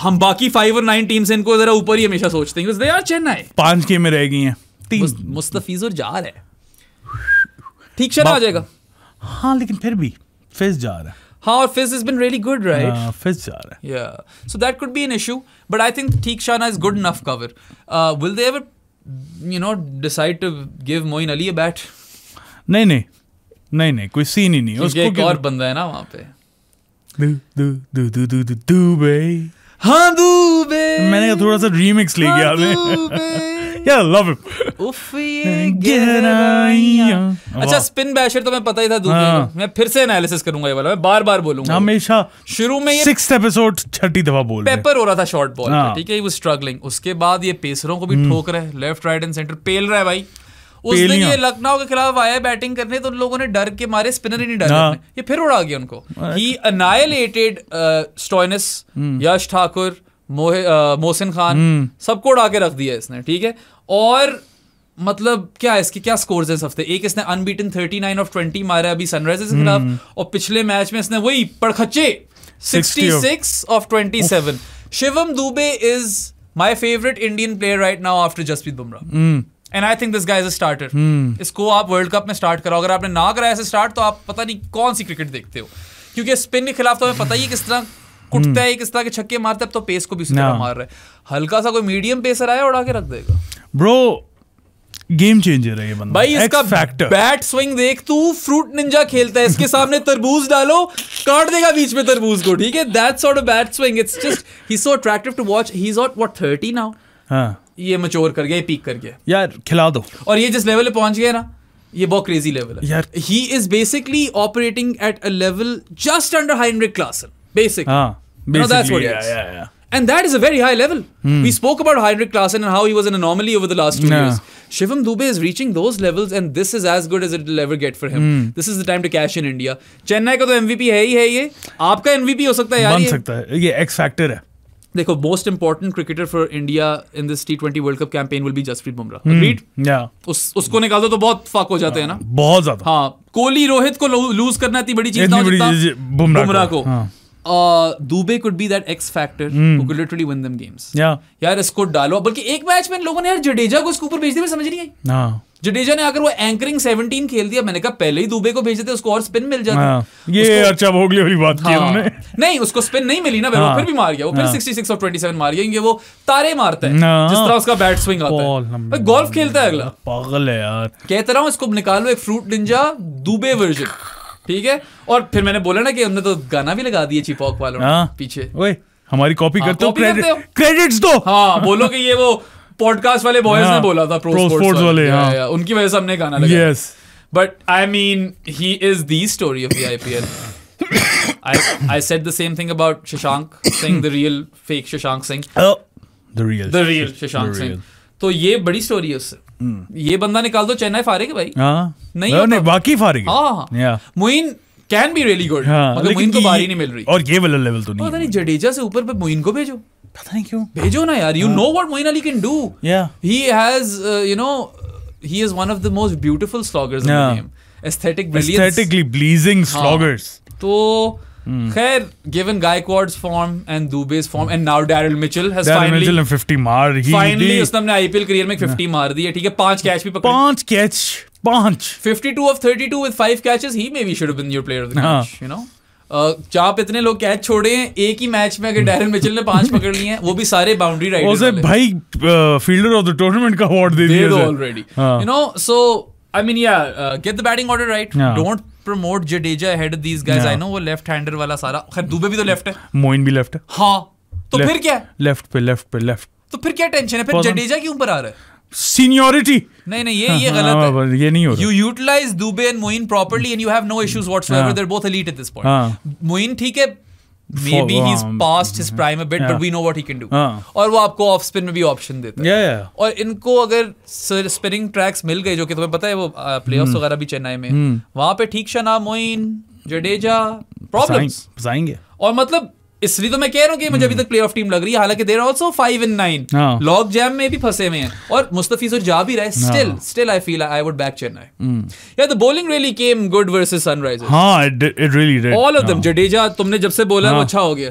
Speaker 2: हम बाकी फाइव और नाइन टीम्स इनको जरा ऊपर ही हमेशा सोचते हैं यार आर चेन्नई
Speaker 1: पांच गेम में रह गई हैं
Speaker 2: तीन मुस्तफीज और जा रहा है ठीक शर्मा आ जाएगा
Speaker 1: हाँ लेकिन फिर भी फिज जा रहा है
Speaker 2: हाँ और Fizz is been really good right Fizz जा रहा है या so that could be an issue but I think Theekshana is good enough cover will they ever you know decide to give Moeen Ali a bat
Speaker 1: नहीं नहीं नहीं नहीं कोई scene ही नहीं उसको एक और
Speaker 2: बंदा है ना वहाँ पे
Speaker 1: दू दू दू दू दू दू, दू, दू, हाँ दूबे मैंने थोड़ा सा रीमिक्स ले गया हाँ मैं या लव इट उफ
Speaker 2: ये [laughs] गहराइयां अच्छा स्पिन बैशर तो मैं पता ही था दूबे हाँ। मैं फिर से एनालिसिस करूंगा ये वाला मैं बार-बार बोलूंगा हमेशा शुरू में ये सिक्स्थ
Speaker 1: एपिसोड छठी दफा बोल पेपर
Speaker 2: हो रहा था शॉर्ट बॉल हाँ। ठीक है ही वाज स्ट्रगलिंग उसके बाद ये पेसरों को भी हम्म। ठोक रहा है लेफ्ट राइट एंड सेंटर पेल रहा है भाई उस दिन ये लखनऊ के खिलाफ आया बैटिंग करने तो उन लोगों ने डर के मारे स्पिनर ही नहीं डाले ये फिर उड़ा गया उनको ही यश ठाकुर मोहसिन खान सबको उड़ा के रख दिया इसने ठीक है और मतलब क्या है इसके क्या स्कोर्स हैं हफ्ते एक इसने अनबीटन 39 ऑफ 20 मारा अभी सनराइजर्स के हम्म। खिलाफ और पिछले मैच में इसने वही पड़खचे 66 off 27 Shivam Dube is my favourite Indian player right now after Jasprit Bumrah and I think this guy's a starter इसको आप वर्ल्ड कप में स्टार्ट करो अगर आपने ना कराया स्टार्ट तो आप पता नहीं कौन सी क्रिकेट देखते हो क्योंकि स्पिन के खिलाफ तो हमें पता ही किस तरह कुटता है hmm. किस तरह के छक्के मारते है तो पेस को भी no. मार रहे हल्का सा कोई मीडियम पेसर आया उड़ा के रख देगा
Speaker 1: ब्रो गेम चेंजर है ये बंदा
Speaker 2: भाई इसका फैक्टर बैट स्विंग देख तू फ्रूट निंजा खेलता है इसके सामने तरबूज डालो काट देगा बीच में तरबूज को ठीक है that's sort of bat swing it's just he so attractive to watch he is what 30 now हां ये मच्योर कर गया ये पीक कर गया
Speaker 1: यार खिला दो
Speaker 2: और ये जिस लेवल पे पहुंच गया ना ये बहुत क्रेजी लेवल है यार he is basically operating at a level just under hundred class basic हाँ And that is a very high level. Hmm. We spoke about Heinrich Klassen and how he was an anomaly over the last two yeah. years. Shivam Dubey is reaching those levels, and this is as good as it will ever get for him. Hmm. This is the time to cash in India. Chennai का तो MVP है ही है ये. आपका MVP हो सकता है यार. बन सकता
Speaker 1: है. ये X factor है.
Speaker 2: देखो most important cricketer for India in this T twenty World Cup campaign will be Jasprit Bumrah agreed उस उसको निकाल दो तो बहुत फक हो जाते हैं ना हाँ,
Speaker 1: बहुत ज्यादा हाँ
Speaker 2: कोहली रोहित को लूज करना इतनी बड़ी चीज बुमराह को हाँ। Dube could be that X factor literally win them games यार इसको डालो बल्कि एक मैच में लोगों ने यार जडेजा को इसके ऊपर भेज दिया समझ नहीं आई हाँ। जडेजा ने अगर वो एंकरिंग 17 खेल दिया मैंने कहा पहले ही दुबे को भेज देते उसको और स्पिन मिल जाता हाँ, ये
Speaker 1: अच्छा भोगली वाली बात हाँ, की हमने
Speaker 2: नहीं उसको स्पिन नहीं मिली ना हाँ, फिर भी मार गया वो फिर 66 हाँ। और 27 मार गया क्योंकि वो तारे मारते हैं हाँ। जिस तरह उसका बैट स्विंग आता है गोल्फ खेलता है अगला पागल है यार कहता रहा हूँ इसको निकालो एक फ्रूट निंजा दुबे वर्जन ठीक है और फिर मैंने बोला ना कि हमने तो गाना भी लगा दिया चिपॉक वालों हाँ। पीछे
Speaker 1: हमारी कॉपी करते हो क्रेडिट्स दो हाँ बोलो कि ये
Speaker 2: वो पॉडकास्ट वाले बॉयज ने हाँ, बोला था प्रो स्पोर्ट्स वाले हाँ। उनकी वजह से हमने गाना लगा yes but I mean he is the story of the IPL I I said the same thing about Shashank Singh, the real fake Shashank Singh. Oh,
Speaker 1: the real. The real Shashank
Speaker 2: तो ये बड़ी story है उससे hmm. ये बंदा निकाल दो चेन्नई फारिग भाई हाँ
Speaker 1: नहीं no, नहीं बाकी फारिग
Speaker 2: हाँ Moeen can be really good मगर मुइन को बारी नहीं मिल रही और
Speaker 1: ये वाला लेवल तो नहीं पता
Speaker 2: नहीं जडेजा से ऊपर पे मुइन को भेजो पता नहीं क्यों भेजो ना यार you know what Moeen Ali can do he has you know he is one of the most beautiful sloggers aesthetic aesthetically pleasing sloggers तो hmm. खैर given Gaikwad's form and Dube's form and now Daryl Mitchell has finally 50 मार ही finally उसने अपने IPL career में 50 yeah. मार दिए ठीक है पांच कैच भी पकड़े पांच कैच पांच 52 off 32 with five catches he maybe should have been your player of the match you know chap इतने लोग कैच छोड़े हैं एक ही मैच में अगर डैरन मिचल ने पांच पकड़ लिए हैं वो भी सारे बाउंड्री उसे भाई
Speaker 1: फील्डर ऑफ द टूर्नामेंट का अवार्ड दे दिया already you
Speaker 2: know so I mean yeah get the batting order right don't promote Jadeja ahead these guys I know वो लेफ्ट हैंडर वाला सारा खैर दुबे भी तो लेफ्ट है मोइन भी लेफ्ट है हां
Speaker 1: तो, तो फिर क्या लेफ्ट पे लेफ्ट पे लेफ्ट
Speaker 2: तो फिर क्या टेंशन है फिर जडेजा क्यों ऊपर आ रहा है
Speaker 1: सीनियोरिटी
Speaker 2: नहीं नहीं ये ये हाँ, गलत हाँ, है हाँ, ये नहीं हो you utilise Dube and Moeen properly and you have no issues whatsoever they are both elite at this point Moeen ठीक है maybe he past his prime bit but we know what he can do और वो आपको off spin में भी option देता है और इनको अगर स्पिनिंग ट्रैक्स मिल गए जो कि तुम्हें पता है वो प्लेऑफ्स हम्म। वगैरह भी चेन्नई में हम्म। वहां पे ठीक शना मोइन जडेजा प्रॉब्लम्स और मतलब इसलिए तो मैं कह रहा हूँ कि मुझे अभी हम्म। तक प्ले ऑफ टीम लग रही है हालांकि there also five in nine logjam में भी फंसे हुए हैं और मुस्तफी और जा भी रहे still still I feel I would back Chennai yeah the bowling really came good versus Sunrise
Speaker 1: it really all of them
Speaker 2: Jadeja तुमने जब से बोला वो हाँ। अच्छा हो गया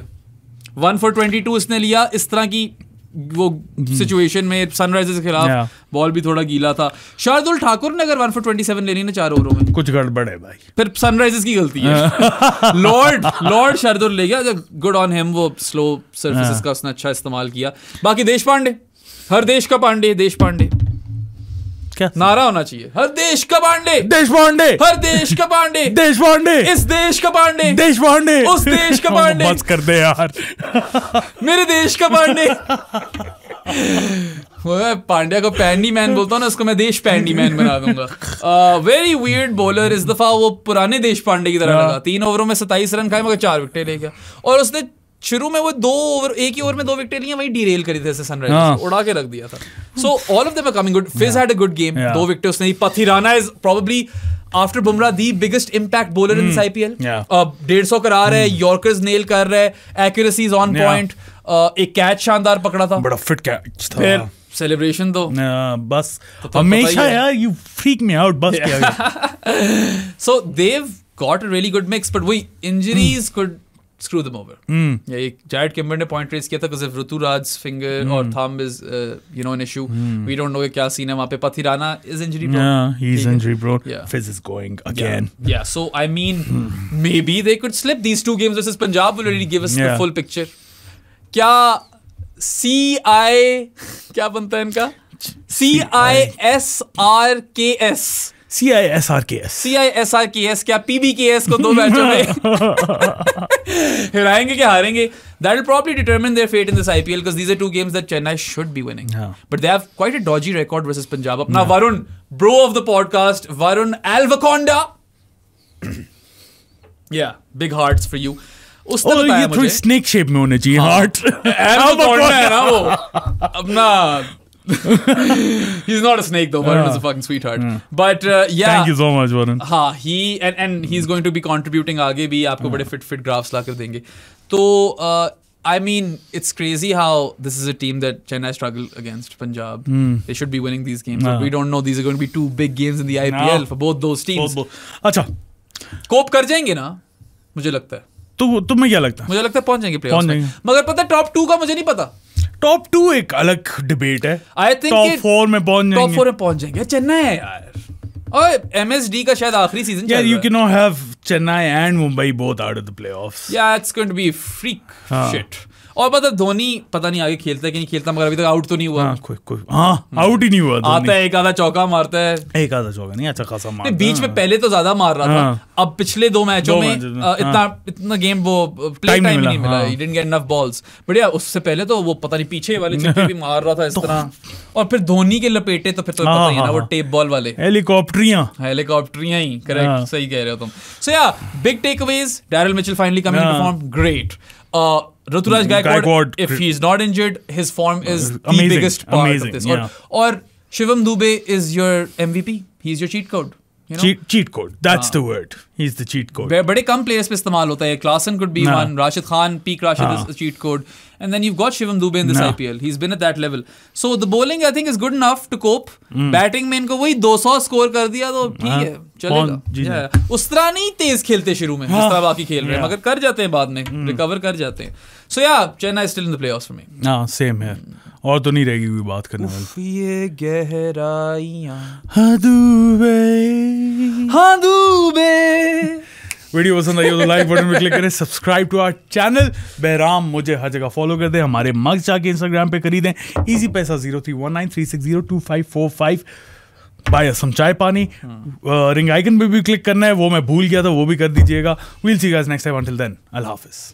Speaker 2: फोर फॉर टू इसने लिया इस तरह की वो सिचुएशन हम्म। में सनराइजर्स के खिलाफ बॉल भी थोड़ा गीला था शार्दुल ठाकुर ने अगर वन फॉर ट्वेंटी सेवन लेनी ना चार ओवरों में तो कुछ गड़बड़ है भाई फिर सनराइजर्स की गलती है लॉर्ड [laughs] लॉर्ड शार्दुल ले गया गुड ऑन हिम वो स्लो सर्विसेज का उसने अच्छा इस्तेमाल किया बाकी देश पांडे हर देश का पांडे देश पांडे क्या नारा होना चाहिए हर देश का पांडे देश पांडे हर देश का पांडे [laughs] देश पांडे इस
Speaker 1: देश का पांडे देश पांडे उस देश का पांडे बस [laughs] कर दे यार [laughs] मेरे देश का पांडे
Speaker 2: पांड्या को पैंडी मैन बोलता हूँ ना उसको मैं देश पैंडी मैन बना दूंगा वेरी वियर्ड बॉलर इस दफा वो पुराने देश पांडे की तरह हाँ। लगा तीन ओवरों में सत्ताईस रन खाए मगर चार विकेट ले गया और उसने शुरू में वो दो ओवर एक ही ओवर में दो विकेट लिए वही डीरेल करी थे हाँ। सनराइजर्स उड़ा के रख दिया था so all of them are coming good Fizz had a good game दो विकेट उसने Pathirana is probably after Bumrah the biggest impact bowler in IPL डेढ़ सौ करा रहे हैं यॉर्कर्स नेल कर रहे हैं एक्यूरेसी ऑन पॉइंट एक कैच शानदार पकड़ा था बड़ा फिट कैच था फिर
Speaker 1: सेलिब्रेशन तो, तो बस हमेशा यार यू फ्रीक मी आउट बस
Speaker 2: so they've got a really good mix but वही injuries could hmm. screw them over. Mm. Yeah, Jared Kimber ne point raise kiya tha because if Ruturaj's finger mm. or thumb is uh, you know an issue, mm. we don't know कि क्या scene है वहाँ पे Pathirana is injury prone. Yeah, he's injury
Speaker 1: prone. Yeah. Fizz is going again. Yeah, yeah
Speaker 2: so I mean maybe they could slip these two games versus Punjab will already give us yeah. the full picture. Kya सी आई क्या बनता है इनका C-I-S-R-K-S.
Speaker 1: Doge
Speaker 2: record versus Punjab अपना Varun bro of the podcast Varun Elvakonda yeah big heart for you उस
Speaker 1: snake shape में होने चाहिए heart
Speaker 2: अपना he's not a snake though. Varun yeah. is a fucking sweetheart. Yeah. But uh, yeah, thank you so much, Varun. Ha, he and and mm. he's going to be contributing आगे भी आपको बड़े fit fit graphs ला कर देंगे. तो I mean it's crazy how this is a team that Chennai struggle against Punjab. Mm. They should be winning these games. Yeah. But we don't know these are going to be two big games in the IPL no. for both those teams. Both, both. अच्छा Cope कर जाएंगे ना मुझे लगता है
Speaker 1: तो तुम्हें क्या
Speaker 2: लगता है मुझे लगता है पहुंच जाएंगे प्लेयर्स मगर पता है टॉप टू का मुझे नहीं
Speaker 1: पता टॉप टू एक अलग डिबेट है आई थिंक टॉप फोर में पहुंच जाएंगे टॉप फोर में पहुंच जाएंगे चेन्नई है यार और एमएसडी का शायद आखिरी सीजन यार you can not have Chennai and Mumbai both out of the playoffs
Speaker 2: yeah it's going to be freak shit और मतलब धोनी पता नहीं आगे खेलता है कि नहीं खेलता मगर अभी तक आउट तो नहीं हुआ
Speaker 1: हाँ आउट हाँ, ही नहीं हुआ आता है
Speaker 2: एक आधा चौका मारता है एक आधा चौका नहीं अच्छा खासा मारता बीच में पहले तो ज्यादा मार रहा था हाँ। अब पिछले दो मैचों में हाँ। इतना इतना गेम वो प्ले टाइम नहीं मिला he didn't get enough balls बढ़िया उससे पहले तो वो पता नहीं पीछे वाले चिप्पी भी मार रहा था इस [laughs] तो- तरह और फिर धोनी के लपेटे तो फिर तो पता ही ना वो टेप बॉल वाले
Speaker 1: हेलीकॉप्टरियां
Speaker 2: हेलीकॉप्टरियां ही करेक्ट सही कह रहे हो तुम so yeah big takeaways Daryl Mitchell finally coming to form great Ruturaj mm-hmm. Gaikwad, Gaikwad, if he's not injured, his form is amazing, the biggest part amazing, of this. Or, or Shivam Dubey is your MVP. He's your cheat code. Cheat code that's the word he is the cheat code बड़े कम players पे इस्तेमाल होता है Klaasen could be one Rashid Khan peak Rashid is cheat code and then you've got Shivam Dubey in this nah. IPL. He's been at that level. So the bowling I think is good enough to cope. Mm. में इनको वही 200 score कर दिया तो ठीक हाँ। है चलेगा उस तरह नहीं तेज खेलते शुरू में जिस हाँ। तरह बाकी खेल रहे हैं मगर कर जाते हैं बाद में रिकवर hmm. कर जाते हैं so yeah Chennai still in the playoffs for
Speaker 1: me हां सेम है और तो नहीं रहेगी हुई बात करने वाली
Speaker 2: ये गहराइयां
Speaker 1: हाँ डूबे वीडियो पसंद आई हो तो लाइक बटन पे क्लिक करें सब्सक्राइब टू आवर चैनल बहराम मुझे हर जगह फॉलो कर दें हमारे मग जाके इंस्टाग्राम पे खरीदें इजी पैसा zero three one nine three six zero two five four five buy Assam चाय पानी रिंग हाँ। आइकन पे भी क्लिक करना है वो मैं भूल गया था वो भी कर दीजिएगा we'll see guys next time until then अल्लाह हाफिज़